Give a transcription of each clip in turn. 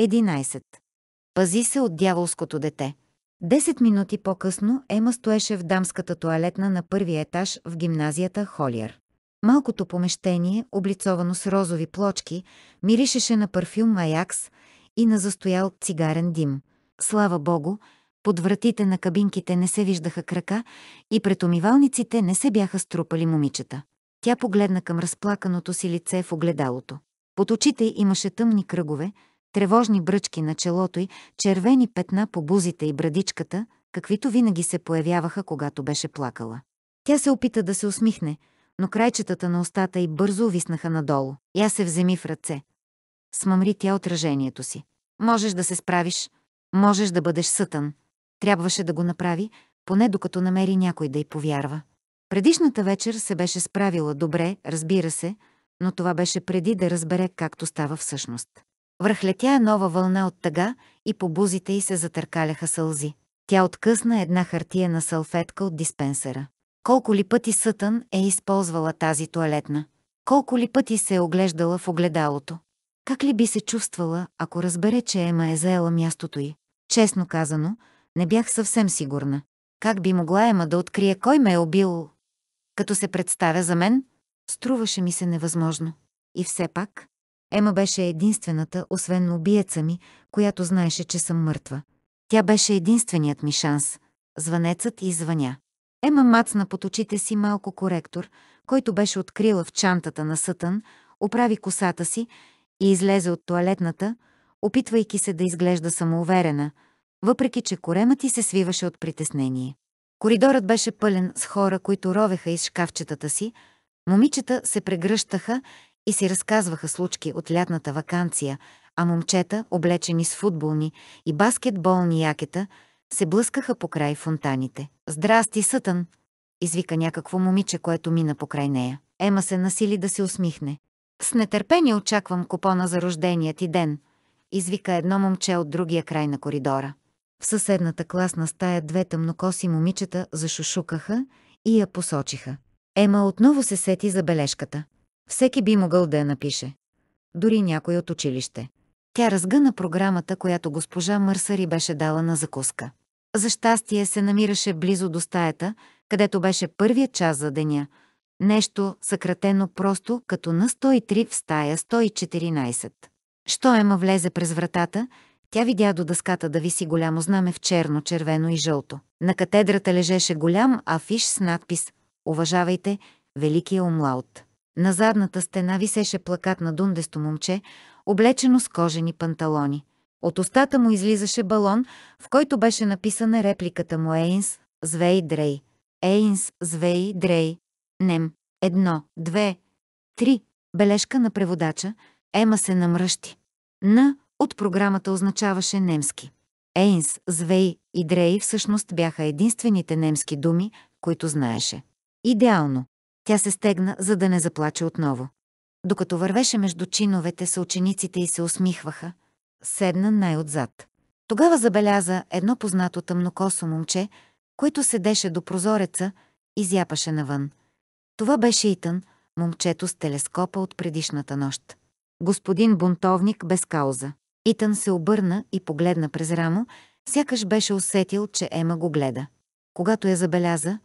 11. Пази се от дяволското дете. Десет минути по-късно Ема стоеше в дамската туалетна на първия етаж в гимназията Холиер. Малкото помещение, облицовано с розови плочки, миришеше на парфюм Маякс и на застоял цигарен дим. Слава богу, под вратите на кабинките не се виждаха крака и пред умивалниците не се бяха струпали момичета. Тя погледна към разплаканото си лице в огледалото. Под очите имаше тъмни кръгове, тревожни бръчки на челото й, червени петна по бузите и брадичката, каквито винаги се появяваха, когато беше плакала. Тя се опита да се усмихне, но крайчетата на устата й бързо увиснаха надолу. Я се вземи в ръце. Смъмри тя отражението си. Можеш да се справиш. Можеш да бъдеш сътън. Трябваше да го направи, поне докато намери някой да й повярва. Предишната вечер се беше справила добре, разбира се, но това беше преди да разбере както става всъщност. Връхлетя нова вълна от тъга и по бузите й се затъркаляха сълзи. Тя откъсна една хартия на салфетка от диспенсера. Колко ли пъти Сътън е използвала тази туалетна? Колко ли пъти се е оглеждала в огледалото? Как ли би се чувствала, ако разбере, че Ема е заела мястото й? Честно казано, не бях съвсем сигурна. Как би могла Ема да открие кой ме е убил? Като се представя за мен, струваше ми се невъзможно. И все пак, Ема беше единствената, освен убиеца ми, която знаеше, че съм мъртва. Тя беше единственият ми шанс. Звънецът и звъня. Ема мацна под очите си малко коректор, който беше открила в чантата на Сътън, оправи косата си и излезе от туалетната, опитвайки се да изглежда самоуверена, въпреки че коремът ти се свиваше от притеснение. Коридорът беше пълен с хора, които ровеха из шкафчетата си, момичета се прегръщаха и си разказваха случки от лятната вакансия, а момчета, облечени с футболни и баскетболни якета, се блъскаха покрай фонтаните. «Здрасти, Сътън!» извика някакво момиче, което мина покрай нея. Ема се насили да се усмихне. «С нетърпение очаквам купона за рождения ти ден», извика едно момче от другия край на коридора. В съседната класна стая две тъмнокоси момичета зашушукаха и я посочиха. Ема отново се сети за бележката. Всеки би могъл да я напише. Дори някой от училище. Тя разгъна програмата, която госпожа Мърсари беше дала на закуска. За щастие се намираше близо до стаята, където беше първият час за деня. Нещо съкратено просто като на 103 в стая 114. Що Ема влезе през вратата, тя видя до дъската да виси голямо знаме в черно, червено и жълто. На катедрата лежеше голям афиш с надпис «Уважавайте, Великия Умлаут». На задната стена висеше плакат на дундесто момче, облечено с кожени панталони. От устата му излизаше балон, в който беше написана репликата му Ейнс, Звей Дрей. Ейнс, Звей Дрей. Нем. Едно, две, три. Бележка на преводача. Ема се намръщи. На от програмата означаваше немски. Ейнс, Звей и Дрей всъщност бяха единствените немски думи, които знаеше. Идеално, тя се стегна, за да не заплаче отново. Докато вървеше между чиновете, съучениците й се усмихваха. Седна най-отзад. Тогава забеляза едно познато тъмнокосо момче, което седеше до прозореца и зяпаше навън. Това беше Итън, момчето с телескопа от предишната нощ. Господин бунтовник без кауза. Итън се обърна и погледна през рамо, сякаш беше усетил, че Ема го гледа. Когато я забеляза,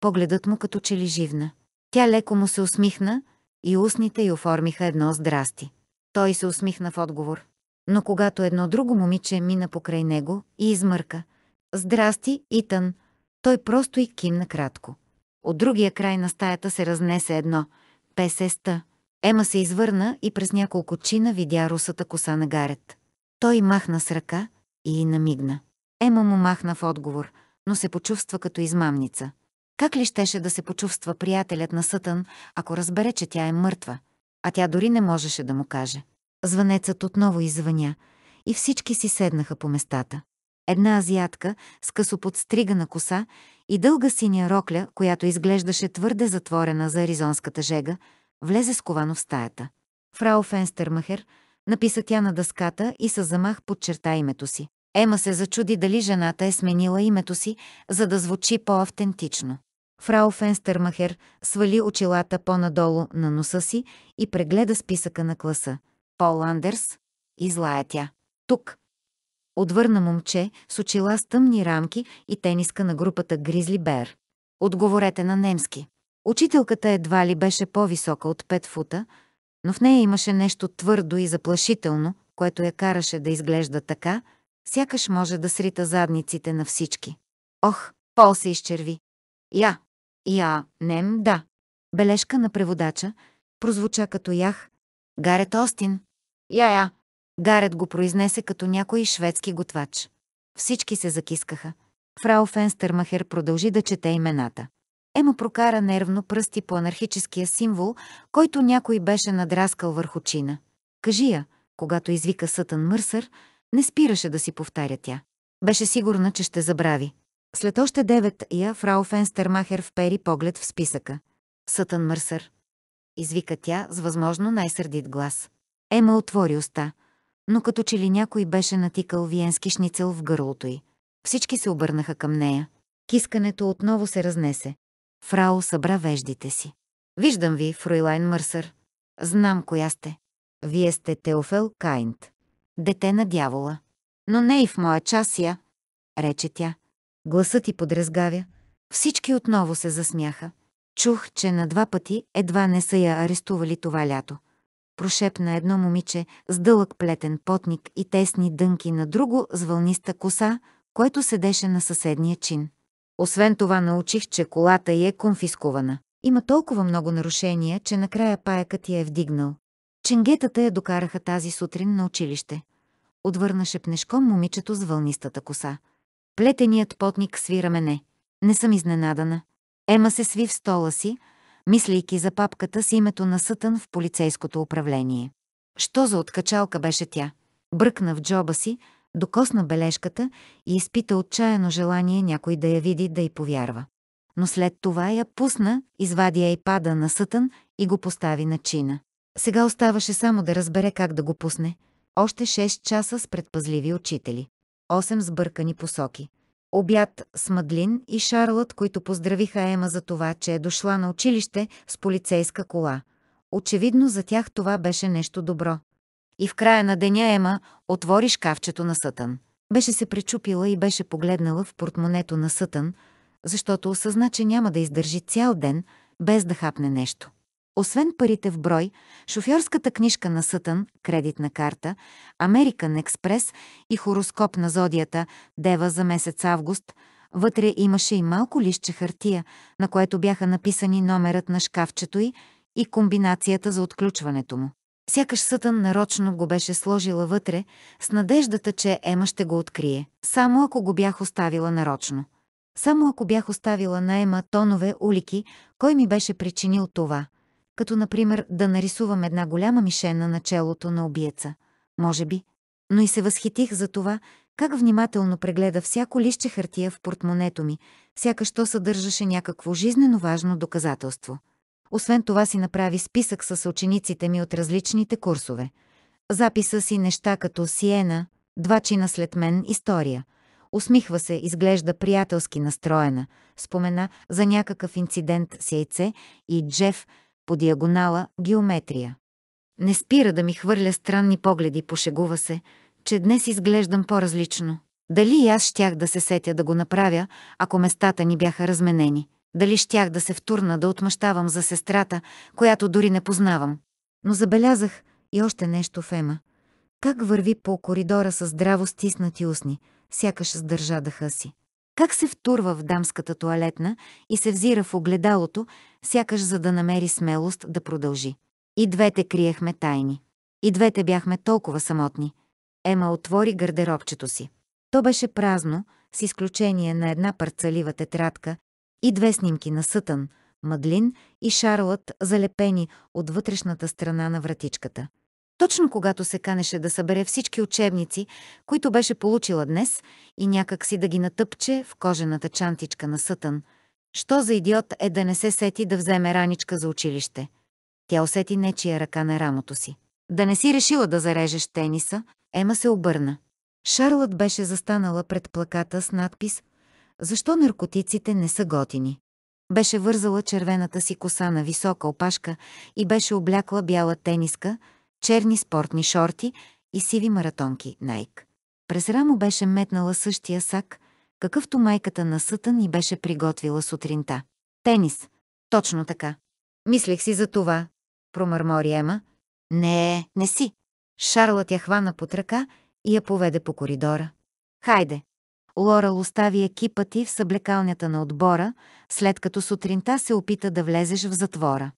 погледът му като че ли живна. Тя леко му се усмихна и устните й оформиха едно здрасти. Той се усмихна в отговор. Но когато едно друго момиче мина покрай него и измърка «Здрасти, Итан!» Той просто и кимна кратко. От другия край на стаята се разнесе едно «Песеста!» Ема се извърна и през няколко чина видя русата коса на Гарет. Той махна с ръка и намигна. Ема му махна в отговор, но се почувства като измамница. Как ли щеше да се почувства приятелят на Сътън, ако разбере, че тя е мъртва? А тя дори не можеше да му каже. Звънецът отново извъня и всички си седнаха по местата. Една азиатка с късо подстригана коса и дълга синя рокля, която изглеждаше твърде затворена за аризонската жега, влезе сковано в стаята. Фрау Фенстермахер написа тя на дъската и с замах подчерта името си. Ема се зачуди дали жената е сменила името си, за да звучи по-автентично. Фрау Фенстермахер свали очилата по-надолу на носа си и прегледа списъка на класа. Пол Андерс, излая тя. Тук. Отвърна момче с очила с тъмни рамки и тениска на групата Гризли Бер. Отговорете на немски. Учителката едва ли беше по-висока от 5 фута, но в нея имаше нещо твърдо и заплашително, което я караше да изглежда така, сякаш може да срита задниците на всички. Ох, Пол се изчерви. Я, я, нем, да. Бележка на преводача прозвуча като ях. Гарет Остин. Я-я. Гарет го произнесе като някой шведски готвач. Всички се закискаха. Фрау Фенстермахер продължи да чете имената. Ема прокара нервно пръсти по анархическия символ, който някой беше надраскал върху чина. Кажи я, когато извика Сътън Мърсър, не спираше да си повтаря тя. Беше сигурна, че ще забрави. След още девет я фрау Фенстермахер впери поглед в списъка. Сътън Мърсър. Извика тя с възможно най-сърдит глас. Ема отвори уста, но като че ли някой беше натикал виенски шницел в гърлото й. Всички се обърнаха към нея. Кискането отново се разнесе. Фрау събра веждите си. Виждам ви, Фруйлайн Мърсър. Знам коя сте. Вие сте Теофел Кайнт. Дете на дявола. Но не и в моя час я, рече тя гласът и подрезгавя. Всички отново се засмяха. Чух, че на два пъти едва не са я арестували това лято. Прошепна едно момиче с дълъг плетен потник и тесни дънки на друго с вълниста коса, което седеше на съседния чин. Освен това научих, че колата й е конфискувана. Има толкова много нарушения, че накрая паякът я е вдигнал. Ченгетата я докараха тази сутрин на училище. Отвърна шепнешком момичето с вълнистата коса. Плетеният потник свира мене. Не съм изненадана. Ема се сви в стола си, мислейки за папката с името на Сътън в полицейското управление. Що за откачалка беше тя? Бръкна в джоба си, докосна бележката и изпита отчаяно желание някой да я види, да й повярва. Но след това я пусна, извади я и пада на Сътън и го постави на чина. Сега оставаше само да разбере как да го пусне. Още 6 часа с предпазливи учители. 8 сбъркани посоки. Обяд с Мадлин и Шарлот, които поздравиха Ема за това, че е дошла на училище с полицейска кола. Очевидно за тях това беше нещо добро. И в края на деня Ема отвори шкафчето на Сътън. Беше се пречупила и беше погледнала в портмонето на Сътън, защото осъзна, че няма да издържи цял ден без да хапне нещо. Освен парите в брой, шофьорската книжка на Сътън, кредитна карта, American Експрес и хороскоп на зодията Дева за месец август, вътре имаше и малко лище хартия, на което бяха написани номерът на шкафчето й и комбинацията за отключването му. Сякаш Сътън нарочно го беше сложила вътре, с надеждата, че Ема ще го открие. Само ако го бях оставила нарочно. Само ако бях оставила на Ема тонове улики, кой ми беше причинил това – като например да нарисувам една голяма мишена на челото на убиеца. Може би. Но и се възхитих за това, как внимателно прегледа всяко лище хартия в портмонето ми, сякаш то съдържаше някакво жизнено важно доказателство. Освен това си направи списък с учениците ми от различните курсове. Записа си неща като Сиена, два чина след мен история. Усмихва се, изглежда приятелски настроена. Спомена за някакъв инцидент с яйце и Джеф – по диагонала геометрия. Не спира да ми хвърля странни погледи, пошегува се, че днес изглеждам по-различно. Дали и аз щях да се сетя да го направя, ако местата ни бяха разменени? Дали щях да се втурна да отмъщавам за сестрата, която дори не познавам? Но забелязах и още нещо в Ема. Как върви по коридора с здраво стиснати устни, сякаш сдържа дъха си. Как се втурва в дамската туалетна и се взира в огледалото, сякаш за да намери смелост да продължи. И двете криехме тайни. И двете бяхме толкова самотни. Ема отвори гардеробчето си. То беше празно, с изключение на една парцалива тетрадка и две снимки на Сътън, Мадлин и Шарлот, залепени от вътрешната страна на вратичката. Точно когато се канеше да събере всички учебници, които беше получила днес и някак си да ги натъпче в кожената чантичка на Сътън, що за идиот е да не се сети да вземе раничка за училище. Тя усети нечия ръка на рамото си. Да не си решила да зарежеш тениса, Ема се обърна. Шарлът беше застанала пред плаката с надпис «Защо наркотиците не са готини?» Беше вързала червената си коса на висока опашка и беше облякла бяла тениска – черни спортни шорти и сиви маратонки Найк. През рамо беше метнала същия сак, какъвто майката на Сътън и беше приготвила сутринта. Тенис. Точно така. Мислех си за това, промърмори Ема. Не, не си. Шарлът я хвана под ръка и я поведе по коридора. Хайде! Лорал остави екипа ти в съблекалнята на отбора, след като сутринта се опита да влезеш в затвора.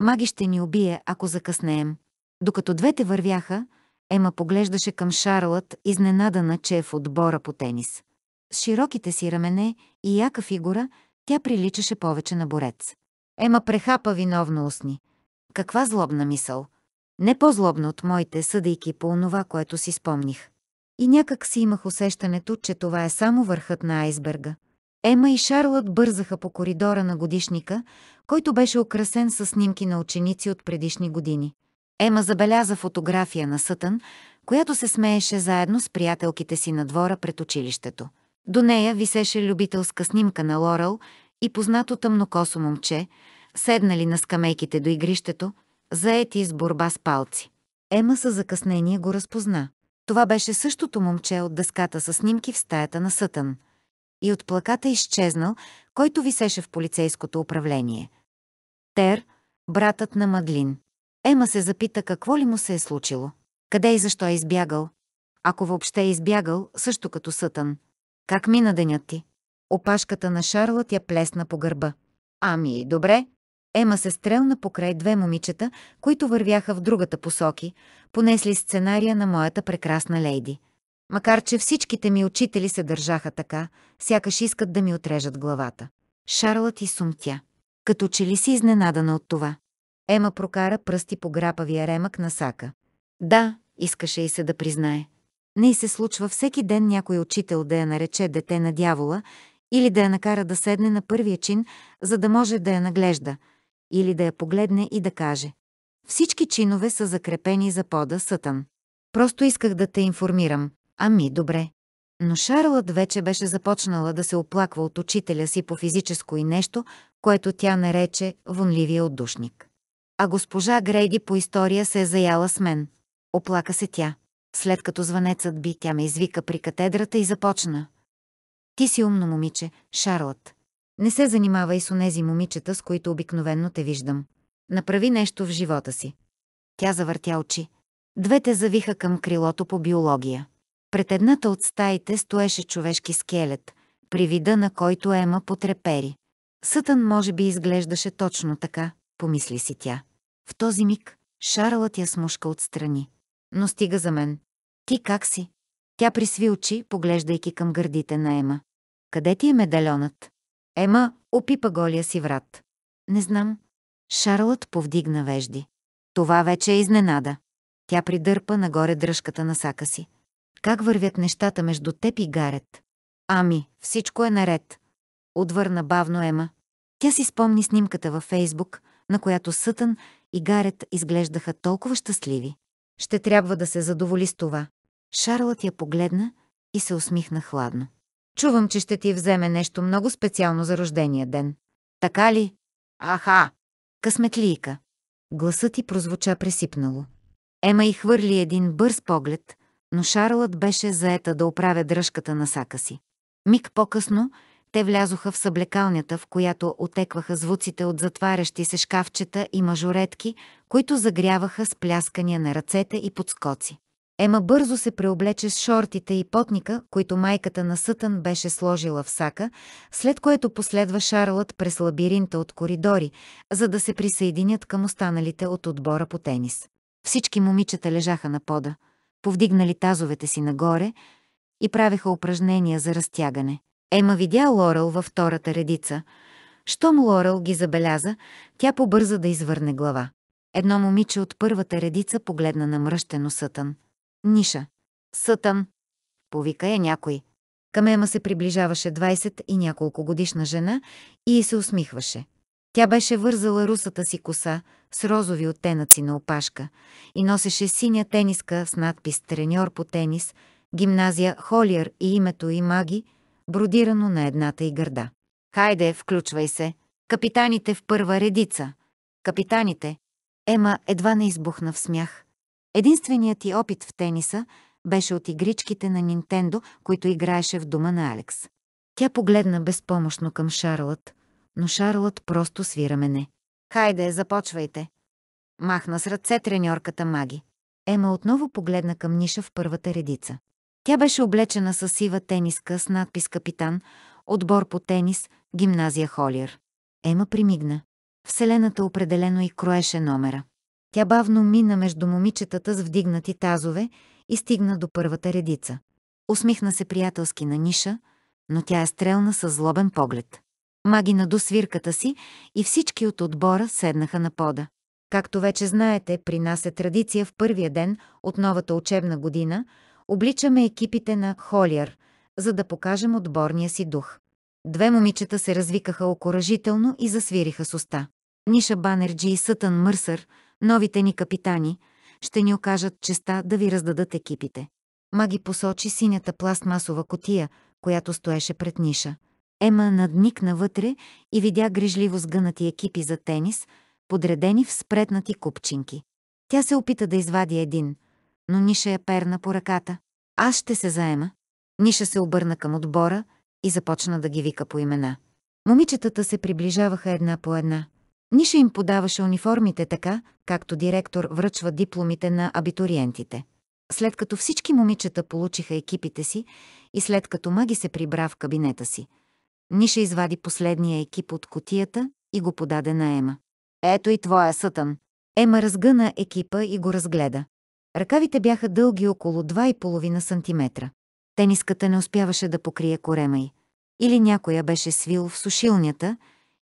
Маги ще ни убие, ако закъснеем. Докато двете вървяха, Ема поглеждаше към Шарлът, изненадана, че е в отбора по тенис. С широките си рамене и яка фигура тя приличаше повече на борец. Ема прехапа виновно устни. Каква злобна мисъл! Не по-злобно от моите, съдейки по онова, което си спомних. И някак си имах усещането, че това е само върхът на айсберга. Ема и Шарлът бързаха по коридора на годишника, който беше украсен с снимки на ученици от предишни години. Ема забеляза фотография на Сътън, която се смееше заедно с приятелките си на двора пред училището. До нея висеше любителска снимка на Лорел и познато тъмнокосо момче, седнали на скамейките до игрището, заети с борба с палци. Ема със закъснение го разпозна. Това беше същото момче от дъската с снимки в стаята на Сътън. И от плаката изчезнал, който висеше в полицейското управление. Тер, братът на Мадлин. Ема се запита какво ли му се е случило. Къде и защо е избягал? Ако въобще е избягал, също като Сътън. Как мина денят ти? Опашката на Шарлът я плесна по гърба. Ами, добре. Ема се стрелна покрай две момичета, които вървяха в другата посоки, понесли сценария на моята прекрасна лейди. Макар, че всичките ми учители се държаха така, сякаш искат да ми отрежат главата. Шарлът и сумтя. Като че ли си изненадана от това? Ема прокара пръсти по грапавия ремък на сака. Да, искаше и се да признае. Не и се случва всеки ден някой учител да я нарече дете на дявола или да я накара да седне на първия чин, за да може да я наглежда, или да я погледне и да каже. Всички чинове са закрепени за пода Сътън. Просто исках да те информирам. Ами, добре. Но Шарлът вече беше започнала да се оплаква от учителя си по физическо и нещо, което тя нарече «вонливия отдушник». А госпожа Грейди по история се е заяла с мен. Оплака се тя. След като звънецът би, тя ме извика при катедрата и започна. Ти си умно момиче, Шарлот. Не се занимавай с онези момичета, с които обикновенно те виждам. Направи нещо в живота си. Тя завъртя очи. Двете завиха към крилото по биология. Пред едната от стаите стоеше човешки скелет, при вида на който Ема потрепери. Сътън може би изглеждаше точно така помисли си тя. В този миг Шарлът я смушка отстрани. Но стига за мен. Ти как си? Тя присви очи, поглеждайки към гърдите на Ема. Къде ти е медальонът? Ема опипа голия си врат. Не знам. Шарлът повдигна вежди. Това вече е изненада. Тя придърпа нагоре дръжката на сака си. Как вървят нещата между теб и Гарет? Ами, всичко е наред. Отвърна бавно Ема. Тя си спомни снимката във Фейсбук – на която Сътън и Гарет изглеждаха толкова щастливи. Ще трябва да се задоволи с това. Шарлът я погледна и се усмихна хладно. Чувам, че ще ти вземе нещо много специално за рождения ден. Така ли? Аха! Късметлийка. Гласът ти прозвуча пресипнало. Ема и хвърли един бърз поглед, но Шарлът беше заета да оправя дръжката на сака си. Миг по-късно те влязоха в съблекалнята, в която отекваха звуците от затварящи се шкафчета и мажоретки, които загряваха с пляскания на ръцете и подскоци. Ема бързо се преоблече с шортите и потника, които майката на Сътън беше сложила в сака, след което последва Шарлът през лабиринта от коридори, за да се присъединят към останалите от отбора по тенис. Всички момичета лежаха на пода, повдигнали тазовете си нагоре и правеха упражнения за разтягане. Ема видя Лорел във втората редица. Щом Лорел ги забеляза, тя побърза да извърне глава. Едно момиче от първата редица погледна намръщено Сътън. Ниша. Сътън. Повика я някой. Към Ема се приближаваше 20 и няколко годишна жена и се усмихваше. Тя беше вързала русата си коса с розови оттенъци на опашка и носеше синя тениска с надпис «Треньор по тенис», гимназия Холиер и името и Маги – бродирано на едната и гърда. Хайде, включвай се. Капитаните в първа редица. Капитаните. Ема едва не избухна в смях. Единственият ти опит в тениса беше от игричките на Нинтендо, които играеше в дома на Алекс. Тя погледна безпомощно към Шарлът, но Шарлът просто свира мене. Хайде, започвайте. Махна с ръце треньорката Маги. Ема отново погледна към ниша в първата редица. Тя беше облечена с сива тениска с надпис «Капитан», отбор по тенис, гимназия Холиер. Ема примигна. Вселената определено и кроеше номера. Тя бавно мина между момичетата с вдигнати тазове и стигна до първата редица. Усмихна се приятелски на ниша, но тя е стрелна с злобен поглед. Маги до свирката си и всички от отбора седнаха на пода. Както вече знаете, при нас е традиция в първия ден от новата учебна година – Обличаме екипите на Холиер, за да покажем отборния си дух. Две момичета се развикаха окоръжително и засвириха с уста. Ниша Банерджи и Сътън Мърсър, новите ни капитани, ще ни окажат честа да ви раздадат екипите. Маги посочи синята пластмасова котия, която стоеше пред Ниша. Ема надникна вътре и видя грижливо сгънати екипи за тенис, подредени в спретнати купчинки. Тя се опита да извади един – но Ниша я перна по ръката. Аз ще се заема. Ниша се обърна към отбора и започна да ги вика по имена. Момичетата се приближаваха една по една. Ниша им подаваше униформите така, както директор връчва дипломите на абитуриентите. След като всички момичета получиха екипите си и след като Маги се прибра в кабинета си, Ниша извади последния екип от котията и го подаде на Ема. Ето и твоя сътън. Ема разгъна екипа и го разгледа. Ръкавите бяха дълги около 2,5 см. Тениската не успяваше да покрие корема й. Или някоя беше свил в сушилнята,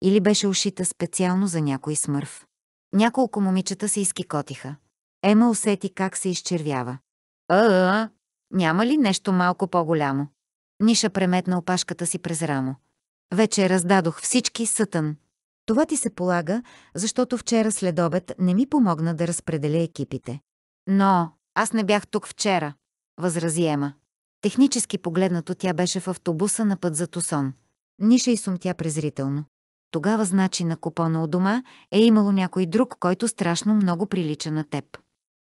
или беше ушита специално за някой смърв. Няколко момичета се изкикотиха. Ема усети как се изчервява. А, няма ли нещо малко по-голямо? Ниша преметна опашката си през рамо. Вече раздадох всички сътън. Това ти се полага, защото вчера след обед не ми помогна да разпределя екипите. Но аз не бях тук вчера, възрази Ема. Технически погледнато тя беше в автобуса на път за Тусон. Ниша и сумтя презрително. Тогава значи на купона от дома е имало някой друг, който страшно много прилича на теб.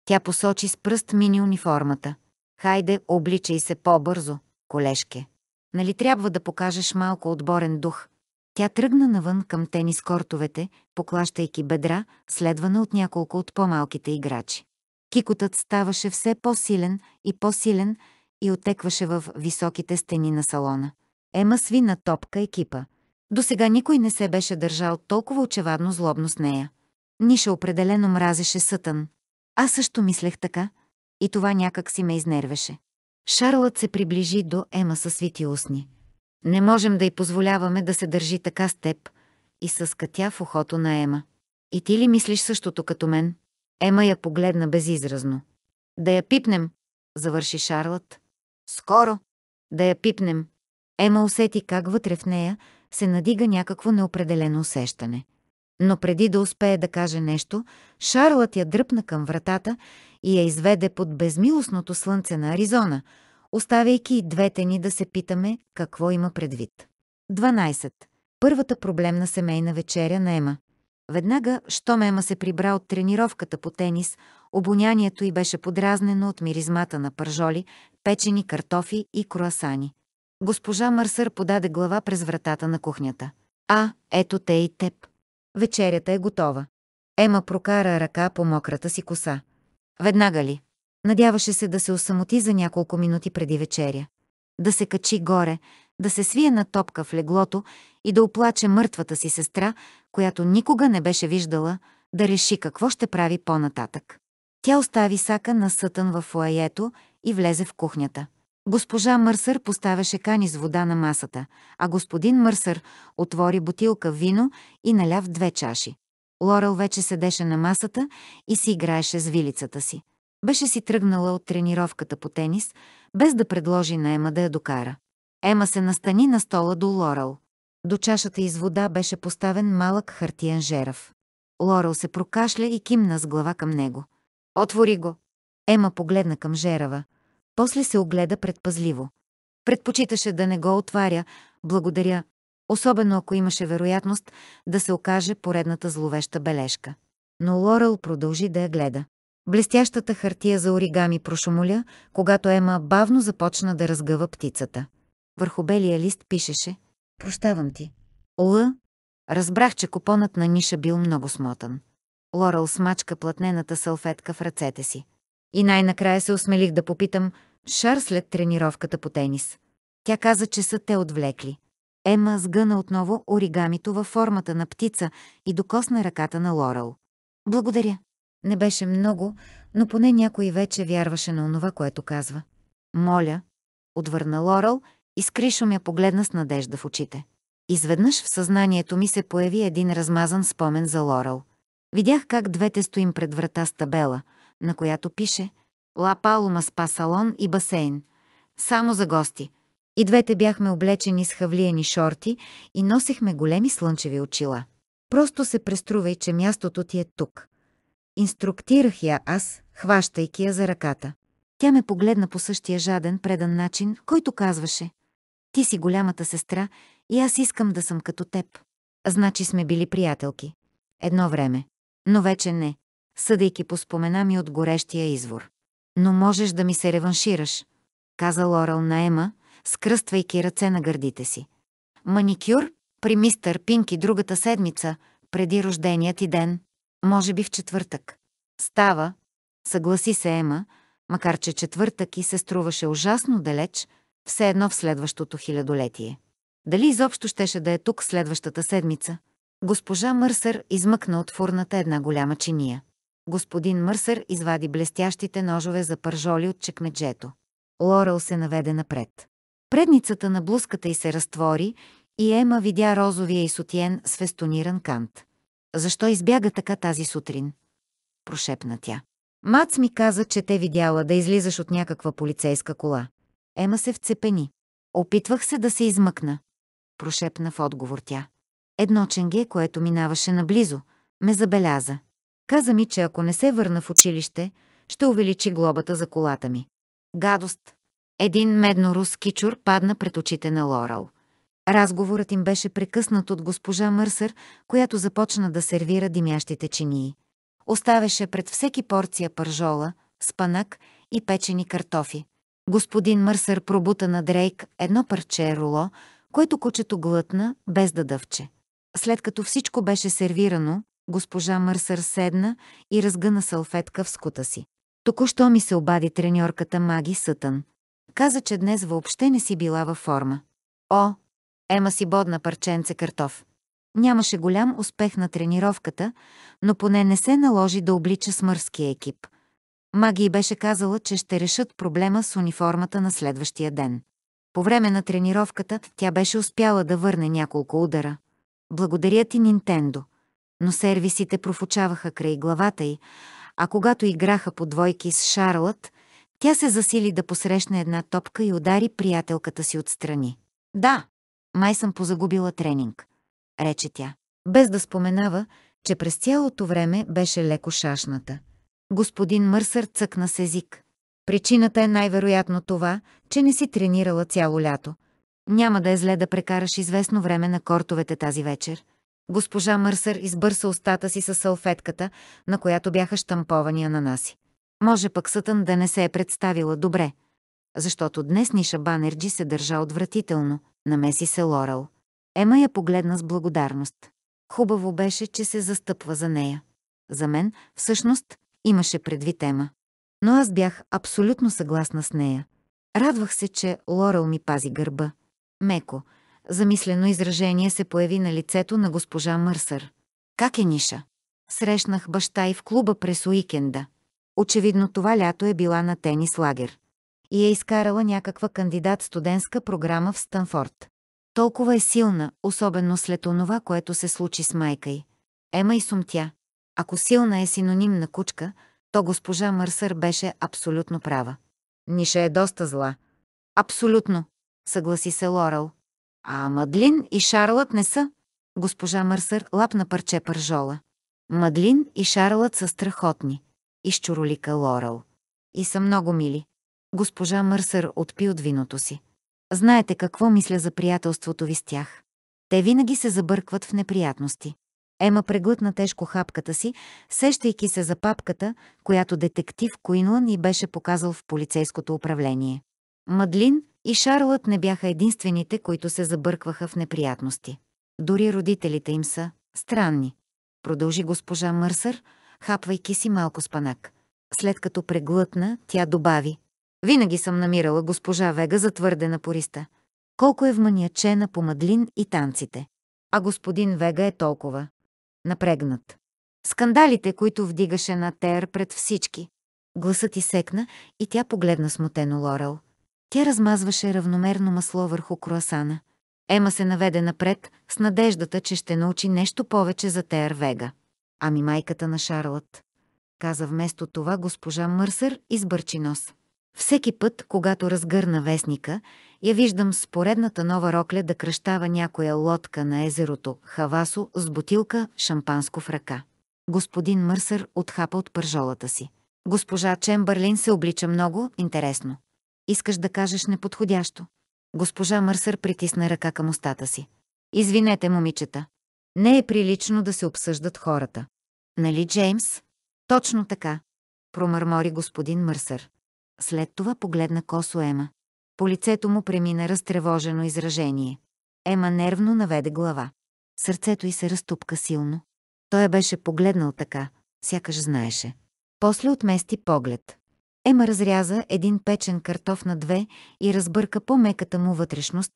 Тя посочи с пръст мини униформата. Хайде, обличай се по-бързо, колешке. Нали трябва да покажеш малко отборен дух? Тя тръгна навън към тенис кортовете, поклащайки бедра, следвана от няколко от по-малките играчи. Кикотът ставаше все по-силен и по-силен и отекваше в високите стени на салона. Ема сви на топка екипа. До сега никой не се беше държал толкова очевадно злобно с нея. Ниша определено мразеше Сътън. Аз също мислех така. И това някак си ме изнервеше. Шарлът се приближи до Ема със свити устни. Не можем да й позволяваме да се държи така с теб и съскатя в ухото на Ема. И ти ли мислиш същото като мен? Ема я погледна безизразно. Да я пипнем, завърши Шарлът. Скоро! Да я пипнем! Ема усети как вътре в нея се надига някакво неопределено усещане. Но преди да успее да каже нещо, Шарлът я дръпна към вратата и я изведе под безмилостното слънце на Аризона, оставяйки и двете ни да се питаме какво има предвид. 12. Първата проблемна семейна вечеря на Ема. Веднага, щом Ема се прибра от тренировката по тенис, обонянието й беше подразнено от миризмата на пържоли, печени картофи и круасани. Госпожа Марсър подаде глава през вратата на кухнята. А, ето те и теб. Вечерята е готова. Ема прокара ръка по мократа си коса. Веднага ли? Надяваше се да се осамоти за няколко минути преди вечеря. Да се качи горе, да се свие на топка в леглото и да оплаче мъртвата си сестра, която никога не беше виждала, да реши какво ще прави по-нататък. Тя остави сака на сътън в фуаето и влезе в кухнята. Госпожа Мърсър поставяше кани с вода на масата, а господин Мърсър отвори бутилка вино и наля в две чаши. Лорел вече седеше на масата и си играеше с вилицата си. Беше си тръгнала от тренировката по тенис, без да предложи на Ема да я докара. Ема се настани на стола до Лорел. До чашата из вода беше поставен малък хартиен жерав. Лорел се прокашля и кимна с глава към него. Отвори го! Ема погледна към жерава. После се огледа предпазливо. Предпочиташе да не го отваря, благодаря, особено ако имаше вероятност да се окаже поредната зловеща бележка. Но Лорел продължи да я гледа. Блестящата хартия за оригами прошумоля, когато Ема бавно започна да разгъва птицата. Върху белия лист пишеше Прощавам ти. Лъ, Разбрах, че купонът на Ниша бил много смотан. Лорел смачка платнената салфетка в ръцете си. И най-накрая се осмелих да попитам Шар след тренировката по тенис. Тя каза, че са те отвлекли. Ема сгъна отново оригамито във формата на птица и докосна ръката на Лорел. Благодаря. Не беше много, но поне някой вече вярваше на онова, което казва. Моля, отвърна Лорел Искришо ме погледна с надежда в очите. Изведнъж в съзнанието ми се появи един размазан спомен за Лорел. Видях как двете стоим пред врата с табела, на която пише «Ла Палума спа салон и басейн. Само за гости». И двете бяхме облечени с хавлиени шорти и носихме големи слънчеви очила. Просто се преструвай, че мястото ти е тук. Инструктирах я аз, хващайки я за ръката. Тя ме погледна по същия жаден, предан начин, който казваше – ти си голямата сестра и аз искам да съм като теб. Значи сме били приятелки. Едно време. Но вече не, съдейки по спомена ми от горещия извор. Но можеш да ми се реваншираш, каза Лорел на Ема, скръствайки ръце на гърдите си. Маникюр при мистър Пинки другата седмица, преди рождения ти ден, може би в четвъртък. Става, съгласи се Ема, макар че четвъртък и се струваше ужасно далеч – все едно в следващото хилядолетие. Дали изобщо щеше да е тук следващата седмица? Госпожа Мърсър измъкна от фурната една голяма чиния. Господин Мърсър извади блестящите ножове за пържоли от чекмеджето. Лорел се наведе напред. Предницата на блузката й се разтвори и Ема видя розовия и сутиен с фестониран кант. «Защо избяга така тази сутрин?» Прошепна тя. Мац ми каза, че те видяла да излизаш от някаква полицейска кола. Ема се вцепени. Опитвах се да се измъкна. Прошепна в отговор тя. Едно ченге, което минаваше наблизо, ме забеляза. Каза ми, че ако не се върна в училище, ще увеличи глобата за колата ми. Гадост! Един медно-рус кичур падна пред очите на Лорал. Разговорът им беше прекъснат от госпожа Мърсър, която започна да сервира димящите чинии. Оставеше пред всеки порция пържола, спанак и печени картофи. Господин Мърсър пробута на Дрейк едно парче руло, което кучето глътна, без да дъвче. След като всичко беше сервирано, госпожа Мърсър седна и разгъна салфетка в скута си. Току-що ми се обади треньорката Маги Сътън. Каза, че днес въобще не си била във форма. О, Ема си бодна парченце картоф. Нямаше голям успех на тренировката, но поне не се наложи да облича смърския екип. Маги беше казала, че ще решат проблема с униформата на следващия ден. По време на тренировката тя беше успяла да върне няколко удара. Благодаря ти, Нинтендо. Но сервисите профучаваха край главата й, а когато играха по двойки с Шарлот, тя се засили да посрещне една топка и удари приятелката си отстрани. Да, май съм позагубила тренинг, рече тя, без да споменава, че през цялото време беше леко шашната. Господин Мърсър цъкна с език. Причината е най-вероятно това, че не си тренирала цяло лято. Няма да е зле да прекараш известно време на кортовете тази вечер. Госпожа Мърсър избърса устата си със салфетката, на която бяха штамповани ананаси. Може пък Сътън да не се е представила добре, защото днес Ниша Банерджи се държа отвратително, намеси се Лорал. Ема я погледна с благодарност. Хубаво беше, че се застъпва за нея. За мен, всъщност, имаше предвид тема. Но аз бях абсолютно съгласна с нея. Радвах се, че Лорел ми пази гърба. Меко, замислено изражение се появи на лицето на госпожа Мърсър. Как е Ниша? Срещнах баща и в клуба през уикенда. Очевидно това лято е била на тенис лагер. И е изкарала някаква кандидат-студентска програма в Станфорд. Толкова е силна, особено след онова, което се случи с майка й. Ема и сумтя. Ако силна е синоним на кучка, то госпожа Мърсър беше абсолютно права. Ниша е доста зла. Абсолютно, съгласи се Лорел. А Мадлин и Шарлът не са. Госпожа Мърсър лапна парче пържола. Мадлин и Шарлът са страхотни. Изчуролика Лорел. И са много мили. Госпожа Мърсър отпи от виното си. Знаете какво мисля за приятелството ви с тях. Те винаги се забъркват в неприятности. Ема преглътна тежко хапката си, сещайки се за папката, която детектив Куинлън и беше показал в полицейското управление. Мадлин и Шарлът не бяха единствените, които се забъркваха в неприятности. Дори родителите им са странни. Продължи госпожа Мърсър, хапвайки си малко спанак. След като преглътна, тя добави. Винаги съм намирала госпожа Вега за твърде напориста. Колко е вманячена по Мадлин и танците. А господин Вега е толкова напрегнат. Скандалите, които вдигаше на Тер пред всички. Гласът изсекна и тя погледна смутено Лорел. Тя размазваше равномерно масло върху круасана. Ема се наведе напред с надеждата, че ще научи нещо повече за Тер Вега. Ами майката на Шарлат. Каза вместо това госпожа Мърсър и сбърчи нос. Всеки път, когато разгърна вестника, я виждам с поредната нова рокля да кръщава някоя лодка на езерото Хавасо с бутилка шампанско в ръка. Господин Мърсър отхапа от пържолата си. Госпожа Чембърлин се облича много интересно. Искаш да кажеш неподходящо. Госпожа Мърсър притисна ръка към устата си. Извинете, момичета. Не е прилично да се обсъждат хората. Нали, Джеймс? Точно така. Промърмори господин Мърсър. След това погледна косо Ема. По лицето му премина разтревожено изражение. Ема нервно наведе глава. Сърцето й се разтупка силно. Той беше погледнал така, сякаш знаеше. После отмести поглед. Ема разряза един печен картоф на две и разбърка по-меката му вътрешност,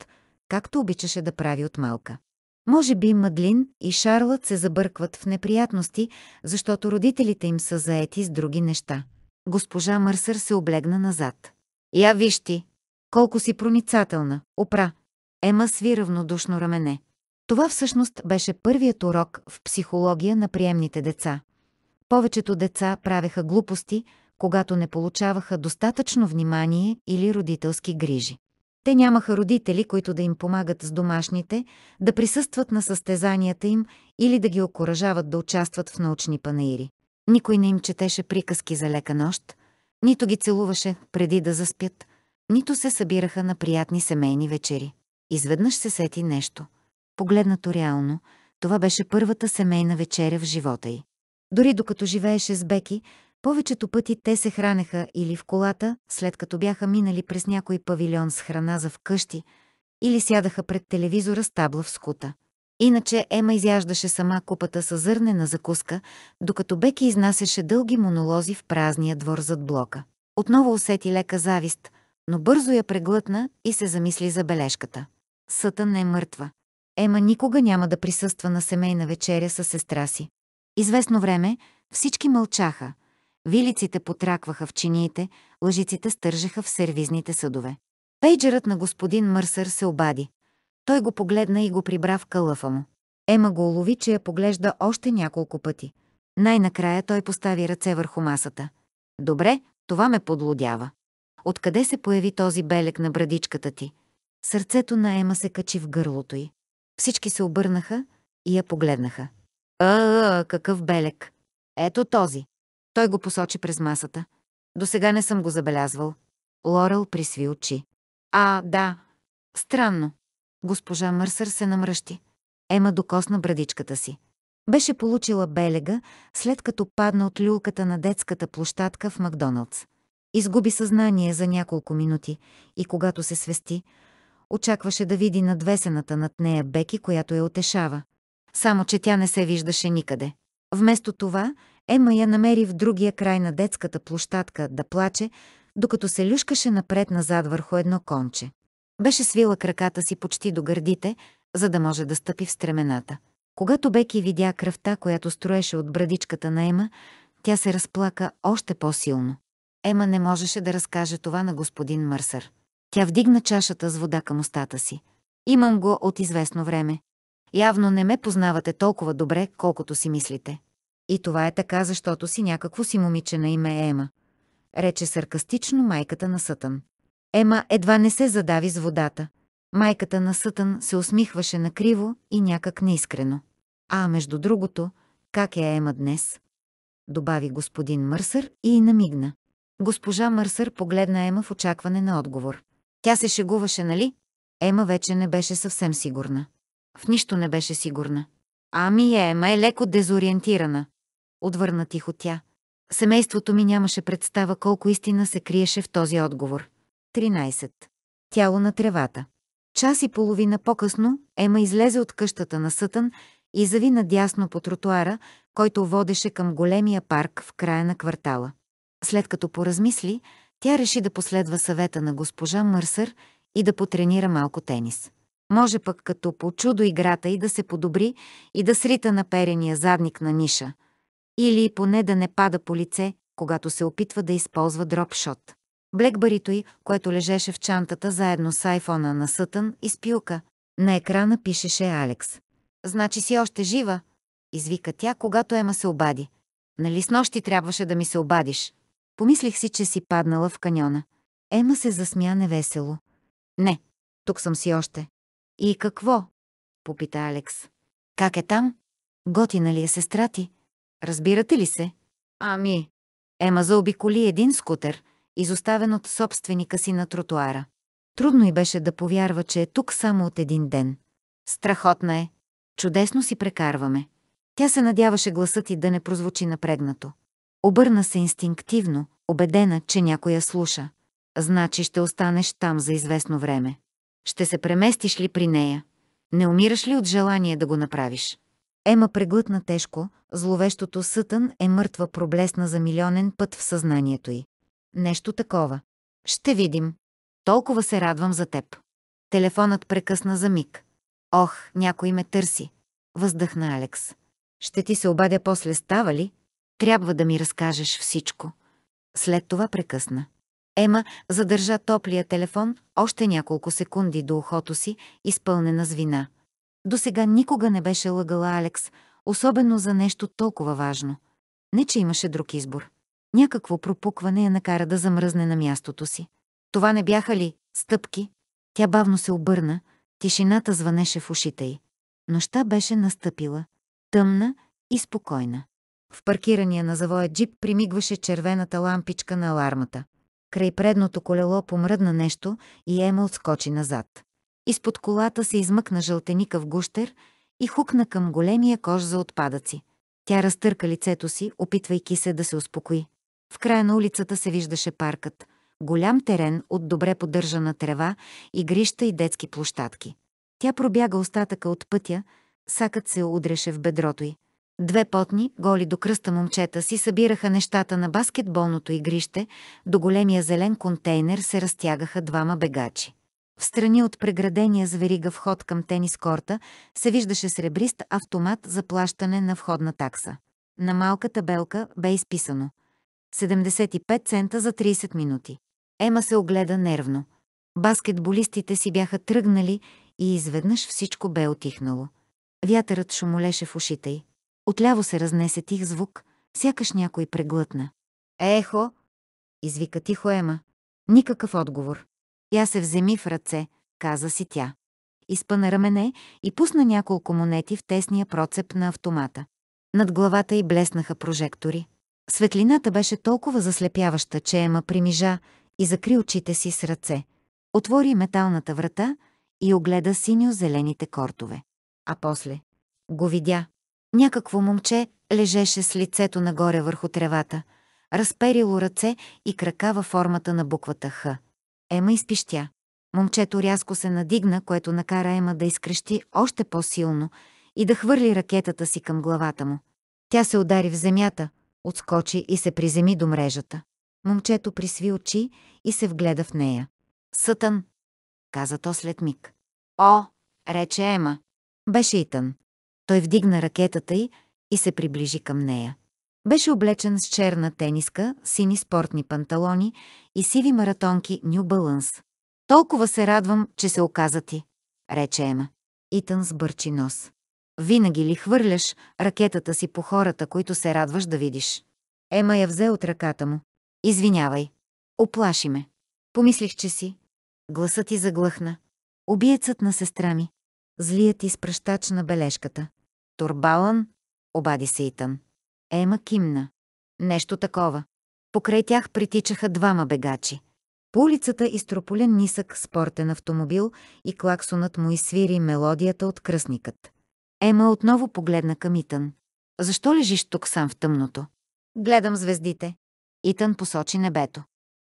както обичаше да прави от малка. Може би Мадлин и Шарлът се забъркват в неприятности, защото родителите им са заети с други неща. Госпожа Мърсър се облегна назад. Я виж ти! Колко си проницателна, опра! Ема сви равнодушно рамене. Това всъщност беше първият урок в психология на приемните деца. Повечето деца правеха глупости, когато не получаваха достатъчно внимание или родителски грижи. Те нямаха родители, които да им помагат с домашните, да присъстват на състезанията им или да ги окоръжават да участват в научни панаири. Никой не им четеше приказки за лека нощ, нито ги целуваше преди да заспят, нито се събираха на приятни семейни вечери. Изведнъж се сети нещо. Погледнато реално, това беше първата семейна вечеря в живота й. Дори докато живееше с Беки, повечето пъти те се хранеха или в колата, след като бяха минали през някой павилион с храна за вкъщи, или сядаха пред телевизора с табла в скута. Иначе Ема изяждаше сама купата със зърнена закуска, докато Беки изнасяше дълги монолози в празния двор зад блока. Отново усети лека завист, но бързо я преглътна и се замисли за бележката. Съта не е мъртва. Ема никога няма да присъства на семейна вечеря с сестра си. Известно време всички мълчаха. Вилиците потракваха в чиниите, лъжиците стържеха в сервизните съдове. Пейджерът на господин Мърсър се обади. Той го погледна и го прибра в кълъфа му. Ема го улови, че я поглежда още няколко пъти. Най-накрая той постави ръце върху масата. Добре, това ме подлодява. Откъде се появи този белек на брадичката ти? Сърцето на Ема се качи в гърлото й. Всички се обърнаха и я погледнаха. А, какъв белек! Ето този! Той го посочи през масата. До сега не съм го забелязвал. Лорел присви очи. А, да. Странно. Госпожа Мърсър се намръщи. Ема докосна брадичката си. Беше получила белега, след като падна от люлката на детската площадка в Макдоналдс. Изгуби съзнание за няколко минути и когато се свести, очакваше да види надвесената над нея Беки, която я отешава. Само, че тя не се виждаше никъде. Вместо това, Ема я намери в другия край на детската площадка да плаче, докато се люшкаше напред-назад върху едно конче. Беше свила краката си почти до гърдите, за да може да стъпи в стремената. Когато Беки видя кръвта, която строеше от брадичката на Ема, тя се разплака още по-силно. Ема не можеше да разкаже това на господин Мърсър. Тя вдигна чашата с вода към устата си. Имам го от известно време. Явно не ме познавате толкова добре, колкото си мислите. И това е така, защото си някакво си момиче на име Ема. Рече саркастично майката на Сътън. Ема едва не се задави с водата. Майката на Сътън се усмихваше накриво и някак неискрено. А между другото, как е Ема днес? Добави господин Мърсър и намигна. Госпожа Мърсър погледна Ема в очакване на отговор. Тя се шегуваше, нали? Ема вече не беше съвсем сигурна. В нищо не беше сигурна. Ами Ема е леко дезориентирана. Отвърна тихо тя. Семейството ми нямаше представа колко истина се криеше в този отговор. 13. Тяло на тревата. Час и половина по-късно Ема излезе от къщата на Сътън и зави надясно по тротуара, който водеше към големия парк в края на квартала. След като поразмисли, тя реши да последва съвета на госпожа Мърсър и да потренира малко тенис. Може пък като по чудо играта и да се подобри и да срита наперения задник на ниша. Или поне да не пада по лице, когато се опитва да използва дропшот. Блекбарито й, което лежеше в чантата заедно с айфона на Сътън и спилка. На екрана пишеше Алекс. «Значи си още жива?» извика тя, когато Ема се обади. «Нали с нощи трябваше да ми се обадиш?» Помислих си, че си паднала в каньона. Ема се засмя невесело. «Не, тук съм си още». «И какво?» попита Алекс. «Как е там? Готина ли е сестра ти? Разбирате ли се?» «Ами...» Ема заобиколи един скутер – изоставен от собственика си на тротуара. Трудно и беше да повярва, че е тук само от един ден. Страхотна е. Чудесно си прекарваме. Тя се надяваше гласът и да не прозвучи напрегнато. Обърна се инстинктивно, убедена, че някой я слуша. Значи ще останеш там за известно време. Ще се преместиш ли при нея? Не умираш ли от желание да го направиш? Ема преглътна тежко, зловещото сътън е мъртва проблесна за милионен път в съзнанието й. Нещо такова. Ще видим. Толкова се радвам за теб. Телефонът прекъсна за миг. Ох, някой ме търси. Въздъхна Алекс. Ще ти се обадя после, става ли? Трябва да ми разкажеш всичко. След това прекъсна. Ема задържа топлия телефон още няколко секунди до ухото си, изпълнена с вина. До сега никога не беше лъгала Алекс, особено за нещо толкова важно. Не, че имаше друг избор. Някакво пропукване я накара да замръзне на мястото си. Това не бяха ли стъпки? Тя бавно се обърна, тишината звънеше в ушите й. Нощта беше настъпила, тъмна и спокойна. В паркирания на завоя джип примигваше червената лампичка на алармата. Край предното колело помръдна нещо и Ема скочи назад. Изпод колата се измъкна жълтеника в гущер и хукна към големия кож за отпадъци. Тя разтърка лицето си, опитвайки се да се успокои. В края на улицата се виждаше паркът, голям терен от добре поддържана трева, игрища и детски площадки. Тя пробяга остатъка от пътя, сакът се удреше в бедрото й. Две потни, голи до кръста момчета си събираха нещата на баскетболното игрище, до големия зелен контейнер се разтягаха двама бегачи. В страни от преградения зверига вход към тенис корта се виждаше сребрист автомат за плащане на входна такса. На малката белка бе изписано – 75 цента за 30 минути. Ема се огледа нервно. Баскетболистите си бяха тръгнали и изведнъж всичко бе отихнало. Вятърът шумолеше в ушите й. Отляво се разнесе тих звук, сякаш някой преглътна. «Ехо!» извика тихо Ема. Никакъв отговор. Я се вземи в ръце, каза си тя. Изпъна рамене и пусна няколко монети в тесния процеп на автомата. Над главата й блеснаха прожектори. Светлината беше толкова заслепяваща, че Ема примижа и закри очите си с ръце. Отвори металната врата и огледа синьо-зелените кортове. А после го видя. Някакво момче лежеше с лицето нагоре върху тревата, разперило ръце и крака във формата на буквата Х. Ема изпищя. Момчето рязко се надигна, което накара Ема да изкрещи още по-силно и да хвърли ракетата си към главата му. Тя се удари в земята, отскочи и се приземи до мрежата. Момчето присви очи и се вгледа в нея. Сътън, каза то след миг. О, рече Ема. Беше и тън. Той вдигна ракетата й и се приближи към нея. Беше облечен с черна тениска, сини спортни панталони и сиви маратонки New Balance. Толкова се радвам, че се оказа ти, рече Ема. Итан сбърчи нос. Винаги ли хвърляш ракетата си по хората, които се радваш да видиш? Ема я взе от ръката му. Извинявай. Оплаши ме. Помислих, че си. Гласът ти заглъхна. Обиецът на сестра ми. Злият изпръщач на бележката. Турбалан, обади се Итан. Ема кимна. Нещо такова. Покрай тях притичаха двама бегачи. По улицата изтрополен нисък спортен автомобил и клаксонът му изсвири мелодията от кръсникът. Ема отново погледна към Итан. Защо лежиш тук сам в тъмното? Гледам звездите. Итан посочи небето.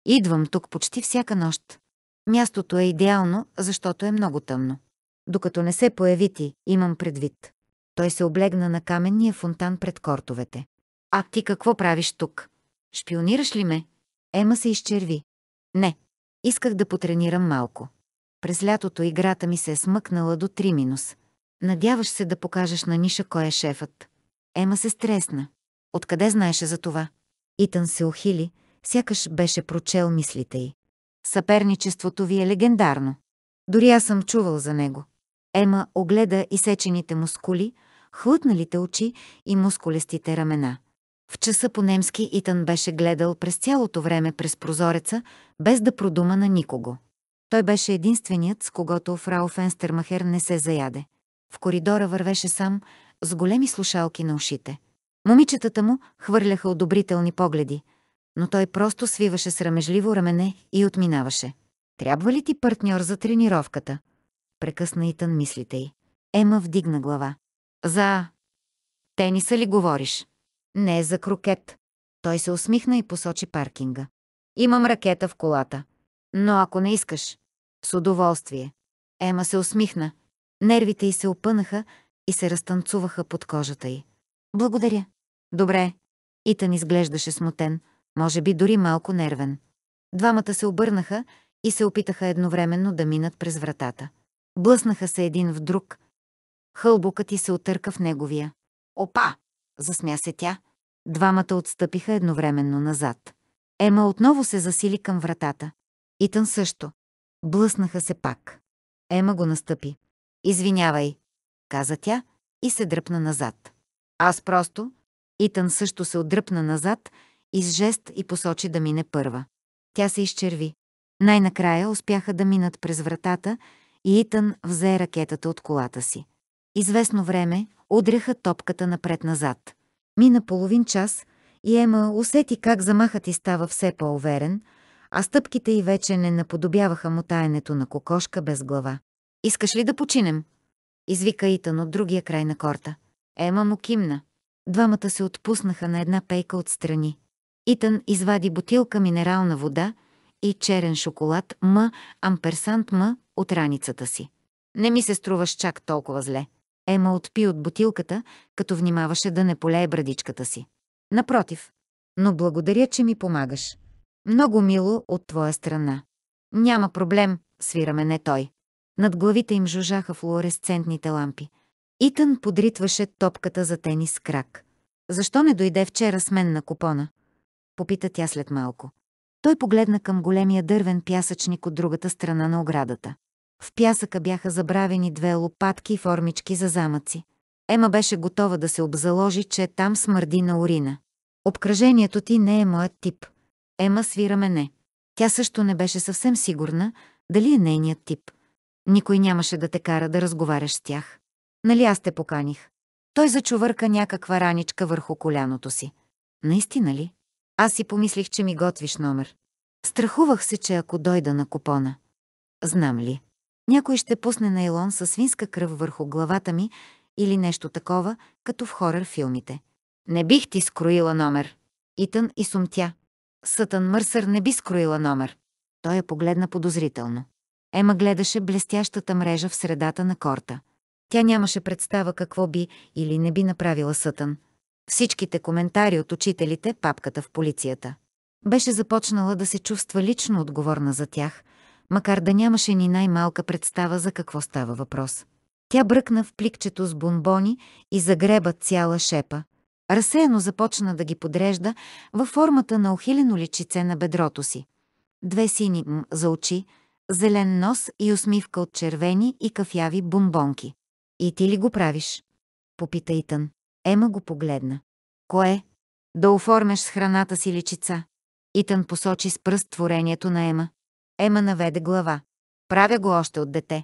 Идвам тук почти всяка нощ. Мястото е идеално, защото е много тъмно. Докато не се появи ти, имам предвид. Той се облегна на каменния фонтан пред кортовете. А ти какво правиш тук? Шпионираш ли ме? Ема се изчерви. Не. Исках да потренирам малко. През лятото играта ми се е смъкнала до 3 минус. Надяваш се да покажеш на Ниша кой е шефът. Ема се стресна. Откъде знаеше за това? Итан се ухили, сякаш беше прочел мислите й. Съперничеството ви е легендарно. Дори аз съм чувал за него. Ема огледа изсечените мускули, хлътналите очи и мускулестите рамена. В часа по немски Итан беше гледал през цялото време през прозореца, без да продума на никого. Той беше единственият, с когото Фрау Фенстермахер не се заяде. В коридора вървеше сам, с големи слушалки на ушите. Момичетата му хвърляха одобрителни погледи, но той просто свиваше срамежливо рамене и отминаваше. Трябва ли ти партньор за тренировката? Прекъсна и тън мислите й. Ема вдигна глава. За... Тениса ли говориш? Не, за крокет. Той се усмихна и посочи паркинга. Имам ракета в колата. Но ако не искаш... С удоволствие. Ема се усмихна. Нервите й се опънаха и се разтанцуваха под кожата й. Благодаря. Добре. Итан изглеждаше смутен, може би дори малко нервен. Двамата се обърнаха и се опитаха едновременно да минат през вратата. Блъснаха се един в друг. Хълбукът й се отърка в неговия. Опа! Засмя се тя. Двамата отстъпиха едновременно назад. Ема отново се засили към вратата. Итан също. Блъснаха се пак. Ема го настъпи. Извинявай, каза тя и се дръпна назад. Аз просто... Итан също се отдръпна назад и с жест и посочи да мине първа. Тя се изчерви. Най-накрая успяха да минат през вратата и Итан взе ракетата от колата си. Известно време удряха топката напред-назад. Мина половин час и Ема усети как замахът и става все по-уверен, а стъпките й вече не наподобяваха мутаенето на кокошка без глава. Искаш ли да починем? Извика Итан от другия край на корта. Ема му кимна. Двамата се отпуснаха на една пейка отстрани. Итан извади бутилка минерална вода и черен шоколад М, амперсант М от раницата си. Не ми се струваш чак толкова зле. Ема отпи от бутилката, като внимаваше да не полее брадичката си. Напротив. Но благодаря, че ми помагаш. Много мило от твоя страна. Няма проблем, свираме не той. Над главите им жужаха флуоресцентните лампи. Итан подритваше топката за тенис крак. «Защо не дойде вчера с мен на купона?» Попита тя след малко. Той погледна към големия дървен пясъчник от другата страна на оградата. В пясъка бяха забравени две лопатки и формички за замъци. Ема беше готова да се обзаложи, че там смърди на урина. Обкръжението ти не е моят тип. Ема свира мене. Тя също не беше съвсем сигурна, дали е нейният тип. Никой нямаше да те кара да разговаряш с тях. Нали аз те поканих? Той зачувърка някаква раничка върху коляното си. Наистина ли? Аз си помислих, че ми готвиш номер. Страхувах се, че ако дойда на купона. Знам ли? Някой ще пусне нейлон със свинска кръв върху главата ми или нещо такова, като в хорър филмите. Не бих ти скроила номер. Итън и сумтя. Сътън Мърсър не би скроила номер. Той я погледна подозрително. Ема гледаше блестящата мрежа в средата на корта. Тя нямаше представа какво би или не би направила Сътън. Всичките коментари от учителите, папката в полицията. Беше започнала да се чувства лично отговорна за тях, макар да нямаше ни най-малка представа за какво става въпрос. Тя бръкна в пликчето с бомбони и загреба цяла шепа. Разсеяно започна да ги подрежда във формата на охилено личице на бедрото си. Две сини м за очи, зелен нос и усмивка от червени и кафяви бомбонки. И ти ли го правиш? Попита Итан. Ема го погледна. Кое? Да оформяш с храната си личица. Итан посочи с пръст творението на Ема. Ема наведе глава. Правя го още от дете.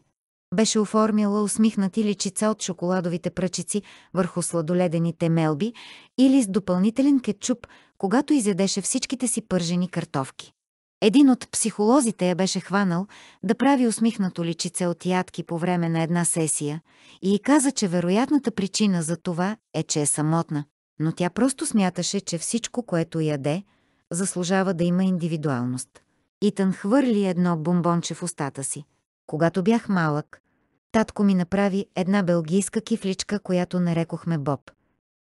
Беше оформила усмихнати личица от шоколадовите пръчици върху сладоледените мелби или с допълнителен кетчуп, когато изядеше всичките си пържени картовки. Един от психолозите я беше хванал да прави усмихнато личице от ядки по време на една сесия и й каза, че вероятната причина за това е, че е самотна. Но тя просто смяташе, че всичко, което яде, заслужава да има индивидуалност. Итан хвърли едно бомбонче в устата си. Когато бях малък, татко ми направи една белгийска кифличка, която нарекохме Боб.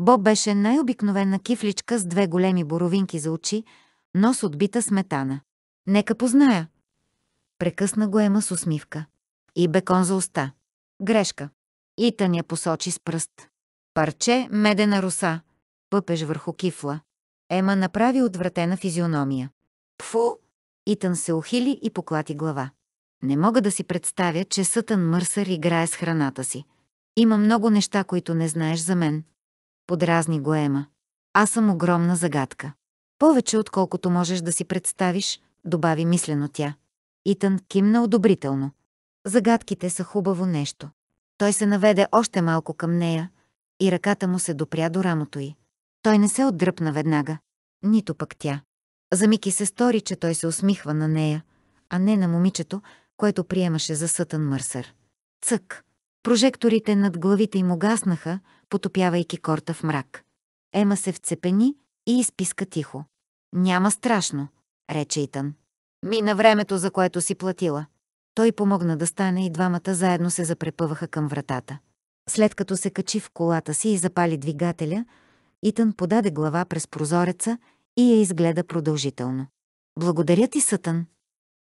Боб беше най-обикновена кифличка с две големи боровинки за очи, нос отбита сметана. Нека позная. Прекъсна го Ема с усмивка. И бекон за уста. Грешка. Итан я посочи с пръст. Парче медена руса. Пъпеж върху кифла. Ема направи отвратена физиономия. Пфу! Итан се ухили и поклати глава. Не мога да си представя, че Сътън Мърсър играе с храната си. Има много неща, които не знаеш за мен. Подразни го Ема. Аз съм огромна загадка. Повече отколкото можеш да си представиш, добави мислено тя. Итан кимна одобрително. Загадките са хубаво нещо. Той се наведе още малко към нея и ръката му се допря до рамото й. Той не се отдръпна веднага, нито пък тя. За Мики се стори, че той се усмихва на нея, а не на момичето, което приемаше за сътън мърсър. Цък! Прожекторите над главите им угаснаха, потопявайки корта в мрак. Ема се вцепени и изписка тихо. Няма страшно рече Итан. Мина времето, за което си платила. Той помогна да стане и двамата заедно се запрепъваха към вратата. След като се качи в колата си и запали двигателя, Итан подаде глава през прозореца и я изгледа продължително. «Благодаря ти, Сътън»,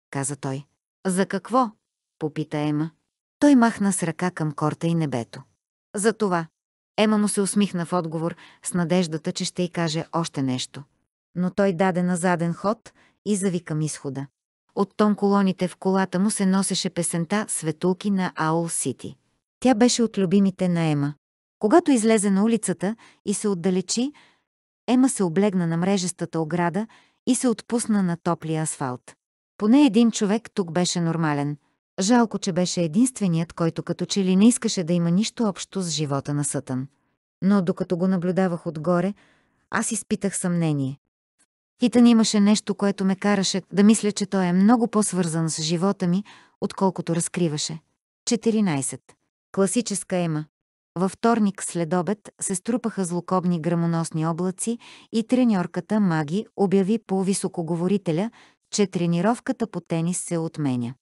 каза той. «За какво?» попита Ема. Той махна с ръка към корта и небето. «За това». Ема му се усмихна в отговор с надеждата, че ще й каже още нещо. Но той даде на заден ход – и зави към изхода. От тон колоните в колата му се носеше песента «Светулки на Аул Сити». Тя беше от любимите на Ема. Когато излезе на улицата и се отдалечи, Ема се облегна на мрежестата ограда и се отпусна на топлия асфалт. Поне един човек тук беше нормален. Жалко, че беше единственият, който като че ли не искаше да има нищо общо с живота на Сътън. Но докато го наблюдавах отгоре, аз изпитах съмнение. Итан имаше нещо, което ме караше да мисля, че той е много по-свързан с живота ми, отколкото разкриваше. 14. Класическа ема. Във вторник след обед се струпаха злокобни грамоносни облаци и треньорката Маги обяви по високоговорителя, че тренировката по тенис се отменя.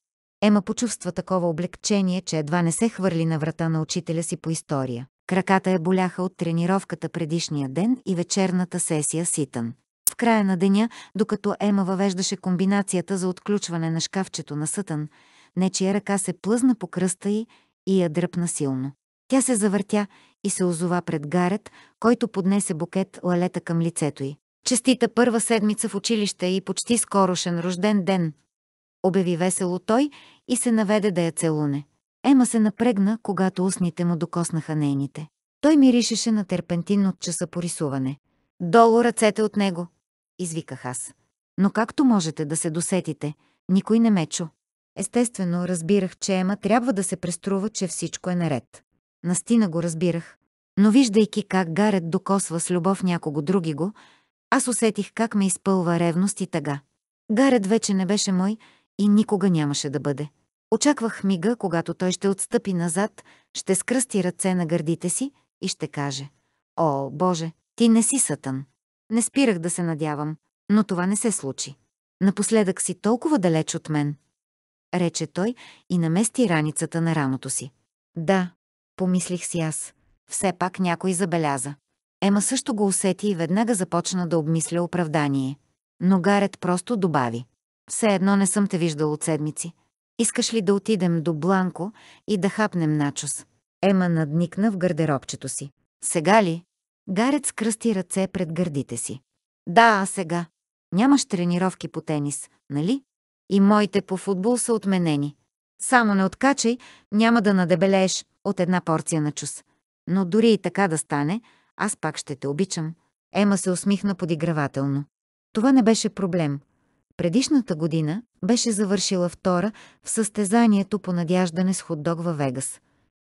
Ема почувства такова облегчение, че едва не се хвърли на врата на учителя си по история. Краката я боляха от тренировката предишния ден и вечерната сесия Ситън края на деня, докато Ема въвеждаше комбинацията за отключване на шкафчето на Сътън, нечия ръка се плъзна по кръста й и я дръпна силно. Тя се завъртя и се озова пред Гарет, който поднесе букет лалета към лицето й. Честита първа седмица в училище и почти скорошен рожден ден. Обяви весело той и се наведе да я целуне. Ема се напрегна, когато устните му докоснаха нейните. Той миришеше на терпентин от часа по рисуване. Долу ръцете от него извиках аз. Но както можете да се досетите, никой не ме чу. Естествено, разбирах, че Ема трябва да се преструва, че всичко е наред. Настина го разбирах. Но виждайки как Гарет докосва с любов някого други го, аз усетих как ме изпълва ревност и тъга. Гарет вече не беше мой и никога нямаше да бъде. Очаквах мига, когато той ще отстъпи назад, ще скръсти ръце на гърдите си и ще каже «О, Боже, ти не си сатан!» Не спирах да се надявам, но това не се случи. Напоследък си толкова далеч от мен. Рече той и намести раницата на рамото си. Да, помислих си аз. Все пак някой забеляза. Ема също го усети и веднага започна да обмисля оправдание. Но Гарет просто добави. Все едно не съм те виждал от седмици. Искаш ли да отидем до Бланко и да хапнем начос? Ема надникна в гардеробчето си. Сега ли? Гарет скръсти ръце пред гърдите си. Да, а сега. Нямаш тренировки по тенис, нали? И моите по футбол са отменени. Само не откачай, няма да надебелееш от една порция на чус. Но дори и така да стане, аз пак ще те обичам. Ема се усмихна подигравателно. Това не беше проблем. Предишната година беше завършила втора в състезанието по надяждане с ходдог във Вегас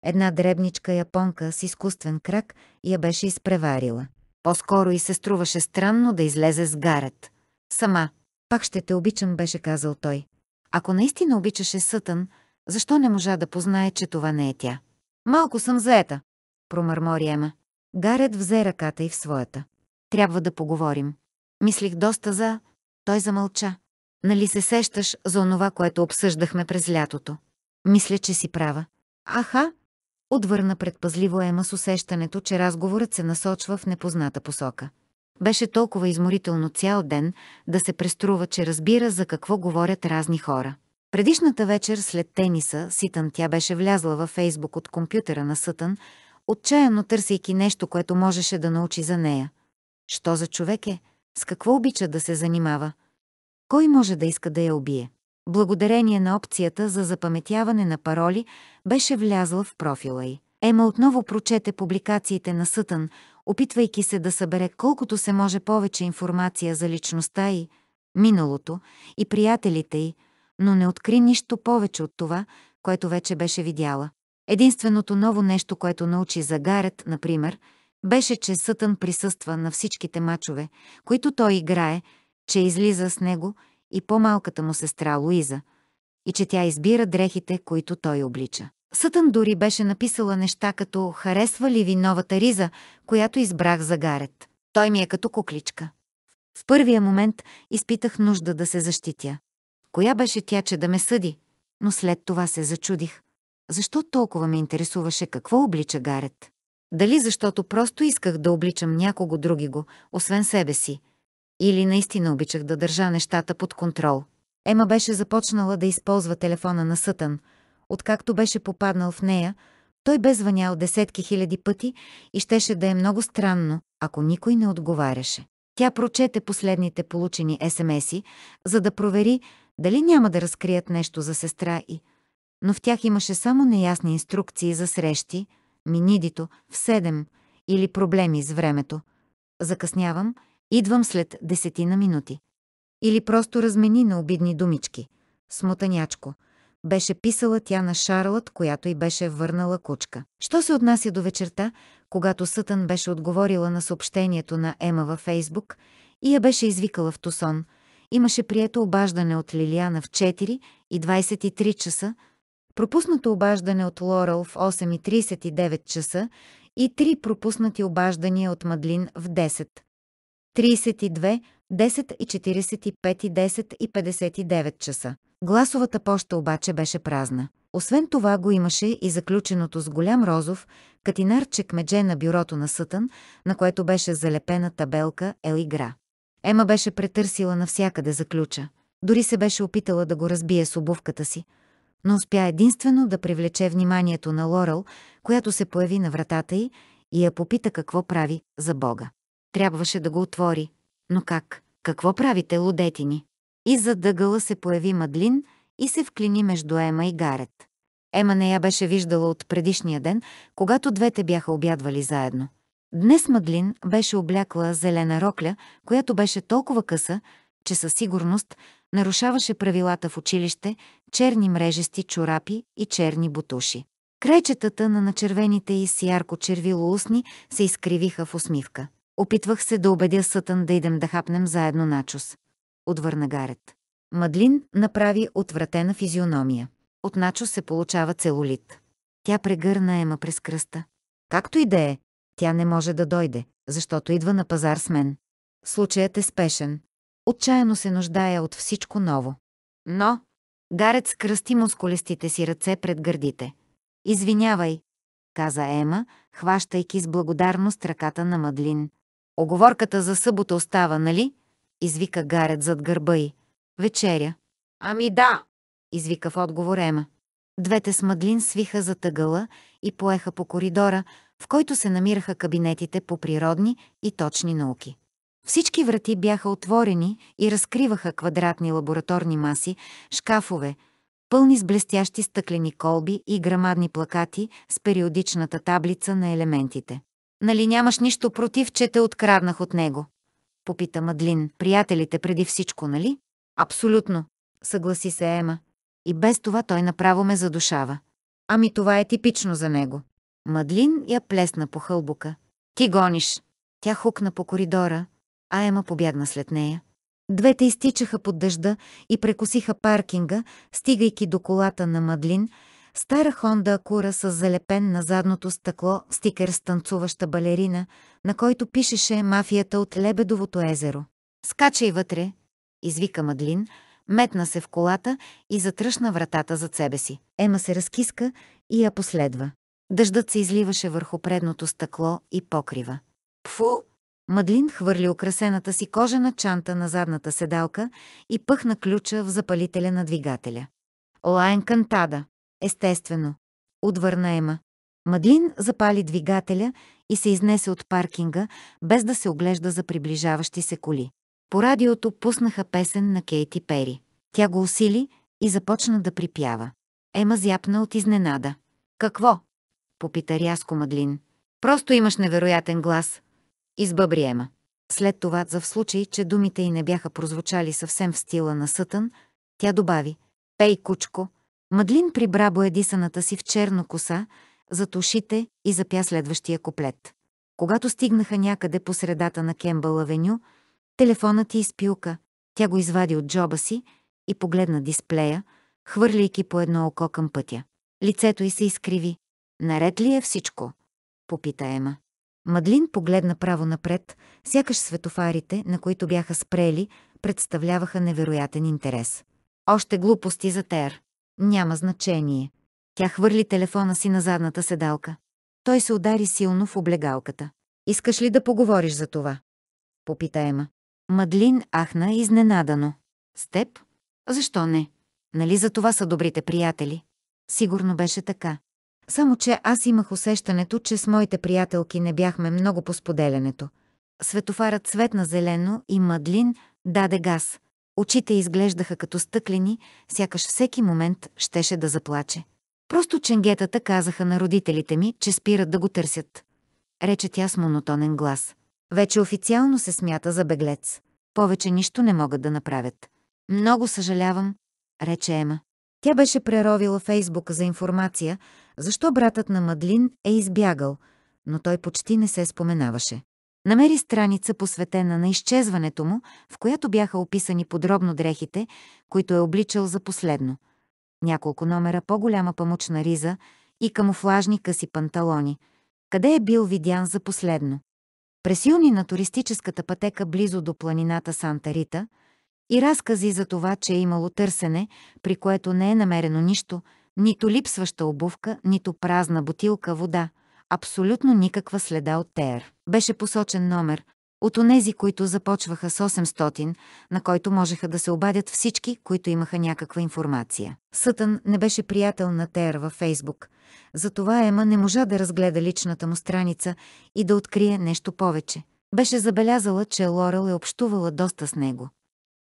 една дребничка японка с изкуствен крак я беше изпреварила. По-скоро и се струваше странно да излезе с Гарет. Сама. Пак ще те обичам, беше казал той. Ако наистина обичаше Сътън, защо не можа да познае, че това не е тя? Малко съм заета, промърмори Ема. Гарет взе ръката и в своята. Трябва да поговорим. Мислих доста за... Той замълча. Нали се сещаш за онова, което обсъждахме през лятото? Мисля, че си права. Аха, Отвърна предпазливо Ема с усещането, че разговорът се насочва в непозната посока. Беше толкова изморително цял ден да се преструва, че разбира за какво говорят разни хора. Предишната вечер след тениса Ситън тя беше влязла във Фейсбук от компютъра на Сътън, отчаяно търсейки нещо, което можеше да научи за нея. Що за човек е? С какво обича да се занимава? Кой може да иска да я убие? благодарение на опцията за запаметяване на пароли, беше влязла в профила й. Ема отново прочете публикациите на Сътън, опитвайки се да събере колкото се може повече информация за личността й, миналото и приятелите й, но не откри нищо повече от това, което вече беше видяла. Единственото ново нещо, което научи за Гарет, например, беше, че Сътън присъства на всичките мачове, които той играе, че излиза с него – и по-малката му сестра Луиза, и че тя избира дрехите, които той облича. Сътън дори беше написала неща като «Харесва ли ви новата риза, която избрах за Гарет? Той ми е като кукличка». В първия момент изпитах нужда да се защитя. Коя беше тя, че да ме съди? Но след това се зачудих. Защо толкова ме интересуваше какво облича Гарет? Дали защото просто исках да обличам някого другиго, освен себе си – или наистина обичах да държа нещата под контрол. Ема беше започнала да използва телефона на Сътън. Откакто беше попаднал в нея, той бе звънял десетки хиляди пъти и щеше да е много странно, ако никой не отговаряше. Тя прочете последните получени СМС-и, за да провери дали няма да разкрият нещо за сестра и... Но в тях имаше само неясни инструкции за срещи, минидито в 7 или проблеми с времето. Закъснявам Идвам след десетина минути. Или просто размени на обидни думички. Смутанячко. Беше писала тя на Шарлот, която й беше върнала кучка. Що се отнася до вечерта, когато Сътън беше отговорила на съобщението на Ема във Фейсбук и я беше извикала в Тусон, имаше прието обаждане от Лилиана в 4 и 23 часа, пропуснато обаждане от Лорел в 8 и 39 часа и три пропуснати обаждания от Мадлин в 10. 32, 10 и 45 10 59 часа. Гласовата поща обаче беше празна. Освен това го имаше и заключеното с голям розов катинарче кмедже на бюрото на Сътън, на което беше залепена табелка «Ел игра». Ема беше претърсила навсякъде за ключа. Дори се беше опитала да го разбие с обувката си, но успя единствено да привлече вниманието на Лорел, която се появи на вратата й и я попита какво прави за Бога. Трябваше да го отвори. Но как? Какво правите, лудетини? И зад дъгъла се появи Мадлин и се вклини между Ема и Гарет. Ема не я беше виждала от предишния ден, когато двете бяха обядвали заедно. Днес Мадлин беше облякла зелена рокля, която беше толкова къса, че със сигурност нарушаваше правилата в училище, черни мрежести чорапи и черни бутуши. Крайчетата на начервените и с ярко червило устни се изкривиха в усмивка. Опитвах се да убедя Сътън да идем да хапнем заедно начос. Отвърна Гарет. Мадлин направи отвратена физиономия. От начос се получава целулит. Тя прегърна Ема през кръста. Както и да е, тя не може да дойде, защото идва на пазар с мен. Случаят е спешен. Отчаяно се нуждая от всичко ново. Но... Гарет скръсти мускулистите си ръце пред гърдите. Извинявай, каза Ема, хващайки с благодарност ръката на Мадлин. Оговорката за събота остава, нали? Извика Гарет зад гърба й. Вечеря. Ами да, извика в отговор Ема. Двете смъдлин свиха за тъгъла и поеха по коридора, в който се намираха кабинетите по природни и точни науки. Всички врати бяха отворени и разкриваха квадратни лабораторни маси, шкафове, пълни с блестящи стъклени колби и грамадни плакати с периодичната таблица на елементите. Нали нямаш нищо против, че те откраднах от него? Попита Мадлин. Приятелите преди всичко, нали? Абсолютно, съгласи се Ема. И без това той направо ме задушава. Ами това е типично за него. Мадлин я плесна по хълбука. Ти гониш. Тя хукна по коридора, а Ема побягна след нея. Двете изтичаха под дъжда и прекосиха паркинга, стигайки до колата на Мадлин, Стара Хонда Акура с залепен на задното стъкло стикер с танцуваща балерина, на който пишеше «Мафията от Лебедовото езеро». «Скачай вътре!» извика Мадлин, метна се в колата и затръшна вратата зад себе си. Ема се разкиска и я последва. Дъждът се изливаше върху предното стъкло и покрива. «Пфу!» Мадлин хвърли украсената си кожена чанта на задната седалка и пъхна ключа в запалителя на двигателя. «Лайн кантада!» Естествено. Отвърна Ема. Мадлин запали двигателя и се изнесе от паркинга, без да се оглежда за приближаващи се коли. По радиото пуснаха песен на Кейти Пери. Тя го усили и започна да припява. Ема зяпна от изненада. «Какво?» – попита рязко Мадлин. «Просто имаш невероятен глас!» – избъбри Ема. След това, за в случай, че думите й не бяха прозвучали съвсем в стила на Сътън, тя добави «Пей, кучко, Мадлин прибра боядисаната си в черна коса, ушите и запя следващия куплет. Когато стигнаха някъде по средата на Кембъл Авеню, телефонът ти изпилка. Тя го извади от джоба си и погледна дисплея, хвърляйки по едно око към пътя. Лицето й се изкриви. Наред ли е всичко? Попита Ема. Мадлин погледна право напред, сякаш светофарите, на които бяха спрели, представляваха невероятен интерес. Още глупости за Тер. Няма значение. Тя хвърли телефона си на задната седалка. Той се удари силно в облегалката. Искаш ли да поговориш за това? Попита Ема. Мадлин ахна изненадано. С теб? Защо не? Нали за това са добрите приятели? Сигурно беше така. Само, че аз имах усещането, че с моите приятелки не бяхме много по споделянето. Светофарът светна зелено и Мадлин даде газ. Очите изглеждаха като стъклени, сякаш всеки момент щеше да заплаче. Просто ченгетата казаха на родителите ми, че спират да го търсят. Рече тя с монотонен глас. Вече официално се смята за беглец. Повече нищо не могат да направят. Много съжалявам, рече Ема. Тя беше преровила Фейсбук за информация, защо братът на Мадлин е избягал, но той почти не се споменаваше намери страница посветена на изчезването му, в която бяха описани подробно дрехите, които е обличал за последно. Няколко номера по-голяма памучна риза и камуфлажни къси панталони. Къде е бил видян за последно? През юни на туристическата пътека близо до планината Санта Рита и разкази за това, че е имало търсене, при което не е намерено нищо, нито липсваща обувка, нито празна бутилка вода – абсолютно никаква следа от Теер. Беше посочен номер, от онези, които започваха с 800, на който можеха да се обадят всички, които имаха някаква информация. Сътън не беше приятел на Тер във Фейсбук, затова Ема не можа да разгледа личната му страница и да открие нещо повече. Беше забелязала, че Лорел е общувала доста с него.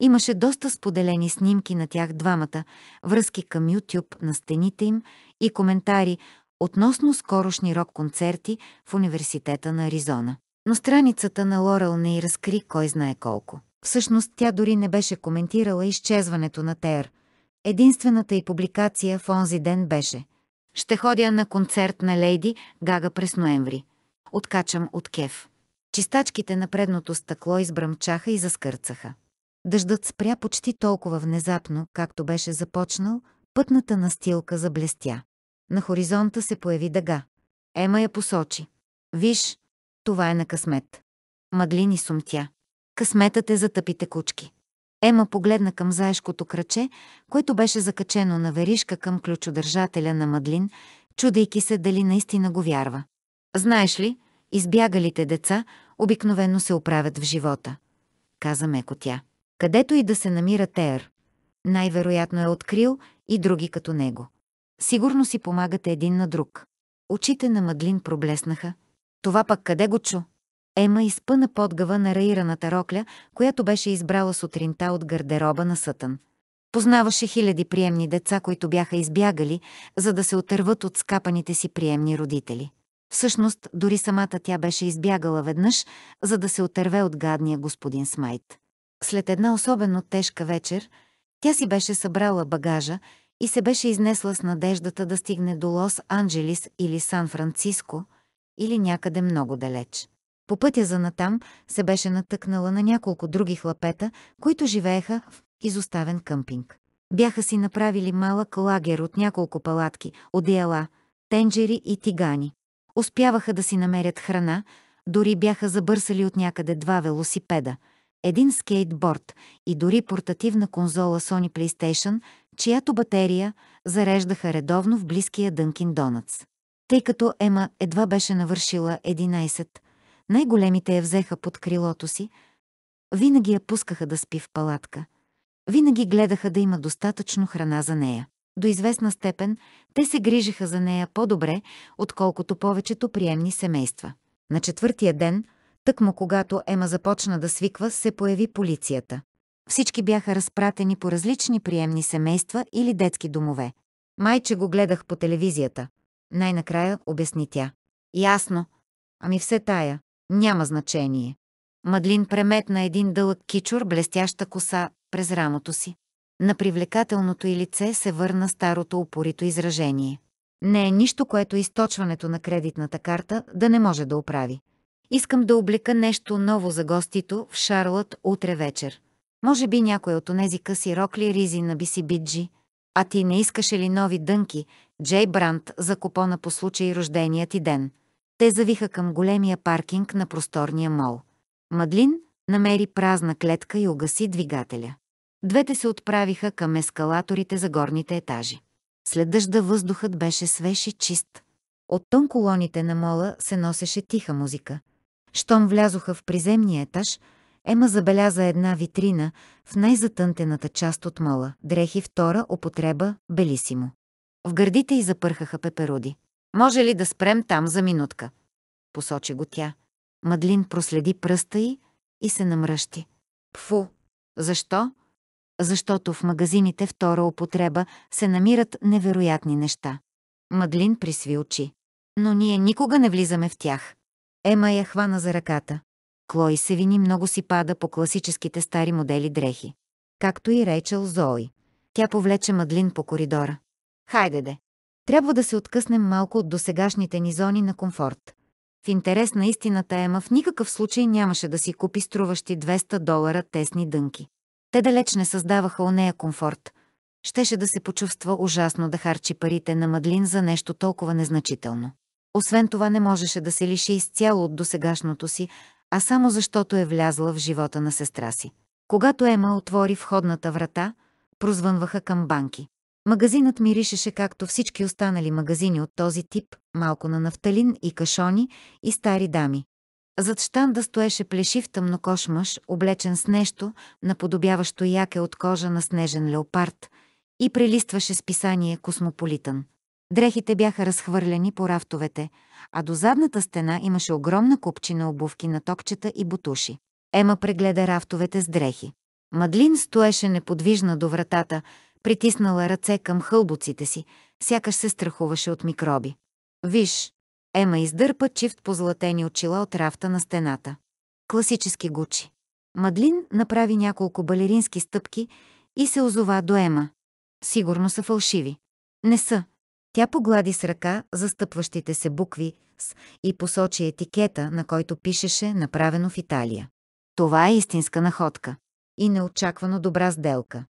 Имаше доста споделени снимки на тях двамата, връзки към YouTube на стените им и коментари относно скорошни рок-концерти в Университета на Аризона. Но страницата на Лорел не й разкри кой знае колко. Всъщност тя дори не беше коментирала изчезването на Тер. Единствената й публикация в онзи ден беше «Ще ходя на концерт на Лейди Гага през ноември. Откачам от кеф». Чистачките на предното стъкло избръмчаха и заскърцаха. Дъждът спря почти толкова внезапно, както беше започнал, пътната настилка заблестя. На хоризонта се появи дъга. Ема я посочи. Виж, това е на късмет. Мъглини сумтя. Късметът е за тъпите кучки. Ема погледна към заешкото краче, което беше закачено на веришка към ключодържателя на Мадлин, чудейки се дали наистина го вярва. Знаеш ли, избягалите деца обикновено се оправят в живота, каза меко тя. Където и да се намира Теер, най-вероятно е открил и други като него. Сигурно си помагате един на друг. Очите на Мадлин проблеснаха. Това пък къде го чу? Ема изпъна подгава на раираната рокля, която беше избрала сутринта от гардероба на Сътън. Познаваше хиляди приемни деца, които бяха избягали, за да се отърват от скапаните си приемни родители. Всъщност, дори самата тя беше избягала веднъж, за да се отърве от гадния господин Смайт. След една особено тежка вечер, тя си беше събрала багажа и се беше изнесла с надеждата да стигне до Лос-Анджелис или Сан-Франциско, или някъде много далеч. По пътя за натам се беше натъкнала на няколко други хлапета, които живееха в изоставен къмпинг. Бяха си направили малък лагер от няколко палатки, одеяла, тенджери и тигани. Успяваха да си намерят храна, дори бяха забърсали от някъде два велосипеда – един скейтборд и дори портативна конзола Sony PlayStation, чиято батерия зареждаха редовно в близкия Дънкин Донатс. Тъй като Ема едва беше навършила 11, най-големите я взеха под крилото си, винаги я пускаха да спи в палатка. Винаги гледаха да има достатъчно храна за нея. До известна степен те се грижиха за нея по-добре, отколкото повечето приемни семейства. На четвъртия ден – Тъкмо когато Ема започна да свиква, се появи полицията. Всички бяха разпратени по различни приемни семейства или детски домове. Майче го гледах по телевизията. Най-накрая обясни тя. Ясно. Ами все тая. Няма значение. Мадлин преметна един дълъг кичур, блестяща коса, през рамото си. На привлекателното й лице се върна старото упорито изражение. Не е нищо, което източването на кредитната карта да не може да оправи. Искам да облека нещо ново за гостито в Шарлот утре вечер. Може би някой от онези къси рокли ризи на Биси Биджи, А ти не искаше ли нови дънки, Джей Бранд за купона по случай рождения ти ден? Те завиха към големия паркинг на просторния мол. Мадлин намери празна клетка и угаси двигателя. Двете се отправиха към ескалаторите за горните етажи. След дъжда въздухът беше свеж и чист. От тон колоните на мола се носеше тиха музика – щом влязоха в приземния етаж, Ема забеляза една витрина в най-затънтената част от мола, дрехи втора употреба, белисимо. В гърдите й запърхаха пеперуди. «Може ли да спрем там за минутка?» Посочи го тя. Мадлин проследи пръста й и се намръщи. Пфу! Защо? Защото в магазините втора употреба се намират невероятни неща. Мадлин присви очи. Но ние никога не влизаме в тях. Ема я хвана за ръката. Клой се вини много си пада по класическите стари модели дрехи. Както и Рейчел Зои. Тя повлече Мадлин по коридора. Хайде де! Трябва да се откъснем малко от досегашните ни зони на комфорт. В интерес на истината Ема в никакъв случай нямаше да си купи струващи 200 долара тесни дънки. Те далеч не създаваха у нея комфорт. Щеше да се почувства ужасно да харчи парите на Мадлин за нещо толкова незначително. Освен това не можеше да се лиши изцяло от досегашното си, а само защото е влязла в живота на сестра си. Когато Ема отвори входната врата, прозвънваха към банки. Магазинът миришеше както всички останали магазини от този тип, малко на нафталин и кашони и стари дами. Зад штанда стоеше плешив тъмнокош мъж, облечен с нещо, наподобяващо яке от кожа на снежен леопард, и прелистваше списание «Космополитън». Дрехите бяха разхвърляни по рафтовете, а до задната стена имаше огромна купчина обувки на токчета и бутуши. Ема прегледа рафтовете с дрехи. Мадлин стоеше неподвижна до вратата, притиснала ръце към хълбоците си, сякаш се страхуваше от микроби. Виж, Ема издърпа чифт позлатени очила от рафта на стената. Класически гучи. Мадлин направи няколко балерински стъпки и се озова до Ема. Сигурно са фалшиви. Не са, тя поглади с ръка застъпващите се букви С и посочи етикета, на който пишеше «Направено в Италия». Това е истинска находка. И неочаквано добра сделка.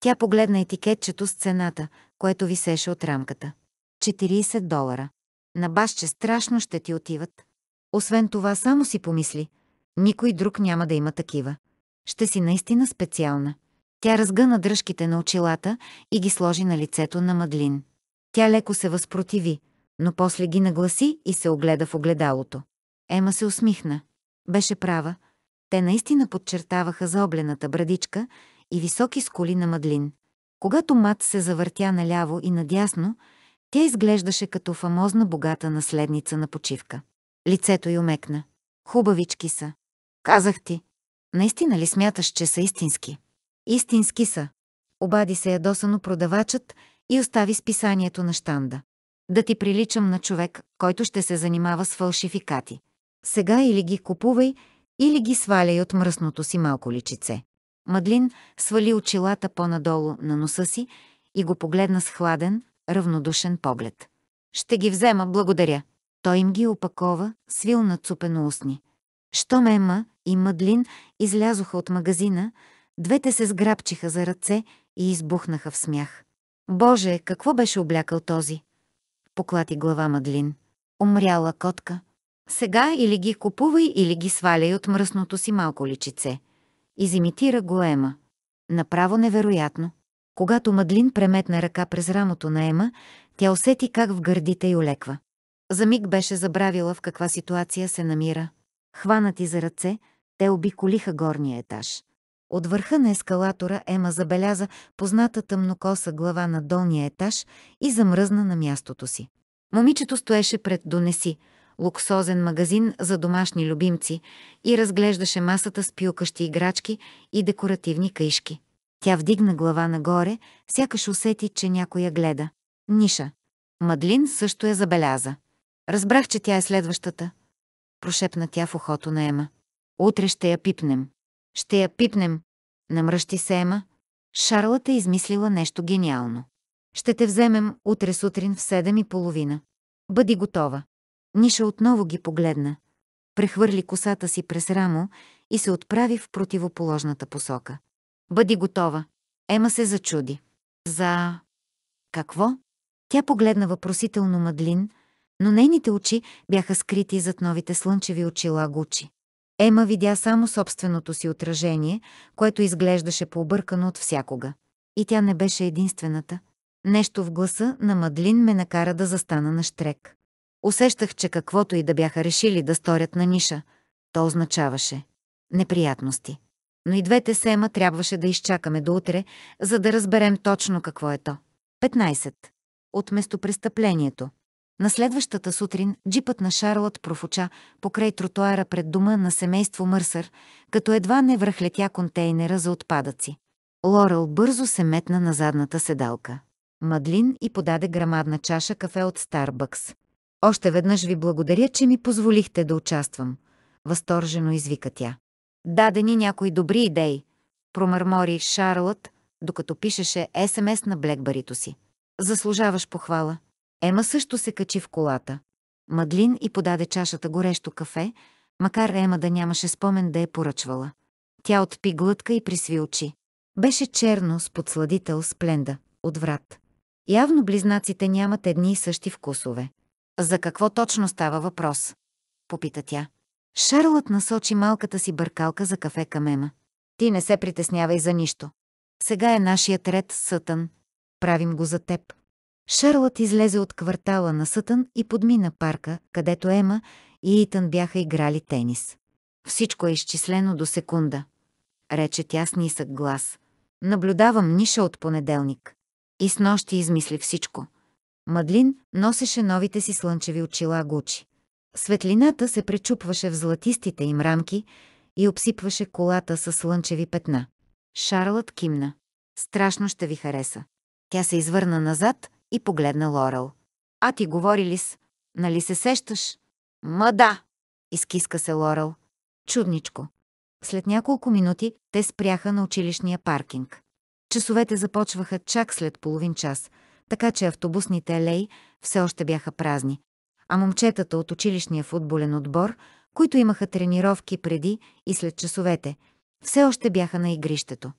Тя погледна етикетчето с цената, което висеше от рамката. 40 долара. На баща страшно ще ти отиват. Освен това, само си помисли. Никой друг няма да има такива. Ще си наистина специална. Тя разгъна дръжките на очилата и ги сложи на лицето на Мадлин. Тя леко се възпротиви, но после ги нагласи и се огледа в огледалото. Ема се усмихна. Беше права. Те наистина подчертаваха заоблената брадичка и високи скули на Мадлин. Когато Мат се завъртя наляво и надясно, тя изглеждаше като фамозна богата наследница на почивка. Лицето й омекна. Хубавички са. Казах ти. Наистина ли смяташ, че са истински? Истински са. Обади се ядосано продавачът и остави списанието на щанда. Да ти приличам на човек, който ще се занимава с фалшификати. Сега или ги купувай, или ги сваляй от мръсното си малко личице. Мадлин свали очилата по-надолу на носа си и го погледна с хладен, равнодушен поглед. «Ще ги взема, благодаря». Той им ги опакова, свил на цупено устни. Щом Ема и Мадлин излязоха от магазина, двете се сграбчиха за ръце и избухнаха в смях. Боже, какво беше облякал този? Поклати глава Мадлин. Умряла котка. Сега или ги купувай, или ги сваляй от мръсното си малко личице. Изимитира го Ема. Направо невероятно. Когато Мадлин преметна ръка през рамото на Ема, тя усети как в гърдите й олеква. За миг беше забравила в каква ситуация се намира. Хванати за ръце, те обиколиха горния етаж. От върха на ескалатора Ема забеляза позната тъмнокоса глава на долния етаж и замръзна на мястото си. Момичето стоеше пред Донеси, луксозен магазин за домашни любимци и разглеждаше масата с пилкащи играчки и декоративни каишки. Тя вдигна глава нагоре, сякаш усети, че някой я гледа. Ниша. Мадлин също я забеляза. Разбрах, че тя е следващата. Прошепна тя в ухото на Ема. Утре ще я пипнем. Ще я пипнем. Намръщи се Ема. Шарлът е измислила нещо гениално. Ще те вземем утре сутрин в седем и половина. Бъди готова. Ниша отново ги погледна. Прехвърли косата си през рамо и се отправи в противоположната посока. Бъди готова. Ема се зачуди. За... Какво? Тя погледна въпросително Мадлин, но нейните очи бяха скрити зад новите слънчеви очила Гучи. Ема видя само собственото си отражение, което изглеждаше пообъркано от всякога. И тя не беше единствената. Нещо в гласа на Мадлин ме накара да застана на штрек. Усещах, че каквото и да бяха решили да сторят на ниша, то означаваше неприятности. Но и двете сема трябваше да изчакаме до утре, за да разберем точно какво е то. 15. От местопрестъплението. На следващата сутрин джипът на Шарлот профуча покрай тротуара пред дома на семейство Мърсър, като едва не връхлетя контейнера за отпадъци. Лорел бързо се метна на задната седалка. Мадлин и подаде грамадна чаша кафе от Старбъкс. «Още веднъж ви благодаря, че ми позволихте да участвам», възторжено извика тя. «Даде ни някои добри идеи», промърмори Шарлот, докато пишеше СМС на Блекбарито си. «Заслужаваш похвала», Ема също се качи в колата. Мадлин и подаде чашата горещо кафе, макар Ема да нямаше спомен да е поръчвала. Тя отпи глътка и присви очи. Беше черно с подсладител с от отврат. Явно близнаците нямат едни и същи вкусове. За какво точно става въпрос? Попита тя. Шарлът насочи малката си бъркалка за кафе към Ема. Ти не се притеснявай за нищо. Сега е нашият ред, Сътън. Правим го за теб. Шарлот излезе от квартала на Сътън и подмина парка, където Ема и Итан бяха играли тенис. Всичко е изчислено до секунда, рече тя с нисък глас. Наблюдавам ниша от понеделник. И с нощи измисли всичко. Мадлин носеше новите си слънчеви очила Гучи. Светлината се пречупваше в златистите им рамки и обсипваше колата със слънчеви петна. Шарлът кимна. Страшно ще ви хареса. Тя се извърна назад и погледна Лорел. А ти ли с... Нали се сещаш? Ма да! Изкиска се Лорел. Чудничко. След няколко минути те спряха на училищния паркинг. Часовете започваха чак след половин час, така че автобусните алеи все още бяха празни, а момчетата от училищния футболен отбор, които имаха тренировки преди и след часовете, все още бяха на игрището.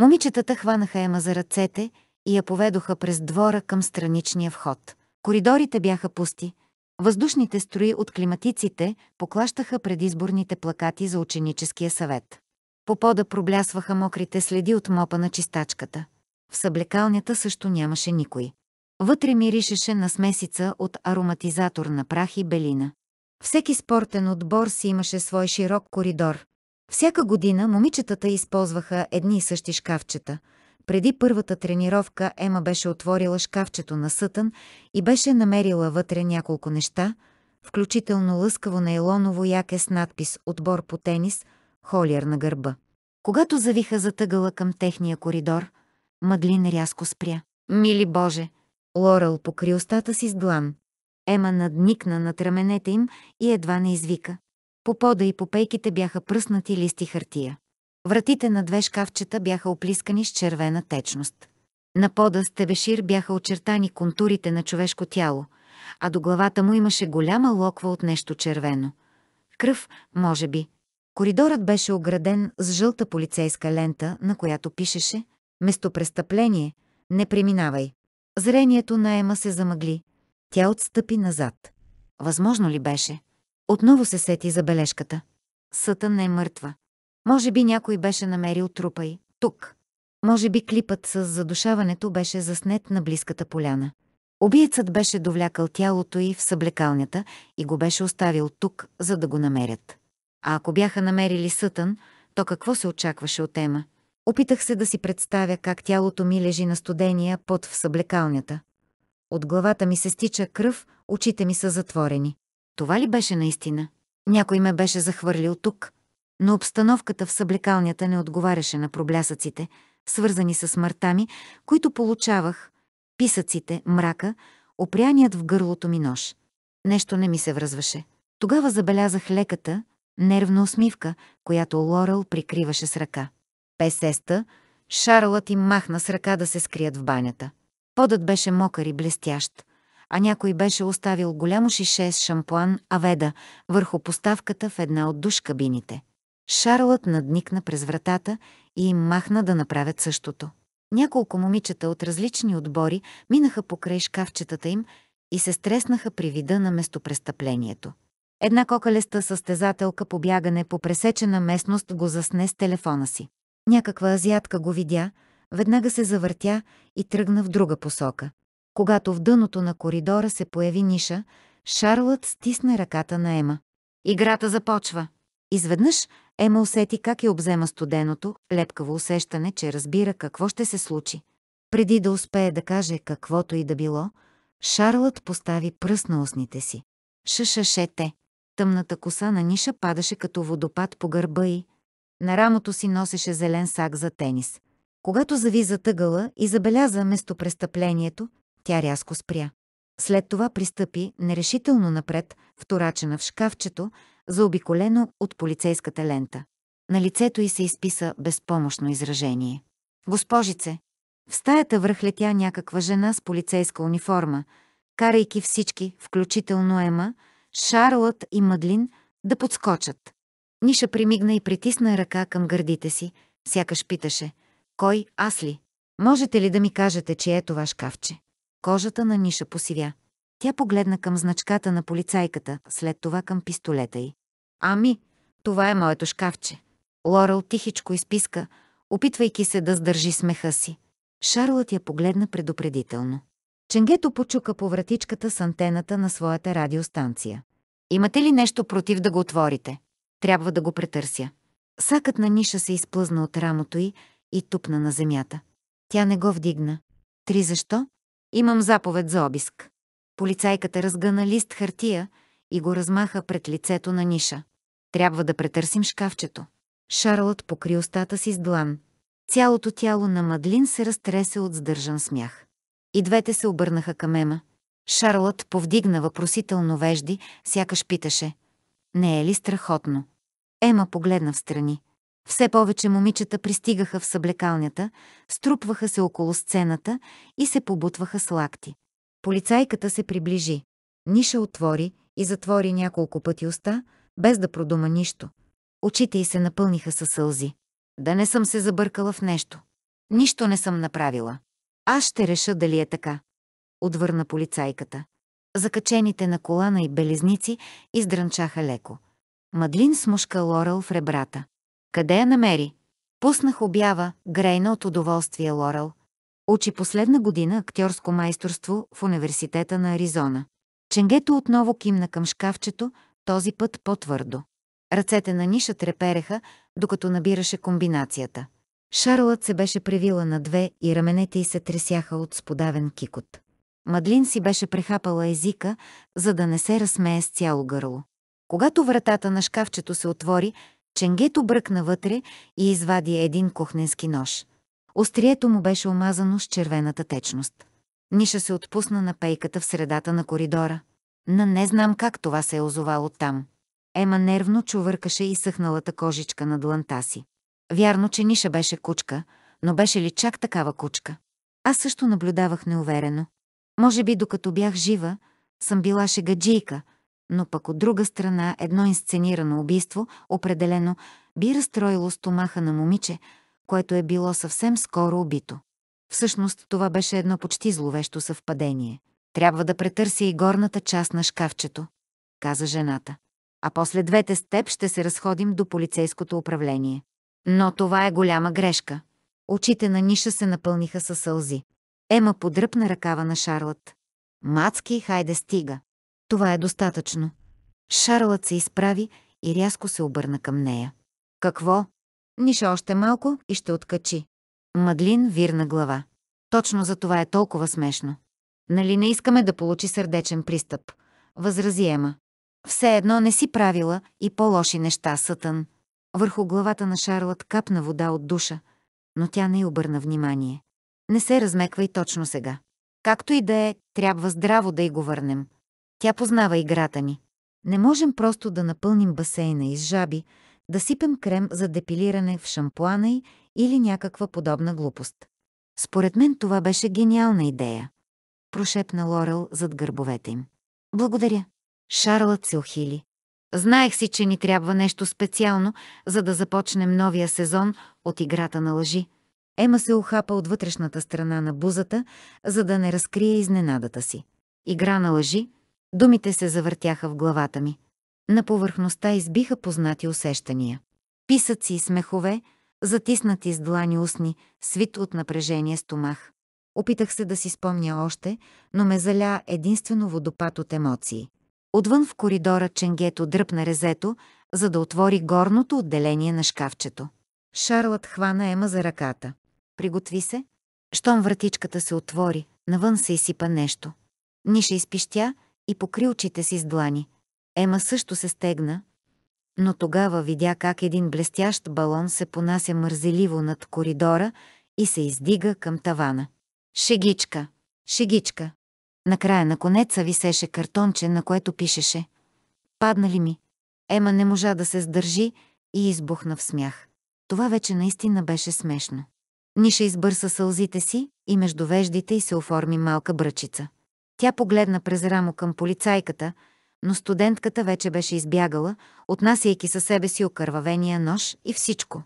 Момичетата хванаха Ема за ръцете и я поведоха през двора към страничния вход. Коридорите бяха пусти, въздушните строи от климатиците поклащаха предизборните плакати за ученическия съвет. По пода проблясваха мокрите следи от мопа на чистачката. В съблекалнята също нямаше никой. Вътре миришеше на смесица от ароматизатор на прах и белина. Всеки спортен отбор си имаше свой широк коридор. Всяка година момичетата използваха едни и същи шкафчета – преди първата тренировка Ема беше отворила шкафчето на Сътън и беше намерила вътре няколко неща, включително лъскаво нейлоново яке с надпис «Отбор по тенис», холиер на гърба. Когато завиха затъгала към техния коридор, Мадлин рязко спря. «Мили Боже!» Лорел покри устата си с длан. Ема надникна над раменете им и едва не извика. По пода и по пейките бяха пръснати листи хартия. Вратите на две шкафчета бяха оплискани с червена течност. На пода с тебешир бяха очертани контурите на човешко тяло, а до главата му имаше голяма локва от нещо червено. Кръв, може би. Коридорът беше ограден с жълта полицейска лента, на която пишеше «Местопрестъпление, не преминавай». Зрението на Ема се замъгли. Тя отстъпи назад. Възможно ли беше? Отново се сети забележката. Съта не е мъртва. Може би някой беше намерил трупа й, тук. Може би клипът с задушаването беше заснет на близката поляна. Обиецът беше довлякал тялото й в съблекалнята и го беше оставил тук, за да го намерят. А ако бяха намерили Сътън, то какво се очакваше от Ема? Опитах се да си представя как тялото ми лежи на студения под в съблекалнята. От главата ми се стича кръв, очите ми са затворени. Това ли беше наистина? Някой ме беше захвърлил тук, но обстановката в съблекалнята не отговаряше на проблясъците, свързани с смъртта ми, които получавах, писъците, мрака, опряният в гърлото ми нож. Нещо не ми се връзваше. Тогава забелязах леката, нервна усмивка, която Лорел прикриваше с ръка. Песеста, Шарлът им махна с ръка да се скрият в банята. Подът беше мокър и блестящ, а някой беше оставил голямо шише с шампуан Аведа върху поставката в една от душ кабините. Шарлът надникна през вратата и им махна да направят същото. Няколко момичета от различни отбори минаха покрай шкафчетата им и се стреснаха при вида на местопрестъплението. Една кокалеста състезателка по бягане по пресечена местност го засне с телефона си. Някаква азиатка го видя, веднага се завъртя и тръгна в друга посока. Когато в дъното на коридора се появи ниша, Шарлът стисна ръката на Ема. «Играта започва!» Изведнъж Ема усети как я обзема студеното, лепкаво усещане, че разбира какво ще се случи. Преди да успее да каже каквото и да било, Шарлът постави пръст на устните си. Шашашете. Тъмната коса на ниша падаше като водопад по гърба й. На рамото си носеше зелен сак за тенис. Когато зави затъгала и забеляза местопрестъплението, тя рязко спря. След това пристъпи нерешително напред, вторачена в шкафчето, заобиколено от полицейската лента. На лицето й се изписа безпомощно изражение. Госпожице, в стаята връхлетя някаква жена с полицейска униформа, карайки всички, включително Ема, Шарлът и Мадлин, да подскочат. Ниша примигна и притисна ръка към гърдите си, сякаш питаше, кой аз ли? Можете ли да ми кажете, че е това шкафче? Кожата на Ниша посивя. Тя погледна към значката на полицайката, след това към пистолета й. Ами, това е моето шкафче. Лорел тихичко изписка, опитвайки се да сдържи смеха си. Шарлът я погледна предупредително. Ченгето почука по вратичката с антената на своята радиостанция. Имате ли нещо против да го отворите? Трябва да го претърся. Сакът на ниша се изплъзна от рамото й и тупна на земята. Тя не го вдигна. Три защо? Имам заповед за обиск. Полицайката разгъна лист хартия и го размаха пред лицето на Ниша. Трябва да претърсим шкафчето. Шарлот покри устата си с длан. Цялото тяло на Мадлин се разтресе от сдържан смях. И двете се обърнаха към Ема. Шарлот повдигна въпросително вежди, сякаш питаше. Не е ли страхотно? Ема погледна в страни. Все повече момичета пристигаха в съблекалнята, струпваха се около сцената и се побутваха с лакти. Полицайката се приближи. Ниша отвори и затвори няколко пъти уста, без да продума нищо. Очите й се напълниха със сълзи. Да не съм се забъркала в нещо. Нищо не съм направила. Аз ще реша дали е така. Отвърна полицайката. Закачените на колана и белезници издрънчаха леко. Мадлин смушка Лорел в ребрата. Къде я намери? Пуснах обява, грейна от удоволствие Лорел – Учи последна година актьорско майсторство в Университета на Аризона. Ченгето отново кимна към шкафчето, този път по-твърдо. Ръцете на Ниша трепереха, докато набираше комбинацията. Шарлът се беше превила на две и раменете й се тресяха от сподавен кикот. Мадлин си беше прехапала езика, за да не се разсмее с цяло гърло. Когато вратата на шкафчето се отвори, Ченгето бръкна вътре и извади един кухненски нож – Острието му беше омазано с червената течност. Ниша се отпусна на пейката в средата на коридора. На не знам как това се е озовало там. Ема нервно чувъркаше и съхналата кожичка на дланта си. Вярно, че Ниша беше кучка, но беше ли чак такава кучка? Аз също наблюдавах неуверено. Може би докато бях жива, съм била шегаджийка, но пък от друга страна едно инсценирано убийство определено би разстроило стомаха на момиче, което е било съвсем скоро убито. Всъщност това беше едно почти зловещо съвпадение. Трябва да претърся и горната част на шкафчето, каза жената. А после двете с теб ще се разходим до полицейското управление. Но това е голяма грешка. Очите на Ниша се напълниха със сълзи. Ема подръпна ръкава на Шарлът. Мацки, хайде стига. Това е достатъчно. Шарлът се изправи и рязко се обърна към нея. Какво? Ниша още малко и ще откачи. Мадлин вирна глава. Точно за това е толкова смешно. Нали не искаме да получи сърдечен пристъп? Възрази Ема. Все едно не си правила и по-лоши неща, Сътън. Върху главата на Шарлот капна вода от душа, но тя не й обърна внимание. Не се размеквай точно сега. Както и да е, трябва здраво да й го върнем. Тя познава играта ни. Не можем просто да напълним басейна из жаби, да сипем крем за депилиране в шампуана й или някаква подобна глупост. Според мен това беше гениална идея. Прошепна Лорел зад гърбовете им. Благодаря. Шарлът се охили. Знаех си, че ни трябва нещо специално, за да започнем новия сезон от играта на лъжи. Ема се охапа от вътрешната страна на бузата, за да не разкрие изненадата си. Игра на лъжи, думите се завъртяха в главата ми на повърхността избиха познати усещания. Писъци и смехове, затиснати с длани устни, свит от напрежение стомах. Опитах се да си спомня още, но ме заля единствено водопад от емоции. Отвън в коридора Ченгето дръпна резето, за да отвори горното отделение на шкафчето. Шарлът хвана Ема за ръката. Приготви се. Щом вратичката се отвори, навън се изсипа нещо. Ниша изпищя и покри очите си с длани. Ема също се стегна, но тогава видя как един блестящ балон се понася мързеливо над коридора и се издига към тавана. Шегичка! Шегичка! Накрая на конеца висеше картонче, на което пишеше «Падна ли ми?» Ема не можа да се сдържи и избухна в смях. Това вече наистина беше смешно. Ниша избърса сълзите си и между веждите й се оформи малка бръчица. Тя погледна през рамо към полицайката – но студентката вече беше избягала, отнасяйки със себе си окървавения нож и всичко.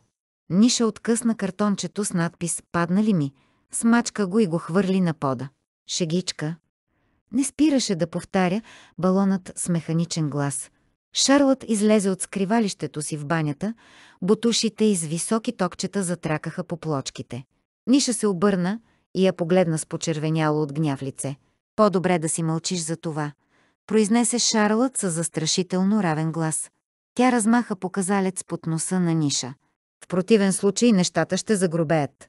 Ниша откъсна картончето с надпис «Падна ли ми?», смачка го и го хвърли на пода. Шегичка. Не спираше да повтаря балонът с механичен глас. Шарлът излезе от скривалището си в банята, бутушите из високи токчета затракаха по плочките. Ниша се обърна и я погледна с почервеняло от гняв лице. По-добре да си мълчиш за това произнесе Шарлът със застрашително равен глас. Тя размаха показалец под носа на Ниша. В противен случай нещата ще загробеят.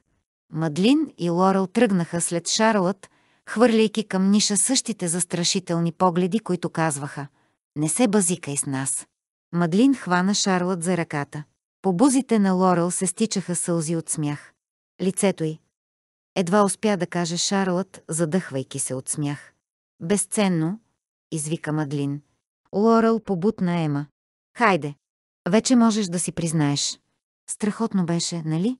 Мадлин и Лорел тръгнаха след Шарлът, хвърляйки към Ниша същите застрашителни погледи, които казваха «Не се базикай с нас». Мадлин хвана Шарлът за ръката. По бузите на Лорел се стичаха сълзи от смях. Лицето й. Едва успя да каже Шарлът, задъхвайки се от смях. Безценно, извика Мадлин. Лорел побутна Ема. Хайде, вече можеш да си признаеш. Страхотно беше, нали?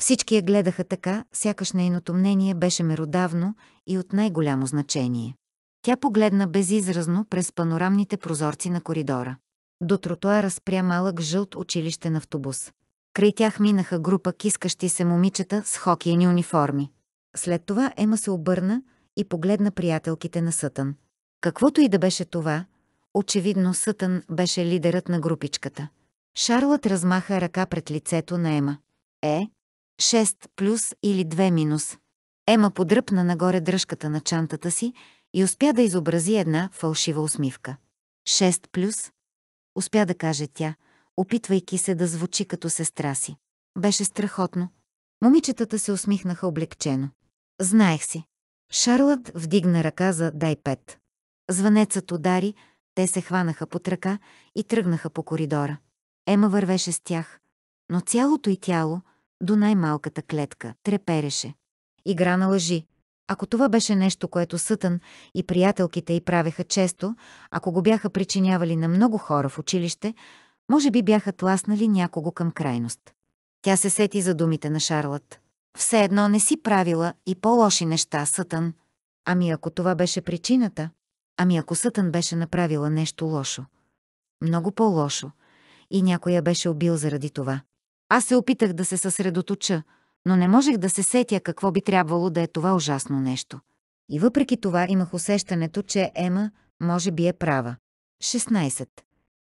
Всички я гледаха така, сякаш нейното мнение беше меродавно и от най-голямо значение. Тя погледна безизразно през панорамните прозорци на коридора. До тротуара спря малък жълт училище на автобус. Край тях минаха група кискащи се момичета с хокейни униформи. След това Ема се обърна и погледна приятелките на Сътън. Каквото и да беше това, очевидно Сътън беше лидерът на групичката. Шарлът размаха ръка пред лицето на Ема. Е, 6 плюс или 2 минус. Ема подръпна нагоре дръжката на чантата си и успя да изобрази една фалшива усмивка. 6 плюс? Успя да каже тя, опитвайки се да звучи като сестра си. Беше страхотно. Момичетата се усмихнаха облегчено. Знаех си. Шарлът вдигна ръка за «Дай пет». Звънецът удари, те се хванаха под ръка и тръгнаха по коридора. Ема вървеше с тях, но цялото й тяло, до най-малката клетка, трепереше. Игра на лъжи. Ако това беше нещо, което Сътън и приятелките й правеха често, ако го бяха причинявали на много хора в училище, може би бяха тласнали някого към крайност. Тя се сети за думите на Шарлат. Все едно не си правила и по-лоши неща, Сътън. Ами ако това беше причината, Ами ако Сътън беше направила нещо лошо. Много по-лошо. И някой я беше убил заради това. Аз се опитах да се съсредоточа, но не можех да се сетя какво би трябвало да е това ужасно нещо. И въпреки това имах усещането, че Ема може би е права. 16.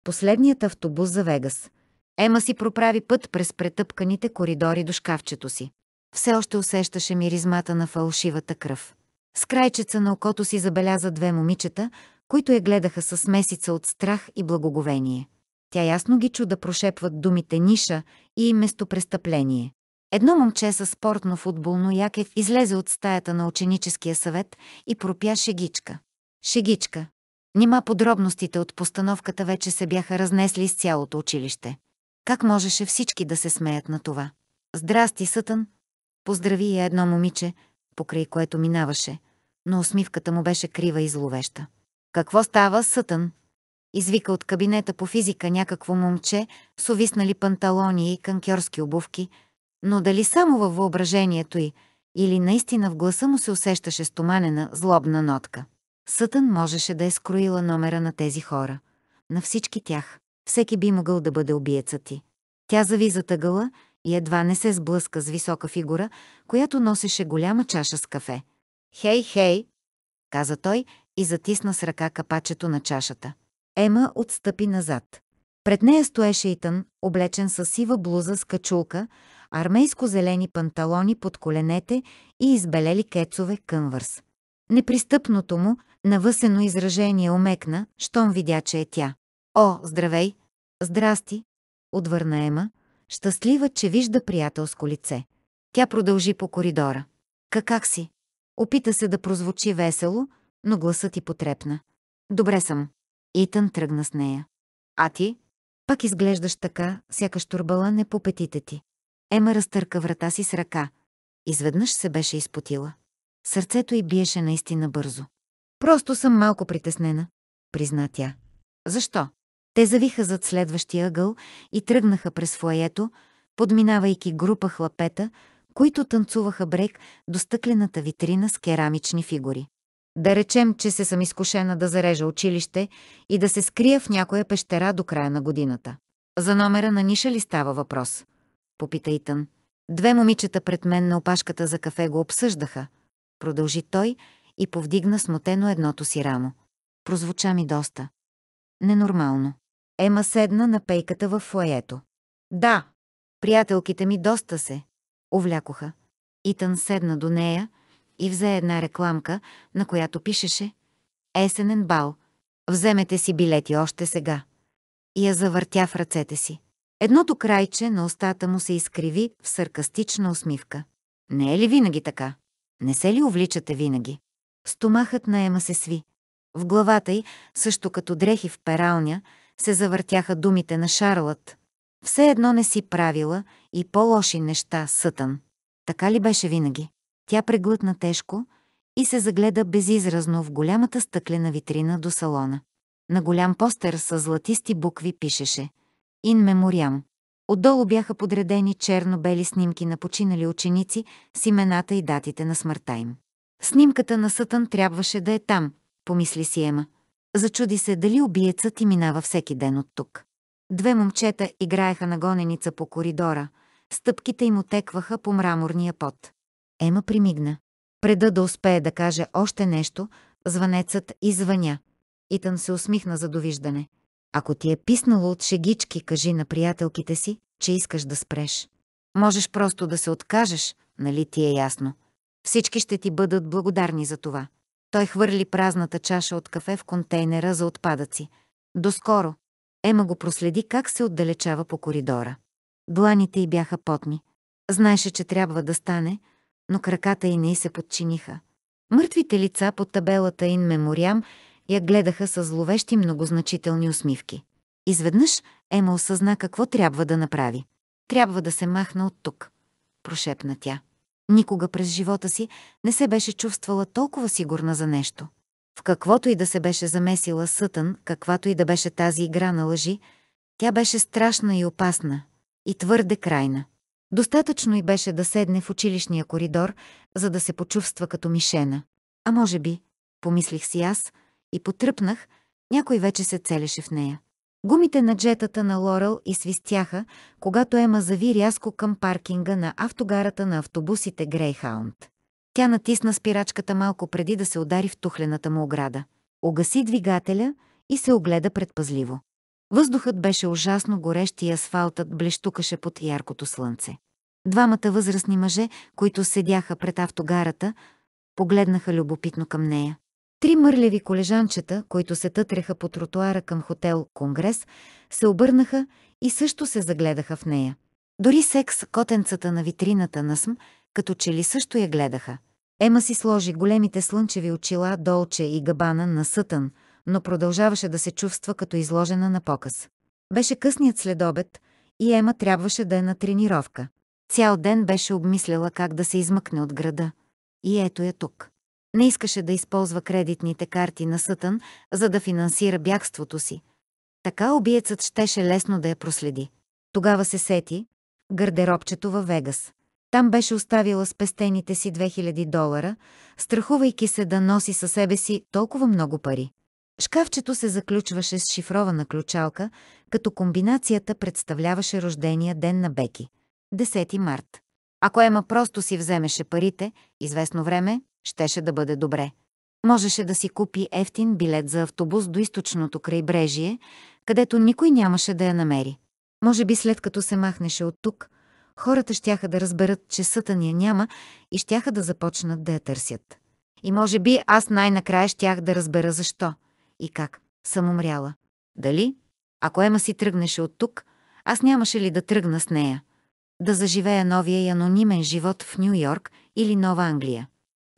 Последният автобус за Вегас. Ема си проправи път през претъпканите коридори до шкафчето си. Все още усещаше миризмата на фалшивата кръв. С крайчеца на окото си забеляза две момичета, които я гледаха с месица от страх и благоговение. Тя ясно ги чу да прошепват думите ниша и местопрестъпление. Едно момче със спортно-футболно якев излезе от стаята на ученическия съвет и пропя шегичка. Шегичка. Нима подробностите от постановката вече се бяха разнесли с цялото училище. Как можеше всички да се смеят на това? Здрасти, Сътън! Поздрави я едно момиче, покрай което минаваше, но усмивката му беше крива и зловеща. «Какво става, Сътън?» Извика от кабинета по физика някакво момче с увиснали панталони и канкьорски обувки, но дали само във въображението й, или наистина в гласа му се усещаше стоманена, злобна нотка. Сътън можеше да е скроила номера на тези хора. На всички тях. Всеки би могъл да бъде убиецът ти. Тя зави тъгъла и едва не се сблъска с висока фигура, която носеше голяма чаша с кафе. «Хей, хей!» каза той и затисна с ръка капачето на чашата. Ема отстъпи назад. Пред нея стоеше Итан, облечен с сива блуза с качулка, армейско-зелени панталони под коленете и избелели кецове кънвърс. Непристъпното му, навъсено изражение омекна, щом видя, че е тя. «О, здравей!» «Здрасти!» отвърна Ема, щастлива, че вижда приятелско лице. Тя продължи по коридора. Какак си? Опита се да прозвучи весело, но гласът ти потрепна. Добре съм. Итан тръгна с нея. А ти? Пак изглеждаш така, сякаш турбала не по петите ти. Ема разтърка врата си с ръка. Изведнъж се беше изпотила. Сърцето й биеше наистина бързо. Просто съм малко притеснена, призна тя. Защо? Те завиха зад следващия ъгъл и тръгнаха през флаето, подминавайки група хлапета, които танцуваха брек до стъклената витрина с керамични фигури. Да речем, че се съм изкушена да зарежа училище и да се скрия в някоя пещера до края на годината. За номера на ниша ли става въпрос? Попита Итан. Две момичета пред мен на опашката за кафе го обсъждаха. Продължи той и повдигна смутено едното си рамо. Прозвуча ми доста. Ненормално. Ема седна на пейката в фоето. Да, приятелките ми доста се. увлякоха. Итан седна до нея и взе една рекламка, на която пишеше «Есенен бал. Вземете си билети още сега». И я завъртя в ръцете си. Едното крайче на устата му се изкриви в саркастична усмивка. Не е ли винаги така? Не се ли увличате винаги? Стомахът на Ема се сви. В главата й, също като дрехи в пералня, се завъртяха думите на Шарлът. Все едно не си правила и по-лоши неща, Сътън. Така ли беше винаги? Тя преглътна тежко и се загледа безизразно в голямата стъклена витрина до салона. На голям постер с златисти букви пишеше «Ин меморям». Отдолу бяха подредени черно-бели снимки на починали ученици с имената и датите на смъртта им. Снимката на Сътън трябваше да е там, помисли си Ема. Зачуди се дали убиецът и минава всеки ден от тук. Две момчета играеха на гоненица по коридора, стъпките им отекваха по мраморния пот. Ема примигна. Преда да успее да каже още нещо, звънецът и звъня. Итан се усмихна за довиждане. Ако ти е писнало от шегички, кажи на приятелките си, че искаш да спреш. Можеш просто да се откажеш, нали ти е ясно. Всички ще ти бъдат благодарни за това. Той хвърли празната чаша от кафе в контейнера за отпадъци. Доскоро. Ема го проследи как се отдалечава по коридора. Дланите й бяха потни. Знаеше, че трябва да стане, но краката й не й се подчиниха. Мъртвите лица под табелата Ин Мемориам я гледаха с зловещи многозначителни усмивки. Изведнъж Ема осъзна какво трябва да направи. Трябва да се махна от тук, прошепна тя. Никога през живота си не се беше чувствала толкова сигурна за нещо. В каквото и да се беше замесила Сътън, каквато и да беше тази игра на лъжи, тя беше страшна и опасна, и твърде крайна. Достатъчно и беше да седне в училищния коридор, за да се почувства като мишена. А може би, помислих си аз и потръпнах, някой вече се целеше в нея. Гумите на джетата на Лорел и свистяха, когато Ема зави рязко към паркинга на автогарата на автобусите Грейхаунд. Тя натисна спирачката малко преди да се удари в тухлената му ограда. Огаси двигателя и се огледа предпазливо. Въздухът беше ужасно горещ и асфалтът блещукаше под яркото слънце. Двамата възрастни мъже, които седяха пред автогарата, погледнаха любопитно към нея. Три мърлеви колежанчета, които се тътреха по тротуара към хотел «Конгрес», се обърнаха и също се загледаха в нея. Дори секс котенцата на витрината на СМ, като че ли също я гледаха. Ема си сложи големите слънчеви очила Долче и Габана на Сътън, но продължаваше да се чувства като изложена на показ. Беше късният следобед и Ема трябваше да е на тренировка. Цял ден беше обмисляла как да се измъкне от града. И ето я тук. Не искаше да използва кредитните карти на Сътън, за да финансира бягството си. Така обиецът щеше лесно да я проследи. Тогава се сети гардеробчето във Вегас. Там беше оставила спестените си 2000 долара, страхувайки се да носи със себе си толкова много пари. Шкафчето се заключваше с шифрована ключалка, като комбинацията представляваше рождения ден на Беки. 10 март. Ако Ема просто си вземеше парите, известно време, щеше да бъде добре. Можеше да си купи ефтин билет за автобус до източното крайбрежие, където никой нямаше да я намери. Може би след като се махнеше от тук, хората щяха да разберат, че сътъния няма и щяха да започнат да я търсят. И може би аз най-накрая щях да разбера защо и как съм умряла. Дали? Ако Ема си тръгнеше от тук, аз нямаше ли да тръгна с нея? Да заживея новия и анонимен живот в Нью-Йорк или Нова Англия?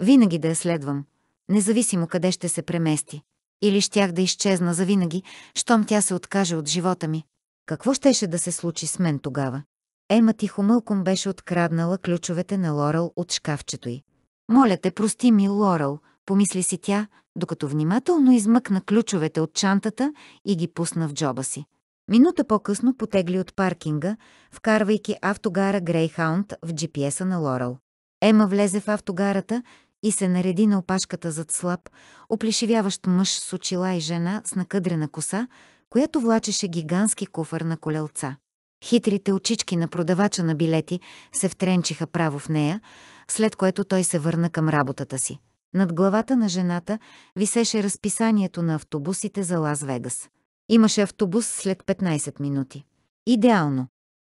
Винаги да я следвам, независимо къде ще се премести. Или щях да изчезна завинаги, щом тя се откаже от живота ми. Какво щеше да се случи с мен тогава? Ема тихо мълком беше откраднала ключовете на Лорел от шкафчето й. «Моля те, прости ми, Лорел», помисли си тя, докато внимателно измъкна ключовете от чантата и ги пусна в джоба си. Минута по-късно потегли от паркинга, вкарвайки автогара Грейхаунд в GPS-а на Лорел. Ема влезе в автогарата, и се нареди на опашката зад слаб, оплешивяващ мъж с очила и жена с накъдрена коса, която влачеше гигантски куфър на колелца. Хитрите очички на продавача на билети се втренчиха право в нея, след което той се върна към работата си. Над главата на жената висеше разписанието на автобусите за Лас-Вегас. Имаше автобус след 15 минути. Идеално.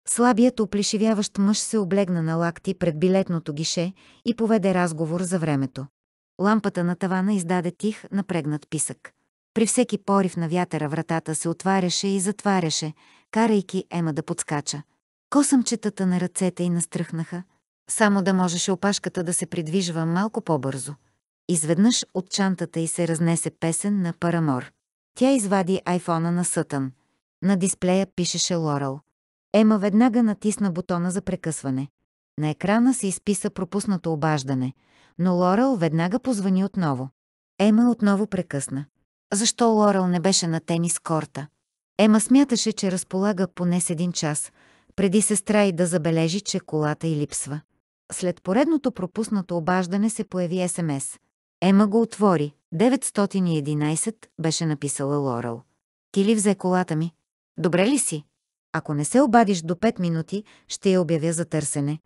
Слабият оплешивяващ мъж се облегна на лакти пред билетното гише и поведе разговор за времето. Лампата на тавана издаде тих, напрегнат писък. При всеки порив на вятъра вратата се отваряше и затваряше, карайки Ема да подскача. Косъмчетата на ръцете й настръхнаха, само да можеше опашката да се придвижва малко по-бързо. Изведнъж от чантата й се разнесе песен на Парамор. Тя извади айфона на Сътън. На дисплея пишеше Лорел. Ема веднага натисна бутона за прекъсване. На екрана се изписа пропуснато обаждане, но Лорел веднага позвани отново. Ема отново прекъсна. Защо Лорел не беше на тенис корта? Ема смяташе, че разполага поне с един час, преди сестра и да забележи, че колата й липсва. След поредното пропуснато обаждане се появи СМС. Ема го отвори. 911 беше написала Лорел. Ти ли взе колата ми? Добре ли си? Ако не се обадиш до 5 минути, ще я обявя за търсене.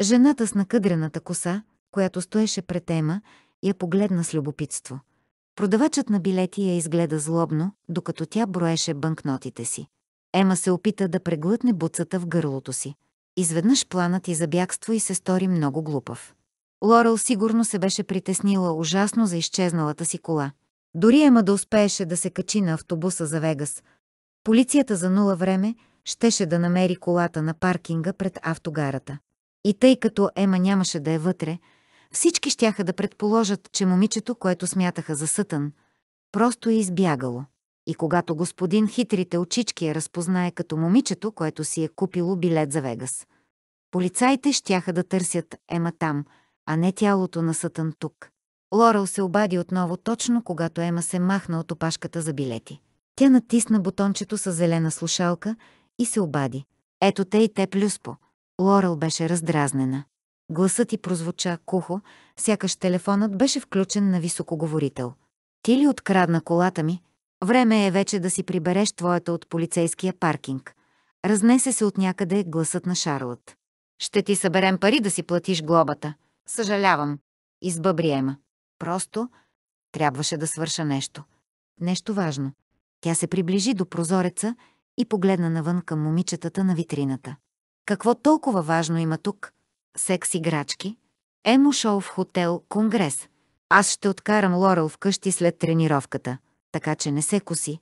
Жената с накъдрената коса, която стоеше пред Ема, я погледна с любопитство. Продавачът на билети я изгледа злобно, докато тя броеше банкнотите си. Ема се опита да преглътне буцата в гърлото си. Изведнъж планът и за бягство и се стори много глупав. Лорел сигурно се беше притеснила ужасно за изчезналата си кола. Дори Ема да успееше да се качи на автобуса за Вегас. Полицията за нула време щеше да намери колата на паркинга пред автогарата. И тъй като Ема нямаше да е вътре, всички щяха да предположат, че момичето, което смятаха за сътън, просто е избягало. И когато господин хитрите очички я разпознае като момичето, което си е купило билет за Вегас. Полицаите щяха да търсят Ема там, а не тялото на Сътън тук. Лорел се обади отново точно, когато Ема се махна от опашката за билети. Тя натисна бутончето с зелена слушалка и се обади. Ето те и те плюспо. Лорел беше раздразнена. Гласът ти прозвуча кухо, сякаш телефонът беше включен на високоговорител. Ти ли открадна колата ми? Време е вече да си прибереш твоята от полицейския паркинг. Разнесе се от някъде гласът на Шарлот. Ще ти съберем пари да си платиш глобата. Съжалявам. Избъбри Ема. Просто трябваше да свърша нещо. Нещо важно. Тя се приближи до прозореца и погледна навън към момичетата на витрината. Какво толкова важно има тук? Секс играчки? Емо шоу в хотел Конгрес. Аз ще откарам Лорел вкъщи след тренировката, така че не се коси,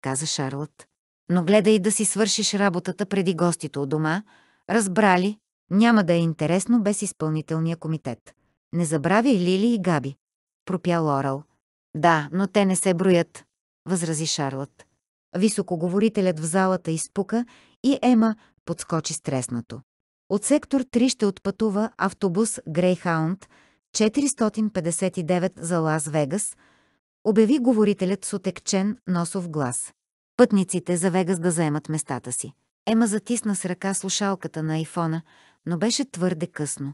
каза Шарлот. Но гледай да си свършиш работата преди гостите от дома. Разбрали, няма да е интересно без изпълнителния комитет. Не забравяй Лили и Габи, пропя Лорел. Да, но те не се броят, възрази Шарлот. Високоговорителят в залата изпука и Ема подскочи стреснато. От сектор 3 ще отпътува автобус Грейхаунд 459 за Лас-Вегас, обяви говорителят с отекчен носов глас. Пътниците за Вегас да заемат местата си. Ема затисна с ръка слушалката на айфона, но беше твърде късно.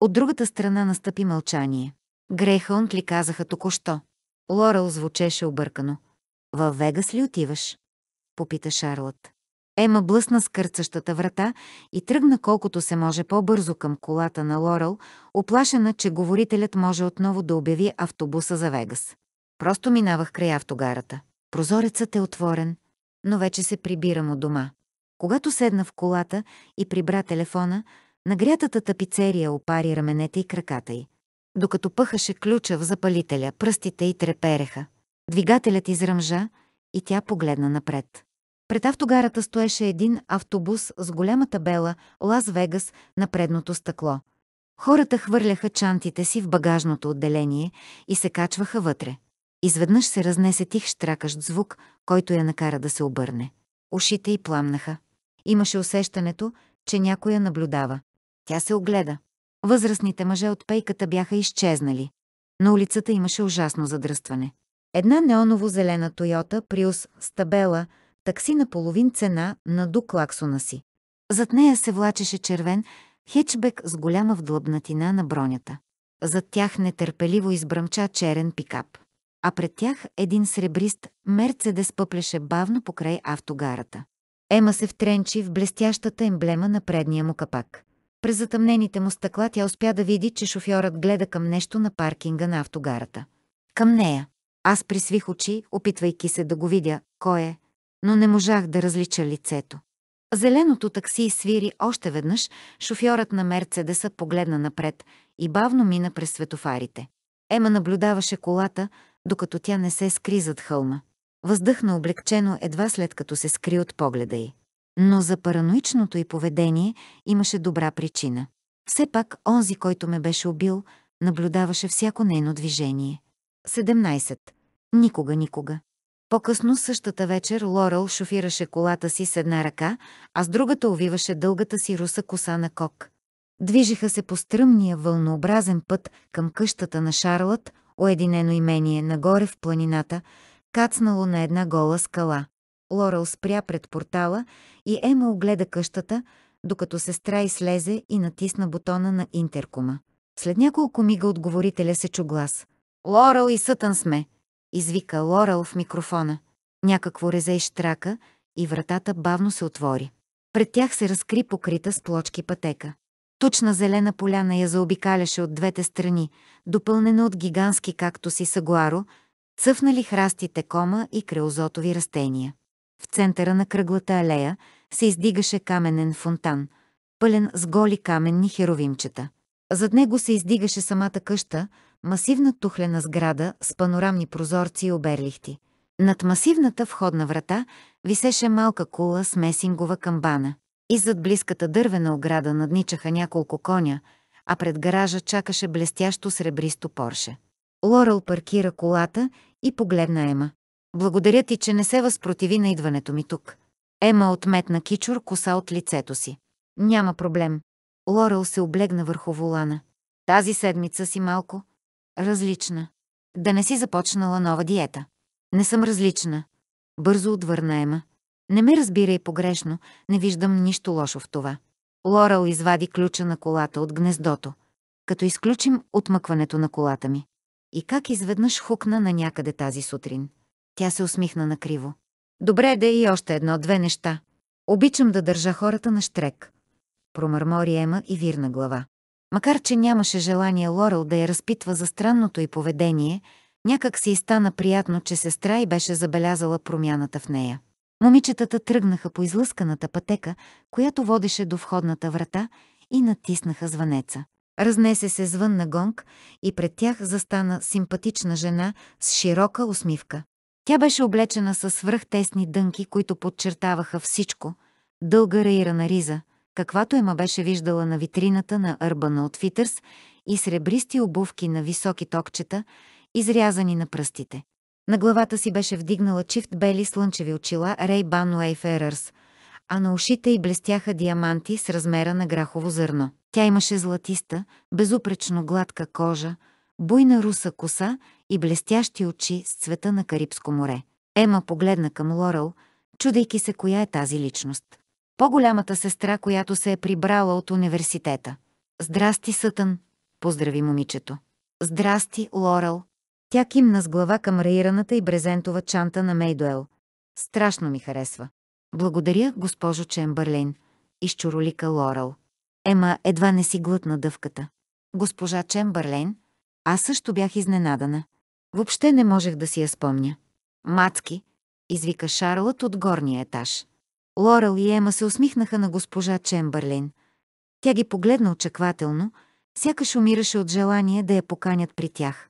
От другата страна настъпи мълчание. Грейхаунд ли казаха току-що? Лорел звучеше объркано. Във Вегас ли отиваш? Попита Шарлот. Ема блъсна с кърцащата врата и тръгна колкото се може по-бързо към колата на Лорел, оплашена, че говорителят може отново да обяви автобуса за Вегас. Просто минавах край автогарата. Прозорецът е отворен, но вече се прибирам от дома. Когато седна в колата и прибра телефона, нагрятата тапицерия опари раменете и краката й. Докато пъхаше ключа в запалителя, пръстите й трепереха. Двигателят изръмжа и тя погледна напред. Пред автогарата стоеше един автобус с голяма табела «Лас-Вегас» на предното стъкло. Хората хвърляха чантите си в багажното отделение и се качваха вътре. Изведнъж се разнесе тих штракащ звук, който я накара да се обърне. Ушите й пламнаха. Имаше усещането, че някоя наблюдава. Тя се огледа. Възрастните мъже от пейката бяха изчезнали. На улицата имаше ужасно задръстване. Една неоново-зелена Тойота Prius с табела такси на половин цена наду клаксона си. Зад нея се влачеше червен хечбек с голяма вдлъбнатина на бронята. Зад тях нетърпеливо избръмча черен пикап. А пред тях един сребрист Мерцедес пъплеше бавно покрай автогарата. Ема се втренчи в блестящата емблема на предния му капак. През затъмнените му стъкла тя успя да види, че шофьорът гледа към нещо на паркинга на автогарата. Към нея. Аз присвих очи, опитвайки се да го видя, кой е, но не можах да различа лицето. Зеленото такси свири още веднъж, шофьорът на Мерцедеса погледна напред и бавно мина през светофарите. Ема наблюдаваше колата, докато тя не се скри зад хълма. Въздъхна облегчено едва след като се скри от погледа й. Но за параноичното й поведение имаше добра причина. Все пак онзи, който ме беше убил, наблюдаваше всяко нейно движение. 17. Никога, никога. По-късно същата вечер Лорел шофираше колата си с една ръка, а с другата увиваше дългата си руса коса на кок. Движиха се по стръмния вълнообразен път към къщата на Шарлът, уединено имение нагоре в планината, кацнало на една гола скала. Лорел спря пред портала и Ема огледа къщата, докато сестра излезе и натисна бутона на интеркома. След няколко мига отговорителя се чу глас. Лорел и Сътън сме, извика Лорел в микрофона. Някакво резе штрака и вратата бавно се отвори. Пред тях се разкри покрита с плочки пътека. Тучна зелена поляна я заобикаляше от двете страни, допълнена от гигантски кактуси сагуаро, цъфнали храстите кома и креозотови растения. В центъра на кръглата алея се издигаше каменен фонтан, пълен с голи каменни херовимчета. Зад него се издигаше самата къща, масивна тухлена сграда с панорамни прозорци и оберлихти. Над масивната входна врата висеше малка кула с месингова камбана. И зад близката дървена ограда надничаха няколко коня, а пред гаража чакаше блестящо сребристо порше. Лорел паркира колата и погледна Ема. Благодаря ти, че не се възпротиви на идването ми тук. Ема отметна кичур коса от лицето си. Няма проблем. Лорел се облегна върху волана. Тази седмица си малко, Различна. Да не си започнала нова диета. Не съм различна. Бързо отвърна Ема. Не ме разбирай погрешно, не виждам нищо лошо в това. Лорал извади ключа на колата от гнездото, като изключим отмъкването на колата ми. И как изведнъж хукна на някъде тази сутрин. Тя се усмихна накриво. Добре да и още едно-две неща. Обичам да държа хората на штрек. Промърмори Ема и вирна глава. Макар, че нямаше желание Лорел да я разпитва за странното й поведение, някак си и стана приятно, че сестра й беше забелязала промяната в нея. Момичетата тръгнаха по излъсканата пътека, която водеше до входната врата и натиснаха звънеца. Разнесе се звън на гонг и пред тях застана симпатична жена с широка усмивка. Тя беше облечена със свръхтесни дънки, които подчертаваха всичко – дълга раирана риза – каквато ема беше виждала на витрината на Urban Outfitters и сребристи обувки на високи токчета, изрязани на пръстите. На главата си беше вдигнала чифт бели слънчеви очила Ray Ban Wayfarers, а на ушите й блестяха диаманти с размера на грахово зърно. Тя имаше златиста, безупречно гладка кожа, буйна руса коса и блестящи очи с цвета на Карибско море. Ема погледна към Лорел, чудейки се коя е тази личност. По-голямата сестра, която се е прибрала от университета. Здрасти, Сътън, поздрави момичето. Здрасти, Лорел. Тя кимна с глава към раираната и брезентова чанта на Мейдуел. Страшно ми харесва. Благодаря, госпожо Чемберлин, изчуролика Лорел. Ема едва не си глътна дъвката. Госпожа Чемберлин, аз също бях изненадана. Въобще не можех да си я спомня. Мацки, извика Шарлът от горния етаж. Лорел и Ема се усмихнаха на госпожа Чемберлин. Тя ги погледна очаквателно, сякаш умираше от желание да я поканят при тях.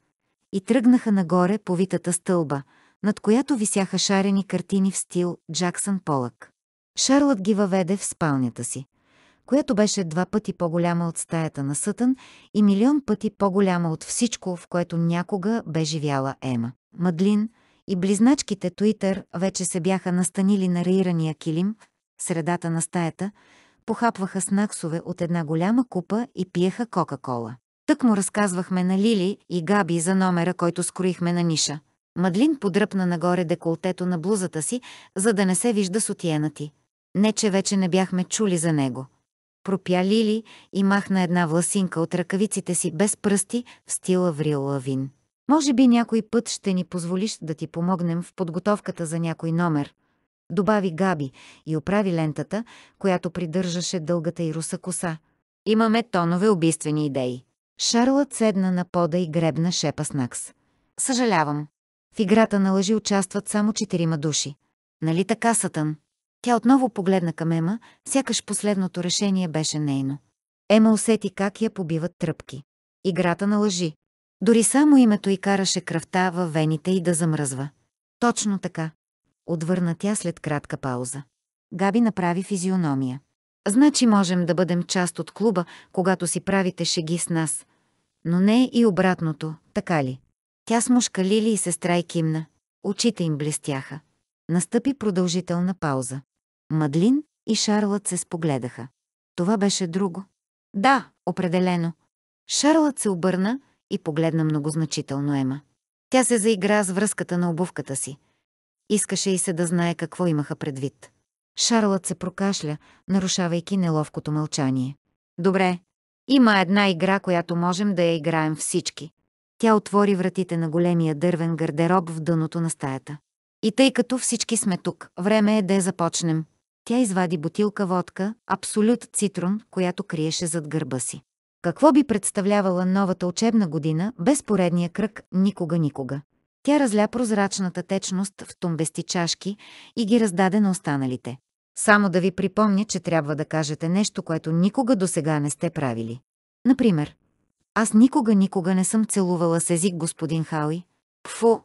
И тръгнаха нагоре по витата стълба, над която висяха шарени картини в стил Джаксън Полък. Шарлът ги въведе в спалнята си, която беше два пъти по-голяма от стаята на Сътън и милион пъти по-голяма от всичко, в което някога бе живяла Ема. Мадлин – и близначките Туитър вече се бяха настанили на рейрания килим, средата на стаята, похапваха снаксове от една голяма купа и пиеха Кока-кола. Тък му разказвахме на Лили и Габи за номера, който скроихме на ниша. Мадлин подръпна нагоре деколтето на блузата си, за да не се вижда сутиена ти. Не, че вече не бяхме чули за него. Пропя Лили и махна една власинка от ръкавиците си без пръсти в стила Врил Лавин. Може би някой път ще ни позволиш да ти помогнем в подготовката за някой номер. Добави Габи и оправи лентата, която придържаше дългата и руса коса. Имаме тонове убийствени идеи. Шарлът седна на пода и гребна шепа с Накс. Съжалявам. В играта на лъжи участват само четирима души. Нали така, Сатън? Тя отново погледна към Ема, сякаш последното решение беше нейно. Ема усети как я побиват тръпки. Играта на лъжи. Дори само името й караше кръвта във вените и да замръзва. Точно така. Отвърна тя след кратка пауза. Габи направи физиономия. Значи можем да бъдем част от клуба, когато си правите шеги с нас. Но не и обратното, така ли? Тя смушка Лили и сестра и кимна. Очите им блестяха. Настъпи продължителна пауза. Мадлин и Шарлът се спогледаха. Това беше друго. Да, определено. Шарлът се обърна, и погледна многозначително Ема. Тя се заигра с връзката на обувката си. Искаше и се да знае какво имаха предвид. Шарлът се прокашля, нарушавайки неловкото мълчание. Добре, има една игра, която можем да я играем всички. Тя отвори вратите на големия дървен гардероб в дъното на стаята. И тъй като всички сме тук, време е да започнем. Тя извади бутилка водка, абсолют цитрон, която криеше зад гърба си. Какво би представлявала новата учебна година без поредния кръг «Никога-никога»? Тя разля прозрачната течност в тумбести чашки и ги раздаде на останалите. Само да ви припомня, че трябва да кажете нещо, което никога до сега не сте правили. Например, аз никога-никога не съм целувала с език господин Хауи. Пфу!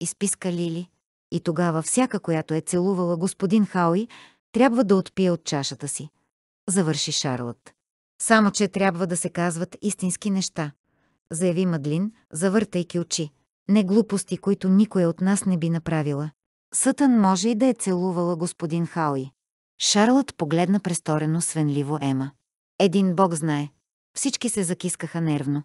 Изписка Лили. И тогава всяка, която е целувала господин Хауи, трябва да отпие от чашата си. Завърши Шарлот. Само, че трябва да се казват истински неща, заяви Мадлин, завъртайки очи. Не глупости, които никой от нас не би направила. Сътън може и да е целувала господин Хауи. Шарлът погледна престорено свенливо Ема. Един бог знае. Всички се закискаха нервно.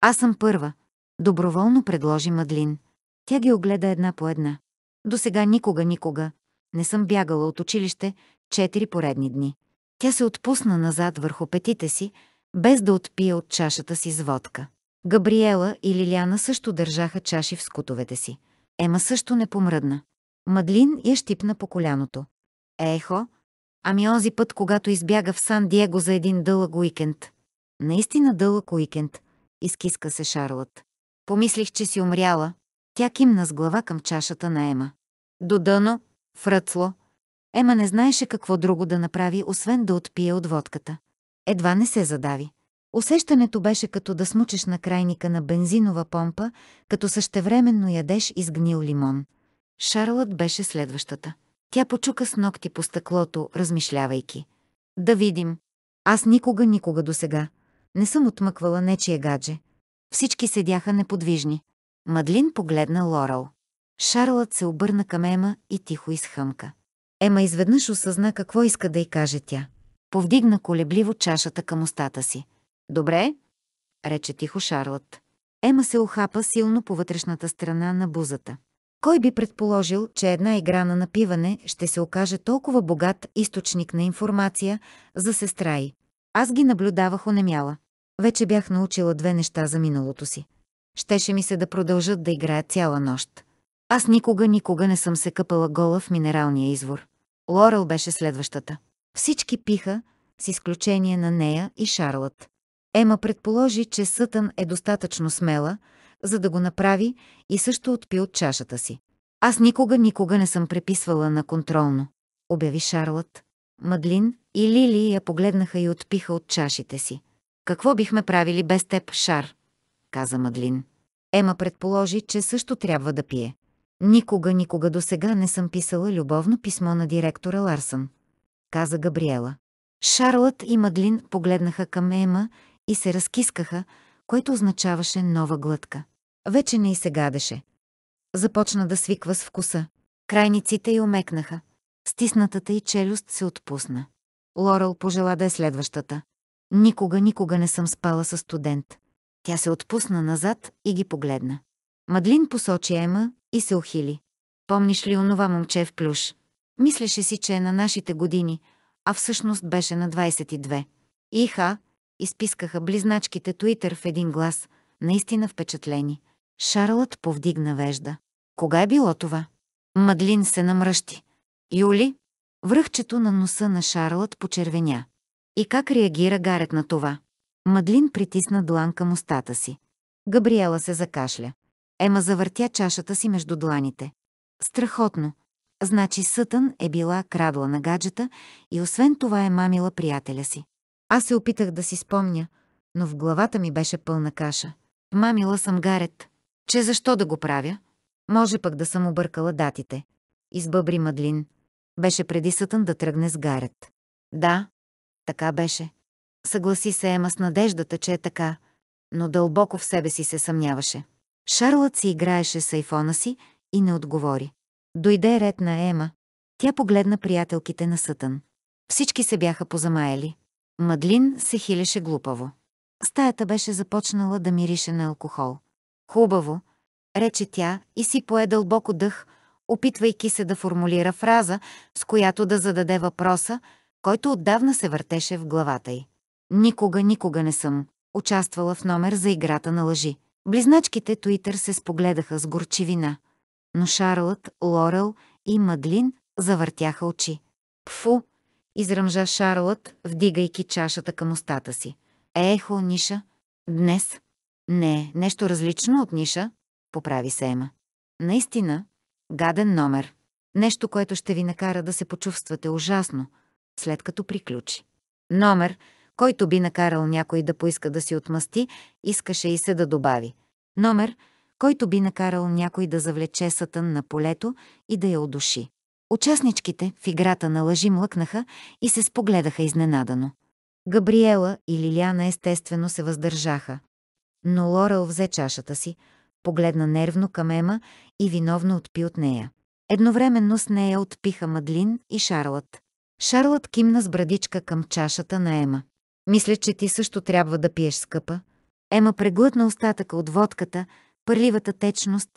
Аз съм първа. Доброволно предложи Мадлин. Тя ги огледа една по една. До сега никога, никога. Не съм бягала от училище четири поредни дни. Тя се отпусна назад върху петите си, без да отпие от чашата си с водка. Габриела и Лиляна също държаха чаши в скутовете си. Ема също не помръдна. Мадлин я щипна по коляното. Ехо, ами онзи път, когато избяга в Сан-Диего за един дълъг уикенд. Наистина дълъг уикенд, изкиска се Шарлът. Помислих, че си умряла. Тя кимна с глава към чашата на Ема. До дъно, фръцло, Ема не знаеше какво друго да направи, освен да отпие от водката. Едва не се задави. Усещането беше като да смучеш на крайника на бензинова помпа, като същевременно ядеш изгнил лимон. Шарлът беше следващата. Тя почука с ногти по стъклото, размишлявайки. Да видим. Аз никога, никога досега. Не съм отмъквала нечия гадже. Всички седяха неподвижни. Мадлин погледна Лорал. Шарлът се обърна към Ема и тихо изхъмка. Ема изведнъж осъзна какво иска да й каже тя. Повдигна колебливо чашата към устата си. Добре, рече тихо Шарлът. Ема се охапа силно по вътрешната страна на бузата. Кой би предположил, че една игра на напиване ще се окаже толкова богат източник на информация за сестра й? Аз ги наблюдавах онемяла. Вече бях научила две неща за миналото си. Щеше ми се да продължат да играя цяла нощ. Аз никога, никога не съм се къпала гола в минералния извор. Лорел беше следващата. Всички пиха, с изключение на нея и Шарлот. Ема предположи, че Сътън е достатъчно смела, за да го направи и също отпи от чашата си. Аз никога, никога не съм преписвала на контролно, обяви Шарлот. Мадлин и Лили я погледнаха и отпиха от чашите си. Какво бихме правили без теб, Шар? каза Мадлин. Ема предположи, че също трябва да пие. Никога, никога до сега не съм писала любовно писмо на директора Ларсън, каза Габриела. Шарлът и Мадлин погледнаха към Ема и се разкискаха, което означаваше нова глътка. Вече не и се гадеше. Започна да свиква с вкуса. Крайниците й омекнаха. Стиснатата й челюст се отпусна. Лорел пожела да е следващата. Никога, никога не съм спала със студент. Тя се отпусна назад и ги погледна. Мадлин посочи Ема и се ухили. Помниш ли онова момче в плюш? Мислеше си, че е на нашите години, а всъщност беше на 22. Иха, изпискаха близначките Туитър в един глас, наистина впечатлени. Шарлът повдигна вежда. Кога е било това? Мадлин се намръщи. Юли? Връхчето на носа на Шарлът почервеня. И как реагира Гарет на това? Мадлин притисна длан към устата си. Габриела се закашля. Ема завъртя чашата си между дланите. Страхотно. Значи Сътън е била крадла на гаджета и освен това е мамила приятеля си. Аз се опитах да си спомня, но в главата ми беше пълна каша. Мамила съм Гарет. Че защо да го правя? Може пък да съм объркала датите. Избъбри Мадлин. Беше преди Сътън да тръгне с Гарет. Да, така беше. Съгласи се Ема с надеждата, че е така, но дълбоко в себе си се съмняваше. Шарлът си играеше с айфона си и не отговори. Дойде ред на Ема. Тя погледна приятелките на Сътън. Всички се бяха позамаяли. Мадлин се хилеше глупаво. Стаята беше започнала да мирише на алкохол. Хубаво, рече тя и си пое дълбоко дъх, опитвайки се да формулира фраза, с която да зададе въпроса, който отдавна се въртеше в главата й. Никога, никога не съм участвала в номер за играта на лъжи. Близначките Туитър се спогледаха с горчивина, но Шарлът, Лорел и Мадлин завъртяха очи. Пфу! изръмжа Шарлът, вдигайки чашата към устата си. Ехо, Ниша, днес? Не, нещо различно от Ниша, поправи се Ема. Наистина, гаден номер. Нещо, което ще ви накара да се почувствате ужасно, след като приключи. Номер, който би накарал някой да поиска да си отмъсти, искаше и се да добави. Номер, който би накарал някой да завлече сатън на полето и да я удуши. Участничките в играта на лъжи млъкнаха и се спогледаха изненадано. Габриела и Лилиана естествено се въздържаха. Но Лорел взе чашата си, погледна нервно към Ема и виновно отпи от нея. Едновременно с нея отпиха Мадлин и Шарлат. Шарлат кимна с брадичка към чашата на Ема. Мисля, че ти също трябва да пиеш, скъпа. Ема преглътна остатъка от водката, пърливата течност,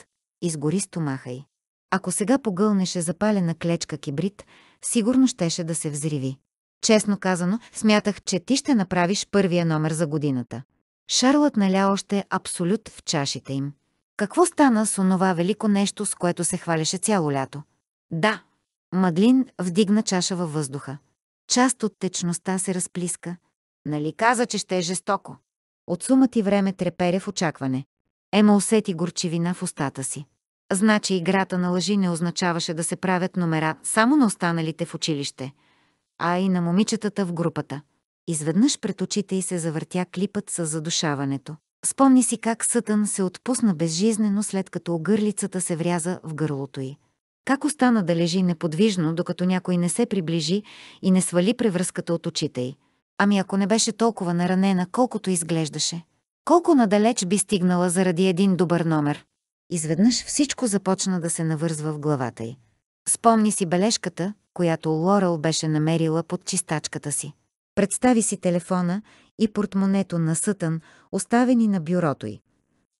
изгори стомаха й. Ако сега погълнеше запалена клечка кибрид, сигурно щеше да се взриви. Честно казано, смятах, че ти ще направиш първия номер за годината. Шарлът наля още абсолют в чашите им. Какво стана с онова велико нещо, с което се хвалеше цяло лято? Да. Мадлин вдигна чаша във въздуха. Част от течността се разплиска, Нали каза, че ще е жестоко? От сума ти време трепере в очакване. Ема усети горчивина в устата си. Значи играта на лъжи не означаваше да се правят номера само на останалите в училище, а и на момичетата в групата. Изведнъж пред очите й се завъртя клипът с задушаването. Спомни си как Сътън се отпусна безжизнено след като огърлицата се вряза в гърлото й. Как остана да лежи неподвижно, докато някой не се приближи и не свали превръзката от очите й. Ами ако не беше толкова наранена, колкото изглеждаше. Колко надалеч би стигнала заради един добър номер? Изведнъж всичко започна да се навързва в главата й. Спомни си бележката, която Лорел беше намерила под чистачката си. Представи си телефона и портмонето на Сътън, оставени на бюрото й.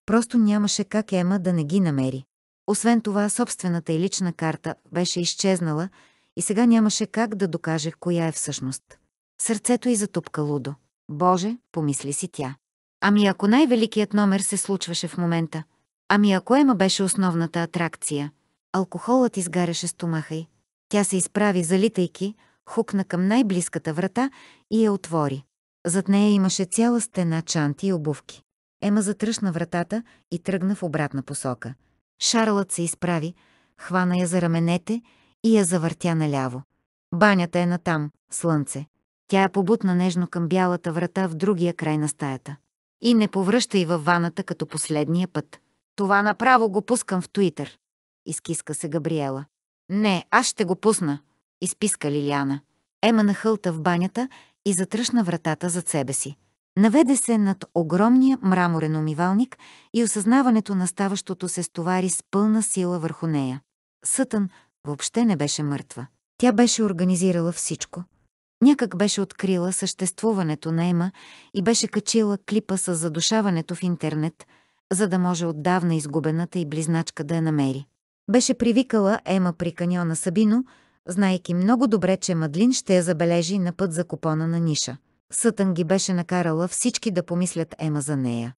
Просто нямаше как Ема да не ги намери. Освен това, собствената и лична карта беше изчезнала и сега нямаше как да докаже коя е всъщност. Сърцето й затупка лудо. Боже, помисли си тя. Ами ако най-великият номер се случваше в момента, ами ако Ема беше основната атракция, алкохолът изгаряше стомаха й. Тя се изправи, залитайки, хукна към най-близката врата и я отвори. Зад нея имаше цяла стена чанти и обувки. Ема затръшна вратата и тръгна в обратна посока. Шарлът се изправи, хвана я за раменете и я завъртя наляво. Банята е натам, слънце. Тя я е побутна нежно към бялата врата в другия край на стаята. И не повръща и във ваната като последния път. Това направо го пускам в Туитър. Изкиска се Габриела. Не, аз ще го пусна. Изписка Лилиана. Ема нахълта в банята и затръшна вратата зад себе си. Наведе се над огромния мраморен умивалник и осъзнаването на ставащото се стовари с пълна сила върху нея. Сътън въобще не беше мъртва. Тя беше организирала всичко. Някак беше открила съществуването на Ема и беше качила клипа с задушаването в интернет, за да може отдавна изгубената и близначка да я намери. Беше привикала Ема при каньона Сабино, знайки много добре, че Мадлин ще я забележи на път за купона на ниша. Сътън ги беше накарала всички да помислят Ема за нея,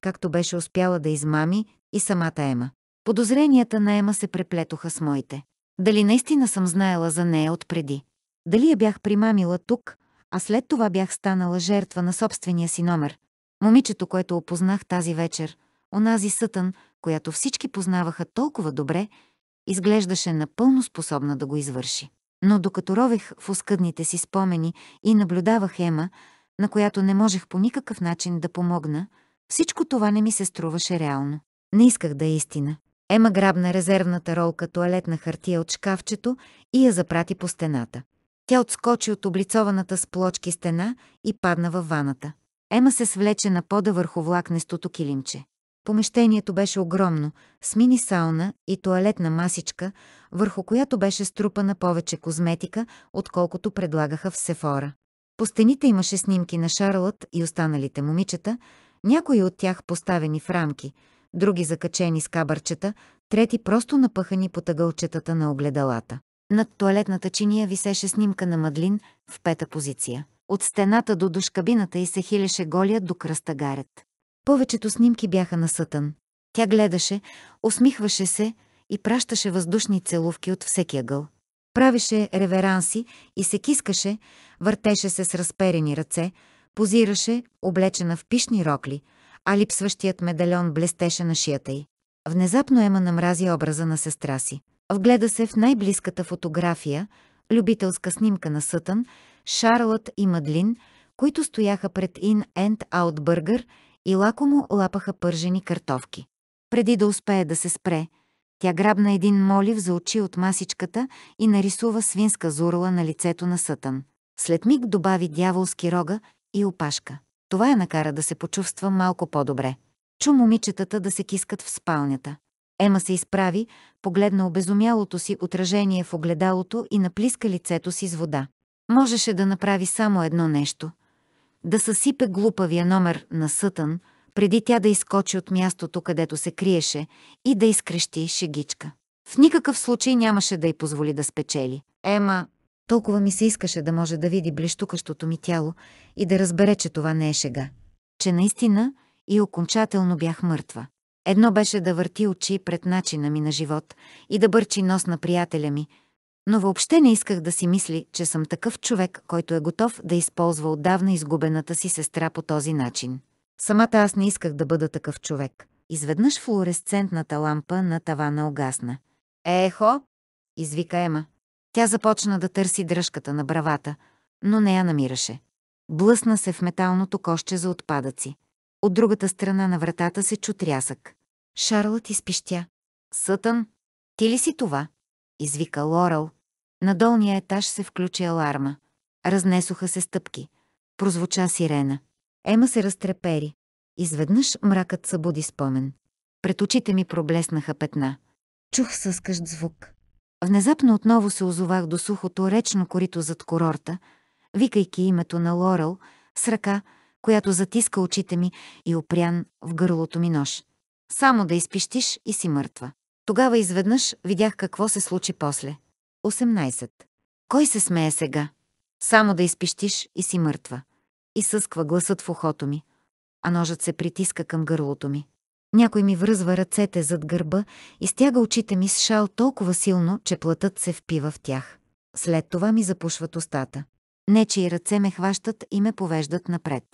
както беше успяла да измами и самата Ема. Подозренията на Ема се преплетоха с моите. Дали наистина съм знаела за нея отпреди? Дали я бях примамила тук, а след това бях станала жертва на собствения си номер. Момичето, което опознах тази вечер, онази сътън, която всички познаваха толкова добре, изглеждаше напълно способна да го извърши. Но докато ровех в оскъдните си спомени и наблюдавах Ема, на която не можех по никакъв начин да помогна, всичко това не ми се струваше реално. Не исках да е истина. Ема грабна резервната ролка туалетна хартия от шкафчето и я запрати по стената. Тя отскочи от облицованата с плочки стена и падна във ваната. Ема се свлече на пода върху влакнестото килимче. Помещението беше огромно, с мини сауна и туалетна масичка, върху която беше струпана повече козметика, отколкото предлагаха в Сефора. По стените имаше снимки на Шарлот и останалите момичета, някои от тях поставени в рамки, други закачени с кабърчета, трети просто напъхани по тъгълчетата на огледалата. Над туалетната чиния висеше снимка на Мадлин в пета позиция. От стената до душкабината и се хилеше голия до кръстагарят. Повечето снимки бяха на Сътън. Тя гледаше, усмихваше се и пращаше въздушни целувки от всеки ъгъл. Правеше реверанси и се кискаше, въртеше се с разперени ръце, позираше, облечена в пишни рокли, а липсващият медальон блестеше на шията й. Внезапно Ема намрази образа на сестра си. Вгледа се в най-близката фотография, любителска снимка на Сътън, Шарлот и Мадлин, които стояха пред Ин and Аут Бъргър и лакомо лапаха пържени картовки. Преди да успее да се спре, тя грабна един молив за очи от масичката и нарисува свинска зурла на лицето на Сътън. След миг добави дяволски рога и опашка. Това я накара да се почувства малко по-добре. Чу момичетата да се кискат в спалнята. Ема се изправи, погледна обезумялото си отражение в огледалото и наплиска лицето си с вода. Можеше да направи само едно нещо. Да съсипе глупавия номер на Сътън, преди тя да изкочи от мястото, където се криеше, и да изкрещи шегичка. В никакъв случай нямаше да й позволи да спечели. Ема, толкова ми се искаше да може да види блещукащото ми тяло и да разбере, че това не е шега. Че наистина и окончателно бях мъртва. Едно беше да върти очи пред начина ми на живот и да бърчи нос на приятеля ми, но въобще не исках да си мисли, че съм такъв човек, който е готов да използва отдавна изгубената си сестра по този начин. Самата аз не исках да бъда такъв човек. Изведнъж флуоресцентната лампа на тавана огасна. «Ехо!» – извика Ема. Тя започна да търси дръжката на бравата, но не я намираше. Блъсна се в металното коще за отпадъци. От другата страна на вратата се чу трясък. Шарлот изпищя. Сътън, ти ли си това? Извика Лорал. На долния етаж се включи аларма. Разнесоха се стъпки. Прозвуча сирена. Ема се разтрепери. Изведнъж мракът събуди спомен. Пред очите ми проблеснаха петна. Чух съскащ звук. Внезапно отново се озовах до сухото речно корито зад курорта, викайки името на Лорел, с ръка, която затиска очите ми и опрян в гърлото ми нож. Само да изпищиш и си мъртва. Тогава изведнъж видях какво се случи после. 18. Кой се смее сега? Само да изпищиш и си мъртва. Изсъсква гласът в ухото ми, а ножът се притиска към гърлото ми. Някой ми връзва ръцете зад гърба и стяга очите ми с шал толкова силно, че плътът се впива в тях. След това ми запушват устата. Нечи и ръце ме хващат и ме повеждат напред.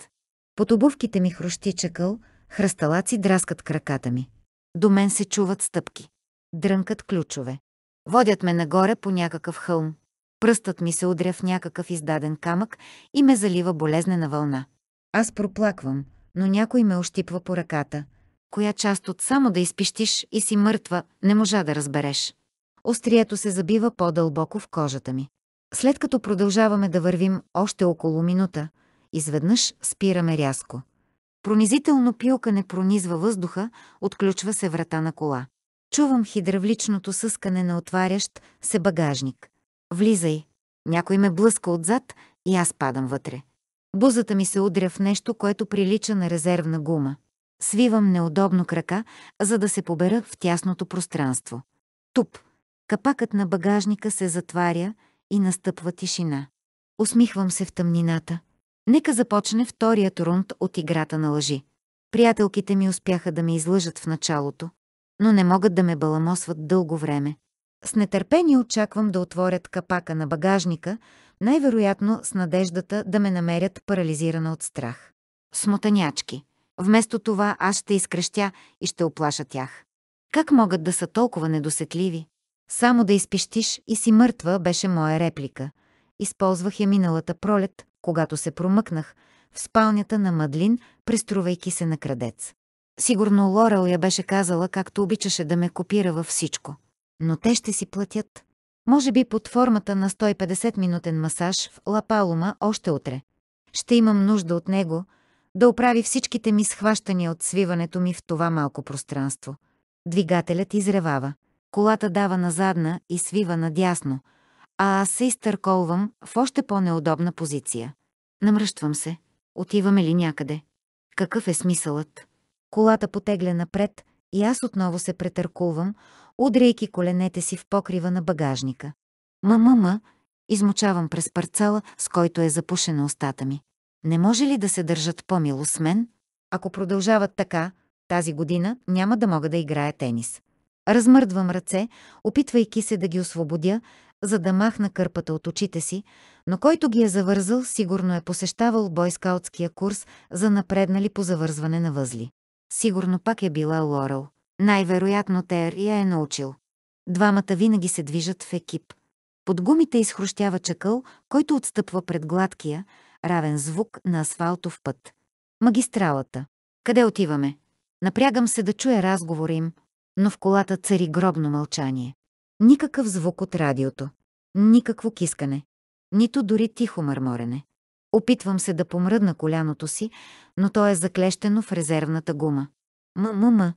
Под обувките ми хрущи чакъл, хръсталаци драскат краката ми. До мен се чуват стъпки. Дрънкат ключове. Водят ме нагоре по някакъв хълм. Пръстът ми се удря в някакъв издаден камък и ме залива болезнена вълна. Аз проплаквам, но някой ме ощипва по ръката. Коя част от само да изпищиш и си мъртва, не можа да разбереш. Острието се забива по-дълбоко в кожата ми. След като продължаваме да вървим още около минута, Изведнъж спираме рязко. Пронизително пилка не пронизва въздуха, отключва се врата на кола. Чувам хидравличното съскане на отварящ се багажник. Влизай. Някой ме блъска отзад и аз падам вътре. Бузата ми се удря в нещо, което прилича на резервна гума. Свивам неудобно крака, за да се побера в тясното пространство. Туп. Капакът на багажника се затваря и настъпва тишина. Усмихвам се в тъмнината. Нека започне вторият рунд от играта на лъжи. Приятелките ми успяха да ме излъжат в началото, но не могат да ме баламосват дълго време. С нетърпение очаквам да отворят капака на багажника, най-вероятно с надеждата да ме намерят парализирана от страх. Смотанячки. Вместо това аз ще изкрещя и ще оплаша тях. Как могат да са толкова недосетливи? Само да изпищиш и си мъртва беше моя реплика. Използвах я миналата пролет, когато се промъкнах в спалнята на Мадлин, преструвайки се на крадец. Сигурно Лорел я беше казала както обичаше да ме копира във всичко. Но те ще си платят. Може би под формата на 150-минутен масаж в Лапалума още утре. Ще имам нужда от него да оправи всичките ми схващания от свиването ми в това малко пространство. Двигателят изревава. Колата дава назадна и свива надясно – а аз се изтърколвам в още по-неудобна позиция. Намръщвам се. Отиваме ли някъде? Какъв е смисълът? Колата потегля напред и аз отново се претъркувам, удряйки коленете си в покрива на багажника. Мамама, измучавам през парцала, с който е запушена устата ми. Не може ли да се държат по-мило с мен? Ако продължават така, тази година няма да мога да играя тенис. Размърдвам ръце, опитвайки се да ги освободя, за да махна кърпата от очите си, но който ги е завързал, сигурно е посещавал бойскаутския курс за напреднали по завързване на възли. Сигурно пак е била Лорел. Най-вероятно Тер я е научил. Двамата винаги се движат в екип. Под гумите изхрущява чакъл, който отстъпва пред гладкия, равен звук на асфалтов път. Магистралата. Къде отиваме? Напрягам се да чуя разговора им, но в колата цари гробно мълчание. Никакъв звук от радиото. Никакво кискане. Нито дори тихо мърморене. Опитвам се да помръдна коляното си, но то е заклещено в резервната гума. М-м-м.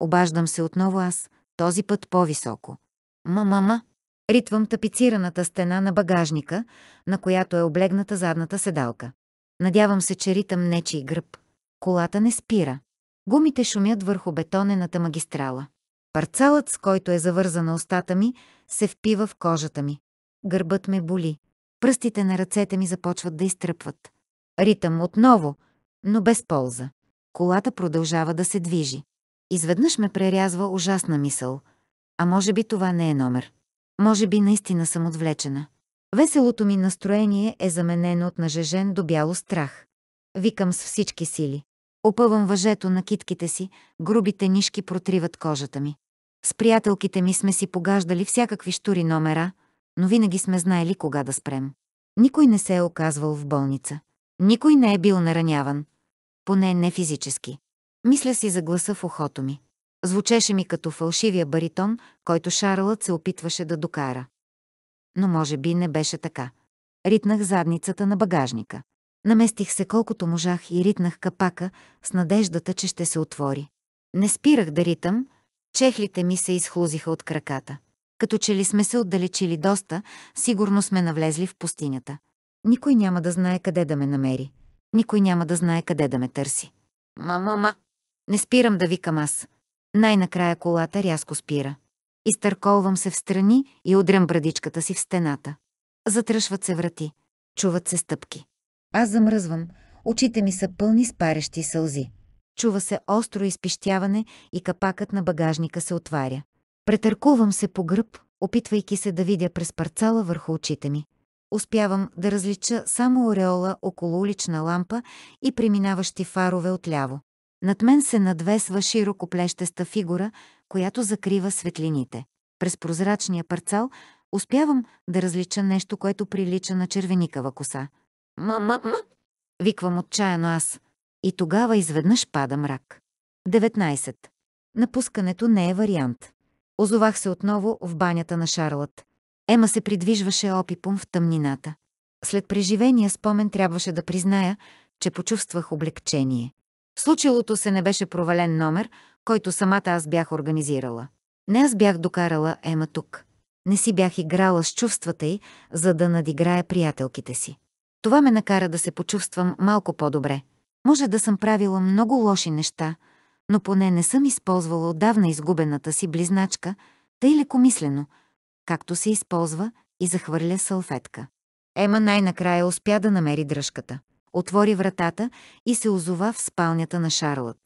Обаждам се отново аз, този път по-високо. М-м-м. Ритвам тапицираната стена на багажника, на която е облегната задната седалка. Надявам се, че ритам нечи и гръб. Колата не спира. Гумите шумят върху бетонената магистрала. Парцалът, с който е завързана устата ми, се впива в кожата ми. Гърбът ме боли. Пръстите на ръцете ми започват да изтръпват. Ритам отново, но без полза. Колата продължава да се движи. Изведнъж ме прерязва ужасна мисъл. А може би това не е номер. Може би наистина съм отвлечена. Веселото ми настроение е заменено от нажежен до бяло страх. Викам с всички сили. Опъвам въжето на китките си, грубите нишки протриват кожата ми. С приятелките ми сме си погаждали всякакви штури номера, но винаги сме знаели кога да спрем. Никой не се е оказвал в болница. Никой не е бил нараняван. Поне не физически. Мисля си за гласа в ухото ми. Звучеше ми като фалшивия баритон, който Шарлът се опитваше да докара. Но може би не беше така. Ритнах задницата на багажника. Наместих се колкото можах и ритнах капака с надеждата, че ще се отвори. Не спирах да ритам, Чехлите ми се изхлузиха от краката. Като че ли сме се отдалечили доста, сигурно сме навлезли в пустинята. Никой няма да знае къде да ме намери. Никой няма да знае къде да ме търси. Мама, ма. Не спирам да викам аз. Най-накрая колата рязко спира. Изтърколвам се в страни и удрям брадичката си в стената. Затръшват се врати. Чуват се стъпки. Аз замръзвам. Очите ми са пълни с парещи сълзи. Чува се остро изпищяване и капакът на багажника се отваря. Претъркувам се по гръб, опитвайки се да видя през парцала върху очите ми. Успявам да различа само ореола около улична лампа и преминаващи фарове отляво. Над мен се надвесва широко плещеста фигура, която закрива светлините. През прозрачния парцал успявам да различа нещо, което прилича на червеникава коса. Мама, виквам отчаяно аз. И тогава изведнъж пада мрак. 19. Напускането не е вариант. Озовах се отново в банята на Шарлът. Ема се придвижваше опипом в тъмнината. След преживения спомен трябваше да призная, че почувствах облегчение. Случилото се не беше провален номер, който самата аз бях организирала. Не аз бях докарала Ема тук. Не си бях играла с чувствата й, за да надиграя приятелките си. Това ме накара да се почувствам малко по-добре. Може да съм правила много лоши неща, но поне не съм използвала отдавна изгубената си близначка, тъй лекомислено, както се използва и захвърля салфетка. Ема най-накрая успя да намери дръжката. Отвори вратата и се озова в спалнята на Шарлот.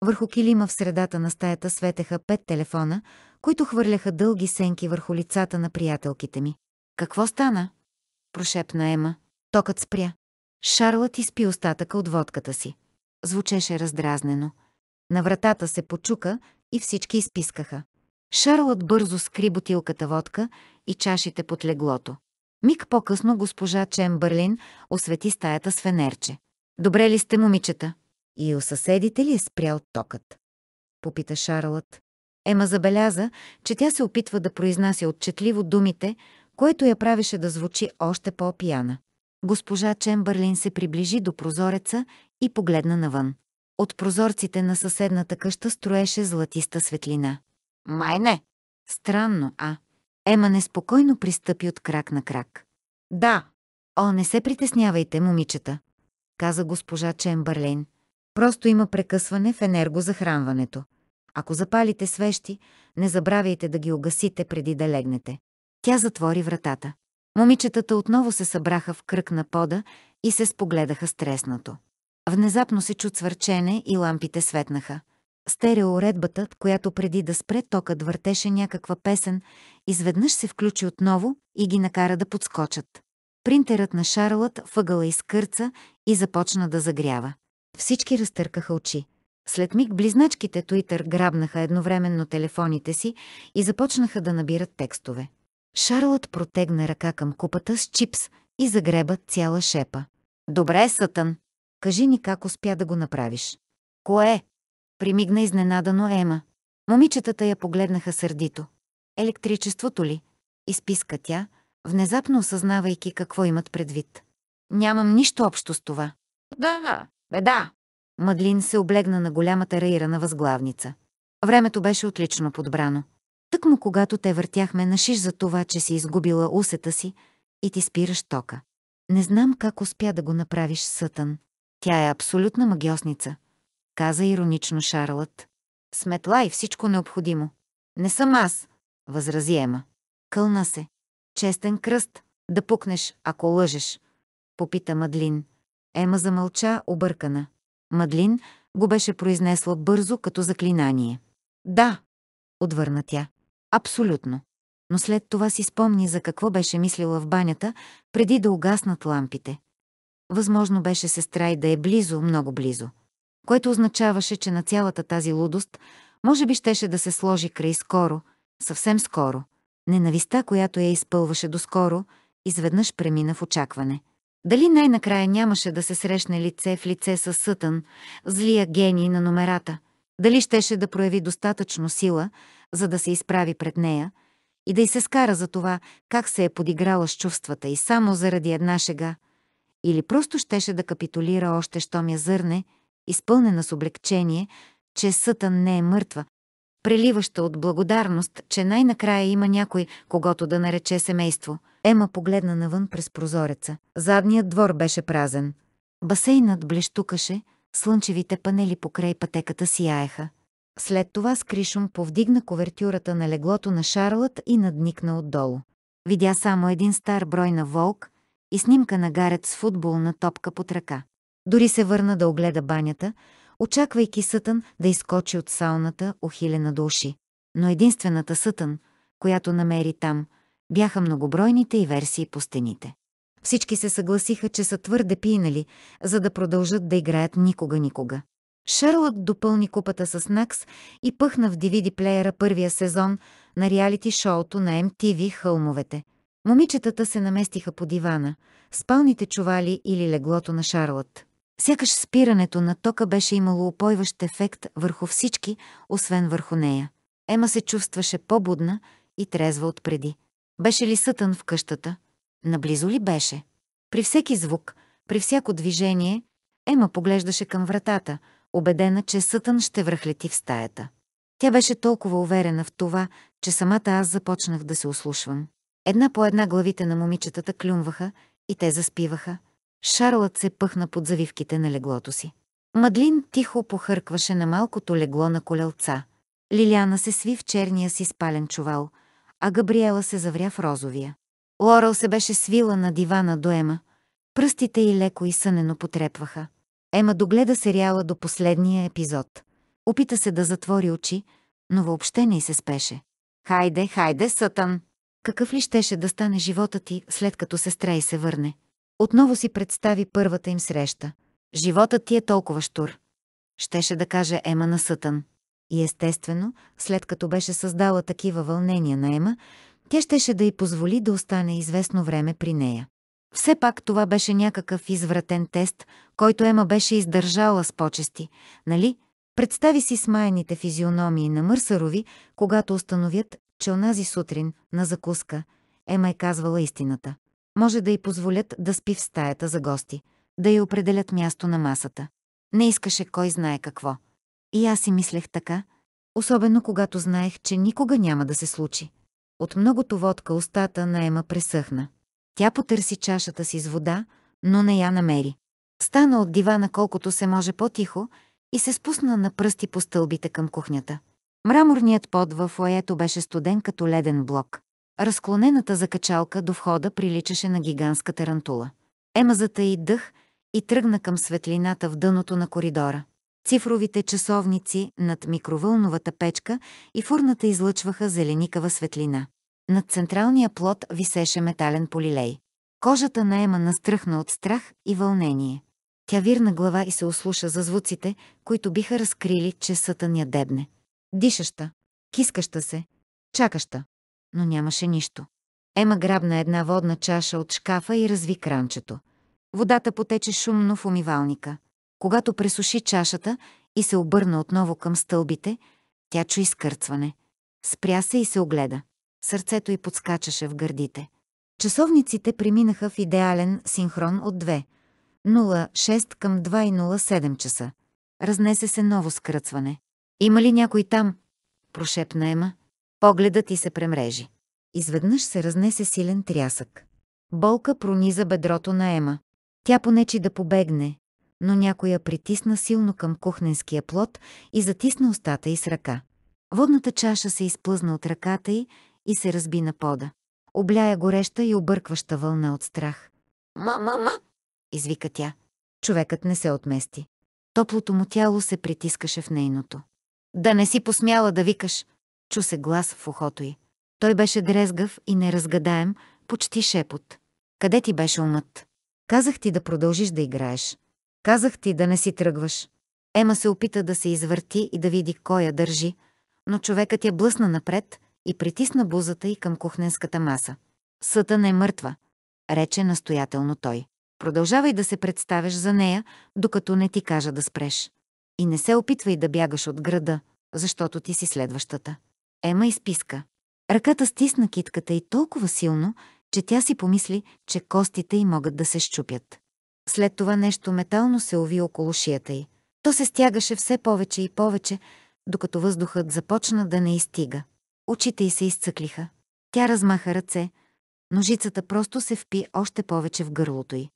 Върху килима в средата на стаята светеха пет телефона, които хвърляха дълги сенки върху лицата на приятелките ми. «Какво стана?» – прошепна Ема. Токът спря. Шарлът изпи остатъка от водката си. Звучеше раздразнено. На вратата се почука и всички изпискаха. Шарлът бързо скри бутилката водка и чашите под леглото. Миг по-късно госпожа Чембърлин освети стаята с фенерче. «Добре ли сте, момичета?» «И у съседите ли е спрял токът?» Попита Шарлът. Ема забеляза, че тя се опитва да произнася отчетливо думите, което я правеше да звучи още по-пияна. Госпожа Чемберлин се приближи до прозореца и погледна навън. От прозорците на съседната къща строеше златиста светлина. Май не! Странно, а? Ема неспокойно пристъпи от крак на крак. Да. О, не се притеснявайте, момичета, каза госпожа Чемберлин. Просто има прекъсване в енергозахранването. Ако запалите свещи, не забравяйте да ги огасите преди да легнете. Тя затвори вратата. Момичетата отново се събраха в кръг на пода и се спогледаха стреснато. Внезапно се чу цвърчене и лампите светнаха. Стереоредбата, която преди да спре токът въртеше някаква песен, изведнъж се включи отново и ги накара да подскочат. Принтерът на Шарлът въгъла изкърца и започна да загрява. Всички разтъркаха очи. След миг близначките Туитър грабнаха едновременно телефоните си и започнаха да набират текстове. Шарлот протегна ръка към купата с чипс и загреба цяла шепа. Добре, Сътън. Кажи ни как успя да го направиш. Кое? Примигна изненадано Ема. Момичетата я погледнаха сърдито. Електричеството ли? Изписка тя, внезапно осъзнавайки какво имат предвид. Нямам нищо общо с това. Да, бе да. Мадлин се облегна на голямата рейра на възглавница. Времето беше отлично подбрано. Тъкмо когато те въртяхме на шиш за това, че си изгубила усета си и ти спираш тока. Не знам как успя да го направиш сътън. Тя е абсолютна магиосница, каза иронично Шарлът. Сметла и всичко необходимо. Не съм аз, възрази Ема. Кълна се. Честен кръст, да пукнеш, ако лъжеш, попита Мадлин. Ема замълча, объркана. Мадлин го беше произнесла бързо като заклинание. Да, отвърна тя. Абсолютно. Но след това си спомни за какво беше мислила в банята, преди да угаснат лампите. Възможно беше сестра и да е близо, много близо. Което означаваше, че на цялата тази лудост може би щеше да се сложи край скоро, съвсем скоро. Ненависта, която я изпълваше доскоро, изведнъж премина в очакване. Дали най-накрая нямаше да се срещне лице в лице с Сътън, злия гений на номерата? Дали щеше да прояви достатъчно сила, за да се изправи пред нея и да й се скара за това, как се е подиграла с чувствата и само заради една шега, или просто щеше да капитулира още, щом я зърне, изпълнена с облегчение, че Сътън не е мъртва, преливаща от благодарност, че най-накрая има някой, когато да нарече семейство. Ема погледна навън през прозореца. Задният двор беше празен. Басейнат блещукаше, слънчевите панели покрай пътеката сияеха. След това с Кришум повдигна ковертюрата на леглото на Шарлът и надникна отдолу. Видя само един стар брой на Волк и снимка на Гарет с футболна топка под ръка. Дори се върна да огледа банята, очаквайки Сътън да изкочи от сауната, охилена до уши. Но единствената Сътън, която намери там, бяха многобройните и версии по стените. Всички се съгласиха, че са твърде пинали, за да продължат да играят никога-никога. Шърлот допълни купата с Накс и пъхна в DVD плеера първия сезон на реалити шоуто на MTV Хълмовете. Момичетата се наместиха по дивана, спалните чували или леглото на Шарлот. Сякаш спирането на тока беше имало опойващ ефект върху всички, освен върху нея. Ема се чувстваше по-будна и трезва отпреди. Беше ли сътън в къщата? Наблизо ли беше? При всеки звук, при всяко движение, Ема поглеждаше към вратата – убедена, че Сътън ще връхлети в стаята. Тя беше толкова уверена в това, че самата аз започнах да се ослушвам. Една по една главите на момичетата клюмваха и те заспиваха. Шарлът се пъхна под завивките на леглото си. Мадлин тихо похъркваше на малкото легло на колелца. Лилиана се сви в черния си спален чувал, а Габриела се завря в розовия. Лорел се беше свила на дивана до Ема. Пръстите й леко и сънено потрепваха. Ема догледа сериала до последния епизод. Опита се да затвори очи, но въобще не й се спеше. Хайде, хайде, Сътън! Какъв ли щеше да стане живота ти, след като сестра й се върне? Отново си представи първата им среща. Животът ти е толкова штур. Щеше да каже Ема на Сътън. И естествено, след като беше създала такива вълнения на Ема, тя щеше да й позволи да остане известно време при нея. Все пак това беше някакъв извратен тест, който Ема беше издържала с почести, нали? Представи си смаяните физиономии на мърсарови, когато установят, че онази сутрин, на закуска, Ема е казвала истината. Може да й позволят да спи в стаята за гости, да й определят място на масата. Не искаше кой знае какво. И аз си мислех така, особено когато знаех, че никога няма да се случи. От многото водка устата на Ема пресъхна. Тя потърси чашата си с вода, но не я намери. Стана от дивана колкото се може по-тихо и се спусна на пръсти по стълбите към кухнята. Мраморният под в лаето беше студен като леден блок. Разклонената закачалка до входа приличаше на гигантска тарантула. Ема и дъх и тръгна към светлината в дъното на коридора. Цифровите часовници над микровълновата печка и фурната излъчваха зеленикава светлина. Над централния плод висеше метален полилей. Кожата на Ема настръхна от страх и вълнение. Тя вирна глава и се ослуша за звуците, които биха разкрили, че сътън дебне. Дишаща, кискаща се, чакаща. Но нямаше нищо. Ема грабна една водна чаша от шкафа и разви кранчето. Водата потече шумно в умивалника. Когато пресуши чашата и се обърна отново към стълбите, тя чу изкърцване. Спря се и се огледа сърцето й подскачаше в гърдите. Часовниците преминаха в идеален синхрон от 2.06 към 2.07 часа. Разнесе се ново скръцване. «Има ли някой там?» прошепна Ема. Погледът й се премрежи. Изведнъж се разнесе силен трясък. Болка прониза бедрото на Ема. Тя понечи да побегне, но някой я притисна силно към кухненския плод и затисна устата й с ръка. Водната чаша се изплъзна от ръката й и се разби на пода. Обляя гореща и объркваща вълна от страх. «Мама, ма!» извика тя. Човекът не се отмести. Топлото му тяло се притискаше в нейното. «Да не си посмяла да викаш!» Чу се глас в ухото й. Той беше дрезгав и неразгадаем, почти шепот. «Къде ти беше умът?» «Казах ти да продължиш да играеш. Казах ти да не си тръгваш». Ема се опита да се извърти и да види кой я държи, но човекът я блъсна напред и притисна бузата й към кухненската маса. Съта не е мъртва, рече настоятелно той. Продължавай да се представяш за нея, докато не ти кажа да спреш. И не се опитвай да бягаш от града, защото ти си следващата. Ема изписка. Ръката стисна китката и толкова силно, че тя си помисли, че костите й могат да се щупят. След това нещо метално се уви около шията й. То се стягаше все повече и повече, докато въздухът започна да не изтига. Очите й се изцъклиха. Тя размаха ръце. Ножицата просто се впи още повече в гърлото й.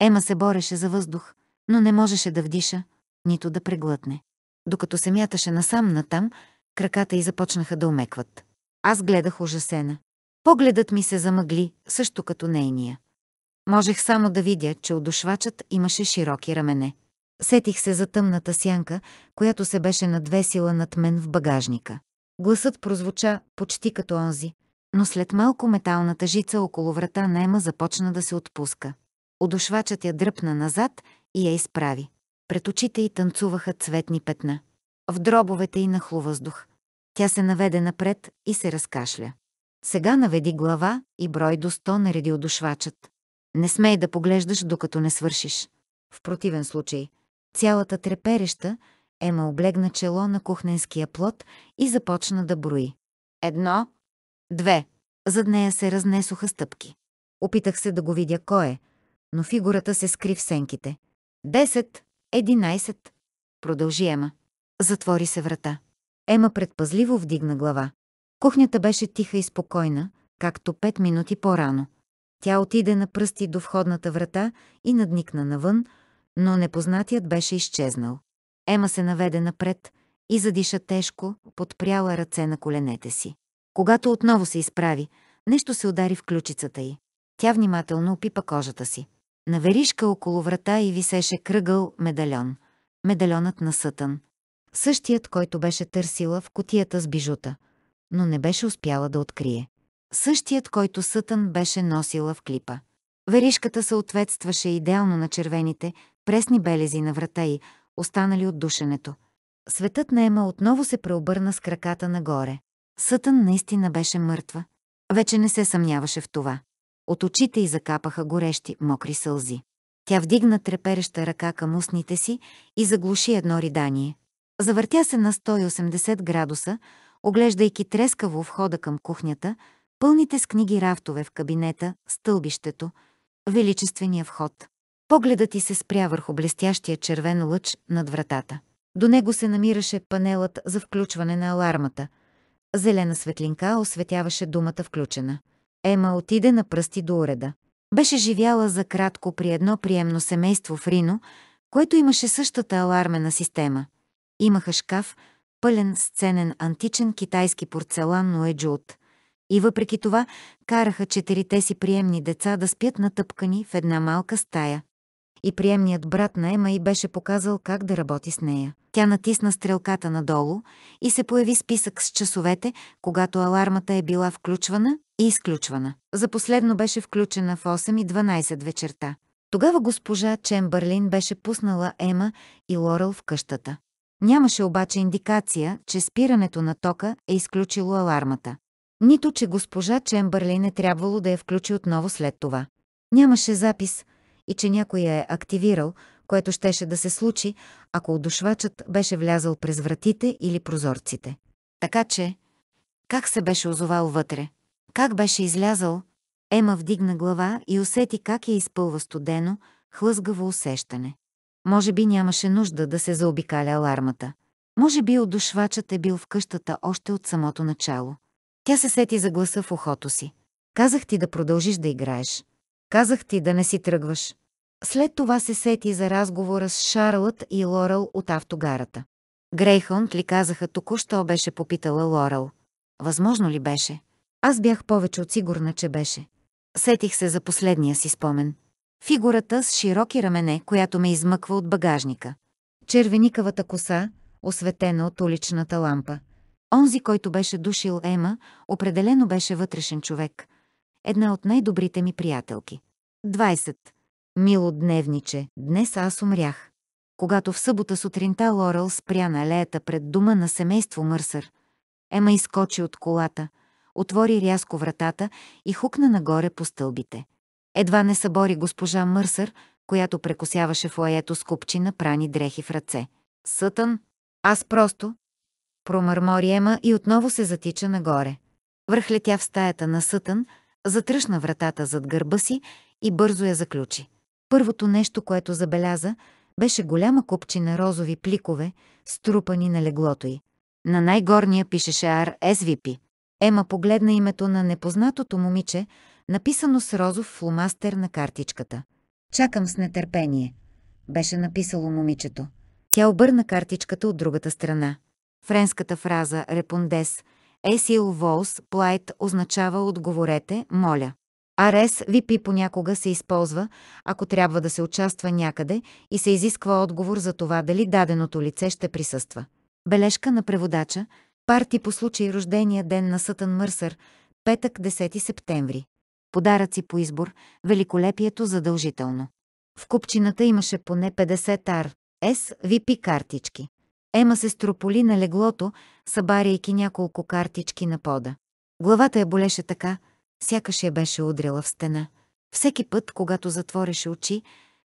Ема се бореше за въздух, но не можеше да вдиша, нито да преглътне. Докато се мяташе насам-натам, краката й започнаха да омекват. Аз гледах ужасена. Погледът ми се замъгли, също като нейния. Можех само да видя, че удушвачът имаше широки рамене. Сетих се за тъмната сянка, която се беше надвесила над мен в багажника. Гласът прозвуча почти като онзи, но след малко металната жица около врата на Ема започна да се отпуска. Одушвачът я дръпна назад и я изправи. Пред очите й танцуваха цветни петна. В дробовете й нахлу въздух. Тя се наведе напред и се разкашля. Сега наведи глава и брой до сто нареди одушвачът. Не смей да поглеждаш, докато не свършиш. В противен случай, цялата трепереща, Ема облегна чело на кухненския плод и започна да брои. Едно, две. Зад нея се разнесоха стъпки. Опитах се да го видя кой е, но фигурата се скри в сенките. Десет, единайсет. Продължи Ема. Затвори се врата. Ема предпазливо вдигна глава. Кухнята беше тиха и спокойна, както пет минути по-рано. Тя отиде на пръсти до входната врата и надникна навън, но непознатият беше изчезнал. Ема се наведе напред и задиша тежко, подпряла ръце на коленете си. Когато отново се изправи, нещо се удари в ключицата й. Тя внимателно опипа кожата си. На веришка около врата й висеше кръгъл медальон. Медальонът на Сътън. Същият, който беше търсила в котията с бижута, но не беше успяла да открие. Същият, който Сътън беше носила в клипа. Веришката съответстваше идеално на червените, пресни белези на врата й, останали от душенето. Светът на Ема отново се преобърна с краката нагоре. Сътън наистина беше мъртва. Вече не се съмняваше в това. От очите й закапаха горещи, мокри сълзи. Тя вдигна трепереща ръка към устните си и заглуши едно ридание. Завъртя се на 180 градуса, оглеждайки трескаво входа към кухнята, пълните с книги рафтове в кабинета, стълбището, величествения вход. Погледът ти се спря върху блестящия червен лъч над вратата. До него се намираше панелът за включване на алармата. Зелена светлинка осветяваше думата включена. Ема отиде на пръсти до уреда. Беше живяла за кратко при едно приемно семейство в Рино, което имаше същата алармена система. Имаха шкаф, пълен с ценен античен китайски порцелан Ноеджут. И въпреки това караха четирите си приемни деца да спят натъпкани в една малка стая и приемният брат на Ема и беше показал как да работи с нея. Тя натисна стрелката надолу и се появи списък с часовете, когато алармата е била включвана и изключвана. За последно беше включена в 8 и 12 вечерта. Тогава госпожа Чембърлин беше пуснала Ема и Лорел в къщата. Нямаше обаче индикация, че спирането на тока е изключило алармата. Нито, че госпожа Чембърлин е трябвало да я включи отново след това. Нямаше запис, и че някой я е активирал, което щеше да се случи, ако одушвачът беше влязал през вратите или прозорците. Така че, как се беше озовал вътре? Как беше излязал? Ема вдигна глава и усети как я изпълва студено, хлъзгаво усещане. Може би нямаше нужда да се заобикаля алармата. Може би одушвачът е бил в къщата още от самото начало. Тя се сети за гласа в ухото си. Казах ти да продължиш да играеш. Казах ти да не си тръгваш. След това се сети за разговора с Шарлът и Лорел от автогарата. Грейхонт ли казаха току-що беше попитала Лорел. Възможно ли беше? Аз бях повече от сигурна, че беше. Сетих се за последния си спомен. Фигурата с широки рамене, която ме измъква от багажника. Червеникавата коса, осветена от уличната лампа. Онзи, който беше душил Ема, определено беше вътрешен човек – една от най-добрите ми приятелки. 20. Мило дневниче, днес аз умрях. Когато в събота сутринта Лорел спря на алеята пред дома на семейство Мърсър, Ема изкочи от колата, отвори рязко вратата и хукна нагоре по стълбите. Едва не събори госпожа Мърсър, която прекосяваше флаето с купчи на прани дрехи в ръце. Сътън, аз просто... Промърмори Ема и отново се затича нагоре. Върхлетя в стаята на Сътън, Затръшна вратата зад гърба си и бързо я заключи. Първото нещо, което забеляза, беше голяма купчина розови пликове, струпани на леглото й. На най-горния пишеше RSVP. Ема погледна името на непознатото момиче, написано с розов фломастер на картичката. «Чакам с нетърпение», беше написало момичето. Тя обърна картичката от другата страна. Френската фраза «репондес» Есил Волс Плайт означава отговорете, моля. випи понякога се използва, ако трябва да се участва някъде и се изисква отговор за това дали даденото лице ще присъства. Бележка на преводача Парти по случай рождения ден на Сътън Мърсър, петък 10 септември. Подаръци по избор, великолепието задължително. В купчината имаше поне 50 ар, випи картички. Ема се строполи на леглото, събаряйки няколко картички на пода. Главата я болеше така, сякаш я беше удряла в стена. Всеки път, когато затвореше очи,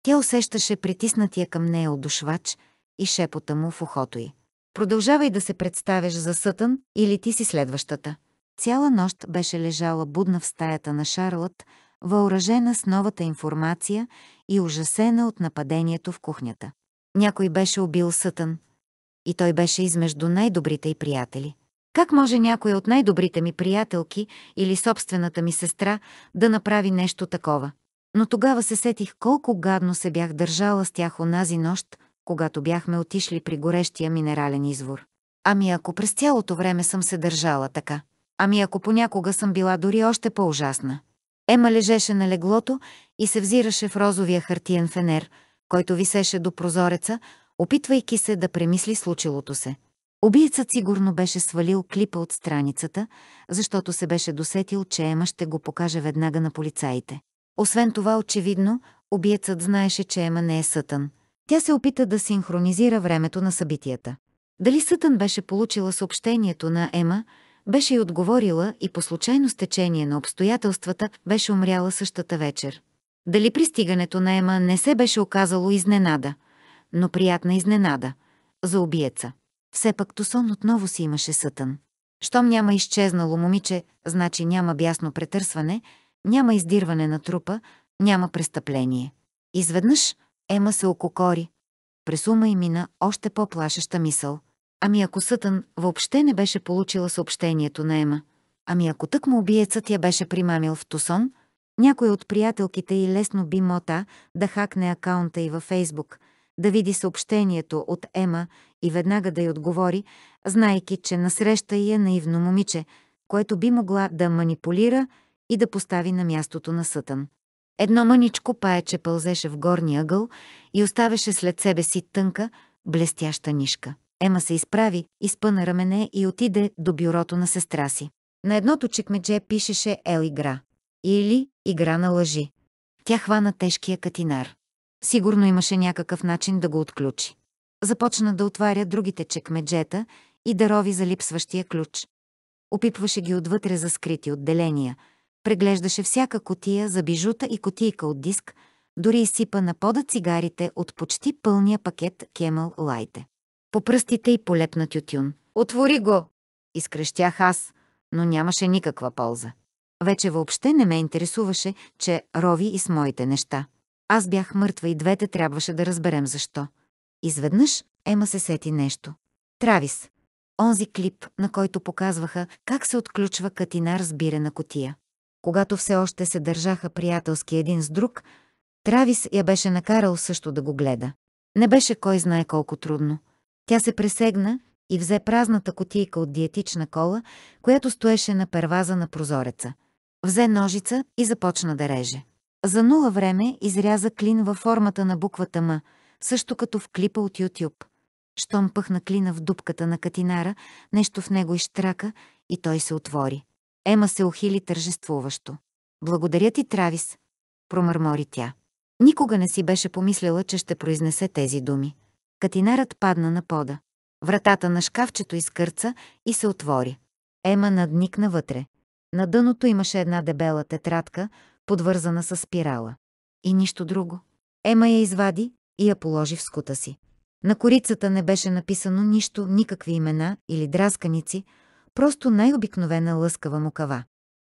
тя усещаше притиснатия към нея одушвач и шепота му в ухото й. Продължавай да се представяш за Сътън или ти си следващата. Цяла нощ беше лежала будна в стаята на Шарлот, въоръжена с новата информация и ужасена от нападението в кухнята. Някой беше убил Сътън, и той беше измежду най-добрите й приятели. Как може някой от най-добрите ми приятелки или собствената ми сестра да направи нещо такова? Но тогава се сетих колко гадно се бях държала с тях онази нощ, когато бяхме отишли при горещия минерален извор. Ами ако през цялото време съм се държала така. Ами ако понякога съм била дори още по-ужасна. Ема лежеше на леглото и се взираше в розовия хартиен фенер, който висеше до прозореца, опитвайки се да премисли случилото се. Убиецът сигурно беше свалил клипа от страницата, защото се беше досетил, че Ема ще го покаже веднага на полицаите. Освен това, очевидно, убиецът знаеше, че Ема не е Сътън. Тя се опита да синхронизира времето на събитията. Дали Сътън беше получила съобщението на Ема, беше и отговорила и по случайно стечение на обстоятелствата беше умряла същата вечер. Дали пристигането на Ема не се беше оказало изненада – но приятна изненада. За убиеца. Все пак Тусон отново си имаше сътън. Щом няма изчезнало момиче, значи няма бясно претърсване, няма издирване на трупа, няма престъпление. Изведнъж Ема се ококори. През ума и мина още по-плашеща мисъл. Ами ако Сътън въобще не беше получила съобщението на Ема, ами ако тък му убиецът я беше примамил в Тусон, някой от приятелките и лесно би мота да хакне акаунта и във Фейсбук, да види съобщението от Ема и веднага да й отговори, знайки, че насреща й е наивно момиче, което би могла да манипулира и да постави на мястото на Сътън. Едно мъничко паече пълзеше в горния ъгъл и оставяше след себе си тънка, блестяща нишка. Ема се изправи, изпъна рамене и отиде до бюрото на сестра си. На едното чекмедже пишеше Ел игра. Или игра на лъжи. Тя хвана тежкия катинар. Сигурно имаше някакъв начин да го отключи. Започна да отваря другите чекмеджета и да рови за липсващия ключ. Опипваше ги отвътре за скрити отделения, преглеждаше всяка котия за бижута и котийка от диск, дори изсипа на пода цигарите от почти пълния пакет Кемъл Лайте. По пръстите и полепна тютюн. «Отвори го!» Изкрещях аз, но нямаше никаква полза. Вече въобще не ме интересуваше, че рови и с моите неща. Аз бях мъртва и двете трябваше да разберем защо. Изведнъж Ема се сети нещо. Травис. Онзи клип, на който показваха как се отключва катина разбирена котия. Когато все още се държаха приятелски един с друг, Травис я беше накарал също да го гледа. Не беше кой знае колко трудно. Тя се пресегна и взе празната котийка от диетична кола, която стоеше на перваза на прозореца. Взе ножица и започна да реже. За нула време изряза клин във формата на буквата М, също като в клипа от YouTube. Щом пъхна клина в дупката на катинара, нещо в него изштрака и той се отвори. Ема се ухили тържествуващо. «Благодаря ти, Травис», промърмори тя. Никога не си беше помисляла, че ще произнесе тези думи. Катинарът падна на пода. Вратата на шкафчето изкърца и се отвори. Ема надникна вътре. На дъното имаше една дебела тетрадка, подвързана с спирала. И нищо друго. Ема я извади и я положи в скута си. На корицата не беше написано нищо, никакви имена или драсканици, просто най-обикновена лъскава мукава.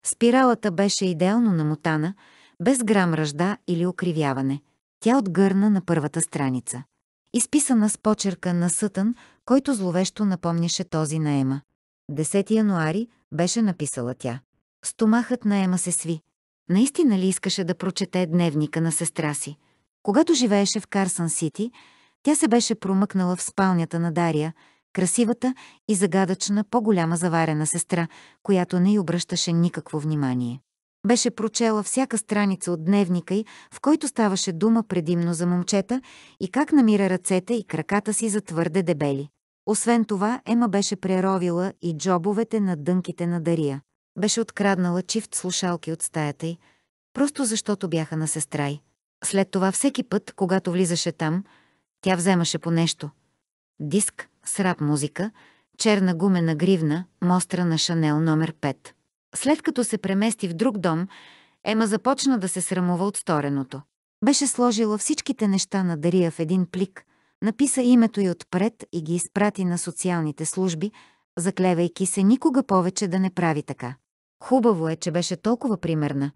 Спиралата беше идеално намотана, без грам ръжда или окривяване. Тя отгърна на първата страница. Изписана с почерка на Сътън, който зловещо напомняше този на Ема. 10 януари беше написала тя. Стомахът на Ема се сви. Наистина ли искаше да прочете дневника на сестра си? Когато живееше в Карсън Сити, тя се беше промъкнала в спалнята на Дария, красивата и загадъчна по-голяма заварена сестра, която не й обръщаше никакво внимание. Беше прочела всяка страница от дневника й, в който ставаше дума предимно за момчета и как намира ръцете и краката си за твърде дебели. Освен това, Ема беше преровила и джобовете на дънките на Дария беше откраднала чифт слушалки от стаята й, просто защото бяха на сестра й. След това всеки път, когато влизаше там, тя вземаше по нещо. Диск, срап музика, черна гумена гривна, мостра на Шанел номер 5. След като се премести в друг дом, Ема започна да се срамува от стореното. Беше сложила всичките неща на Дария в един плик, написа името й отпред и ги изпрати на социалните служби, заклевайки се никога повече да не прави така. Хубаво е, че беше толкова примерна,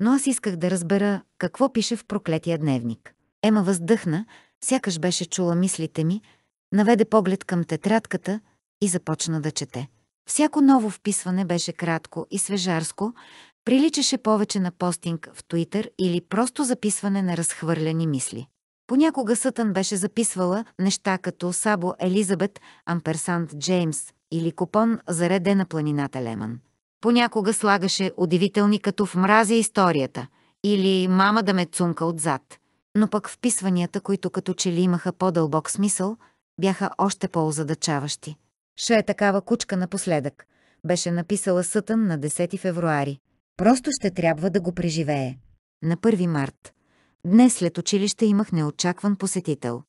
но аз исках да разбера какво пише в проклетия дневник. Ема въздъхна, сякаш беше чула мислите ми, наведе поглед към тетрадката и започна да чете. Всяко ново вписване беше кратко и свежарско, приличаше повече на постинг в Туитър или просто записване на разхвърляни мисли. Понякога Сътън беше записвала неща като Сабо Елизабет, Амперсант Джеймс или купон за реде на планината Леман. Понякога слагаше удивителни като в мразя историята или мама да ме цунка отзад. Но пък вписванията, които като че ли имаха по-дълбок смисъл, бяха още по-озадачаващи. Ще е такава кучка напоследък, беше написала Сътън на 10 февруари. Просто ще трябва да го преживее. На 1 март. Днес след училище имах неочакван посетител.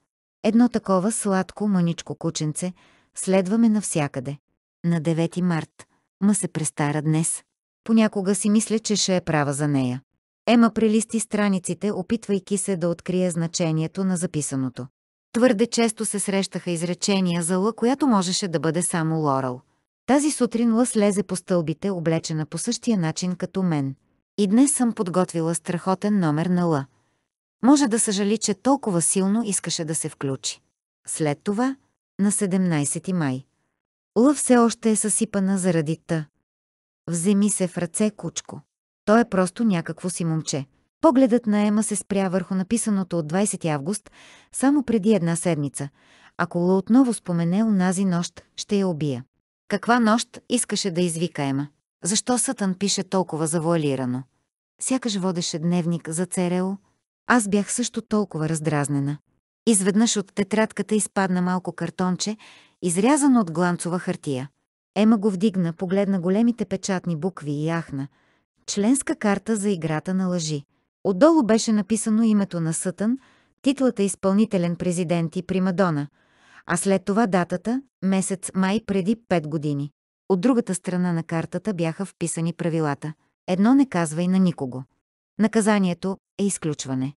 Едно такова сладко мъничко кученце следваме навсякъде. На 9 март. Ма се престара днес. Понякога си мисля, че ще е права за нея. Ема прелисти страниците, опитвайки се да открие значението на записаното. Твърде често се срещаха изречения за Ла, която можеше да бъде само Лорал. Тази сутрин Ла слезе по стълбите, облечена по същия начин като мен. И днес съм подготвила страхотен номер на Ла. Може да съжали, че толкова силно искаше да се включи. След това, на 17 май, Ула все още е съсипана заради та. Вземи се в ръце, кучко. Той е просто някакво си момче. Погледът на Ема се спря върху написаното от 20 август, само преди една седмица. Ако Ла отново спомене унази нощ, ще я убия. Каква нощ искаше да извика Ема? Защо Сътън пише толкова завуалирано? Сякаш водеше дневник за ЦРУ. Аз бях също толкова раздразнена. Изведнъж от тетрадката изпадна малко картонче, изрязан от гланцова хартия. Ема го вдигна, погледна големите печатни букви и яхна. Членска карта за играта на лъжи. Отдолу беше написано името на Сътън, титлата изпълнителен президент и Примадона, а след това датата – месец май преди 5 години. От другата страна на картата бяха вписани правилата. Едно не казва и на никого. Наказанието е изключване.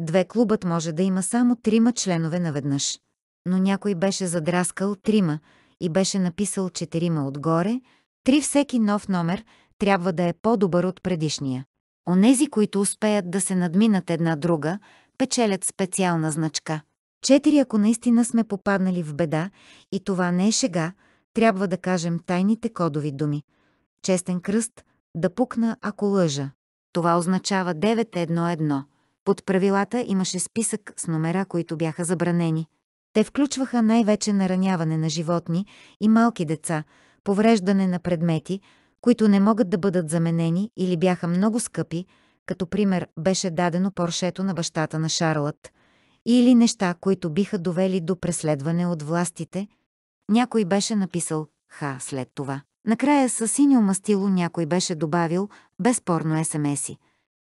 Две клубът може да има само трима членове наведнъж но някой беше задраскал трима и беше написал четирима отгоре, три всеки нов номер трябва да е по-добър от предишния. Онези, които успеят да се надминат една друга, печелят специална значка. Четири, ако наистина сме попаднали в беда, и това не е шега, трябва да кажем тайните кодови думи. Честен кръст, да пукна, ако лъжа. Това означава 911. Под правилата имаше списък с номера, които бяха забранени. Те включваха най-вече нараняване на животни и малки деца, повреждане на предмети, които не могат да бъдат заменени или бяха много скъпи, като пример беше дадено поршето на бащата на Шарлът, или неща, които биха довели до преследване от властите. Някой беше написал «Ха» след това. Накрая с синьо мастило някой беше добавил безспорно СМС-и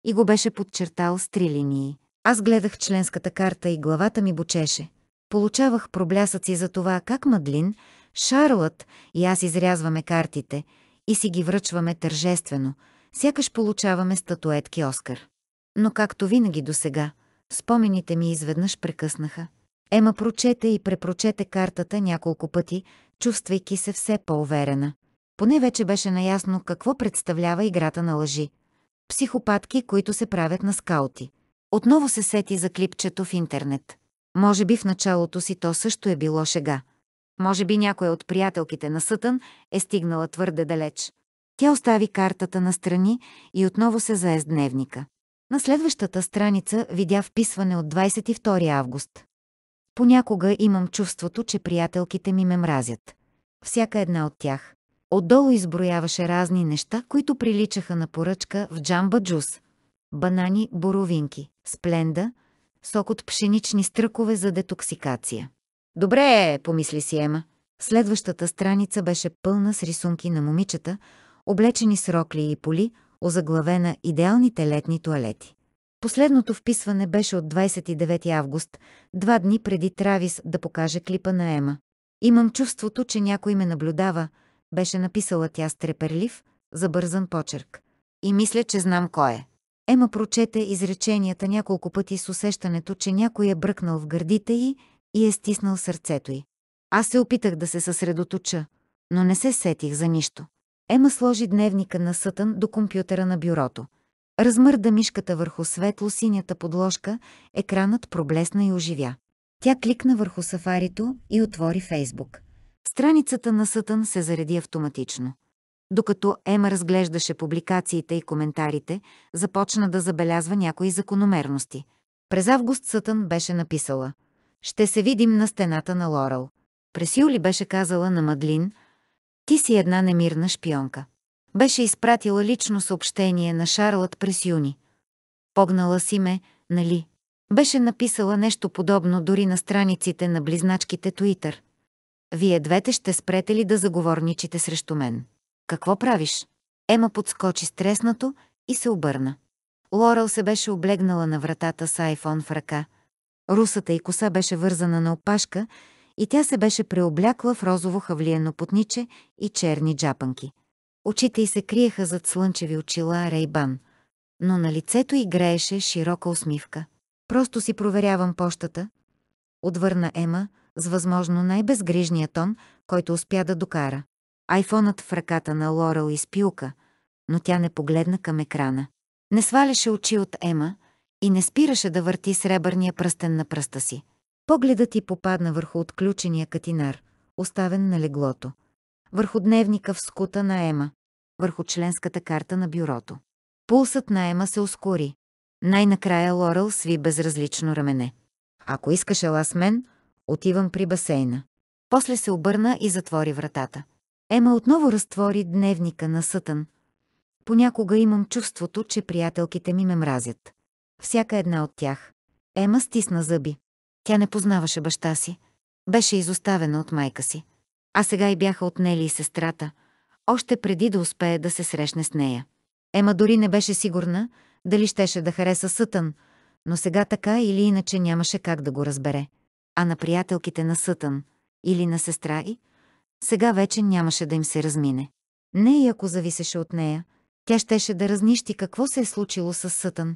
и го беше подчертал с три линии. Аз гледах членската карта и главата ми бучеше – Получавах проблясъци за това как Мадлин, Шарлот и аз изрязваме картите и си ги връчваме тържествено, сякаш получаваме статуетки Оскар. Но както винаги до сега, спомените ми изведнъж прекъснаха. Ема прочете и препрочете картата няколко пъти, чувствайки се все по-уверена. Поне вече беше наясно какво представлява играта на лъжи. Психопатки, които се правят на скаути. Отново се сети за клипчето в интернет. Може би в началото си то също е било шега. Може би някоя от приятелките на Сътън е стигнала твърде далеч. Тя остави картата на страни и отново се зае с дневника. На следващата страница видя вписване от 22 август. Понякога имам чувството, че приятелките ми ме мразят. Всяка една от тях. Отдолу изброяваше разни неща, които приличаха на поръчка в джамба джус. Банани, боровинки, спленда, сок от пшенични стръкове за детоксикация. Добре е, помисли си Ема. Следващата страница беше пълна с рисунки на момичета, облечени с рокли и поли, озаглавена идеалните летни туалети. Последното вписване беше от 29 август, два дни преди Травис да покаже клипа на Ема. Имам чувството, че някой ме наблюдава, беше написала тя стреперлив, забързан почерк. И мисля, че знам кой е. Ема прочете изреченията няколко пъти с усещането, че някой е бръкнал в гърдите й и е стиснал сърцето й. Аз се опитах да се съсредоточа, но не се сетих за нищо. Ема сложи дневника на Сътън до компютъра на бюрото. Размърда мишката върху светло-синята подложка, екранът проблесна и оживя. Тя кликна върху сафарито и отвори Фейсбук. Страницата на Сътън се зареди автоматично. Докато Ема разглеждаше публикациите и коментарите, започна да забелязва някои закономерности. През август Сътън беше написала «Ще се видим на стената на Лорел». През юли беше казала на Мадлин «Ти си една немирна шпионка». Беше изпратила лично съобщение на Шарлът през юни. Погнала си ме, нали? Беше написала нещо подобно дори на страниците на близначките Туитър. Вие двете ще спрете ли да заговорничите срещу мен? Какво правиш? Ема подскочи стреснато и се обърна. Лорел се беше облегнала на вратата с айфон в ръка. Русата и коса беше вързана на опашка и тя се беше преоблякла в розово хавлиено потниче и черни джапанки. Очите й се криеха зад слънчеви очила Рейбан, но на лицето й грееше широка усмивка. Просто си проверявам пощата, отвърна Ема с възможно най-безгрижния тон, който успя да докара. Айфонът в ръката на Лорел изпилка, но тя не погледна към екрана. Не сваляше очи от Ема и не спираше да върти сребърния пръстен на пръста си. Погледът ти попадна върху отключения катинар, оставен на леглото. Върху дневника в скута на Ема. Върху членската карта на бюрото. Пулсът на Ема се ускори. Най-накрая Лорел сви безразлично рамене. Ако искаш ела с мен, отивам при басейна. После се обърна и затвори вратата. Ема отново разтвори дневника на Сътън. Понякога имам чувството, че приятелките ми ме мразят. Всяка една от тях. Ема стисна зъби. Тя не познаваше баща си. Беше изоставена от майка си. А сега и бяха отнели и сестрата, още преди да успее да се срещне с нея. Ема дори не беше сигурна, дали щеше да хареса Сътън, но сега така или иначе нямаше как да го разбере. А на приятелките на Сътън или на сестра и сега вече нямаше да им се размине. Не и ако зависеше от нея, тя щеше да разнищи какво се е случило с Сътън.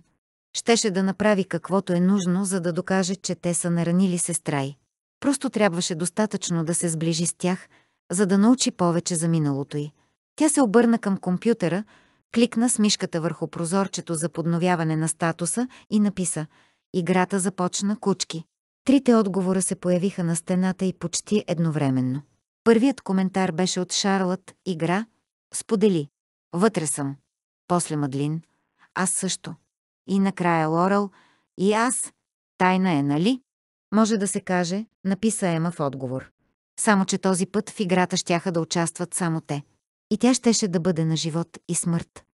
Щеше да направи каквото е нужно, за да докаже, че те са наранили сестра й. Просто трябваше достатъчно да се сближи с тях, за да научи повече за миналото й. Тя се обърна към компютъра, кликна с мишката върху прозорчето за подновяване на статуса и написа «Играта започна кучки». Трите отговора се появиха на стената и почти едновременно. Първият коментар беше от Шарлът, игра, сподели. Вътре съм. После Мадлин. Аз също. И накрая Лорел. И аз. Тайна е, нали? Може да се каже, написа Ема в отговор. Само, че този път в играта щяха да участват само те. И тя щеше да бъде на живот и смърт.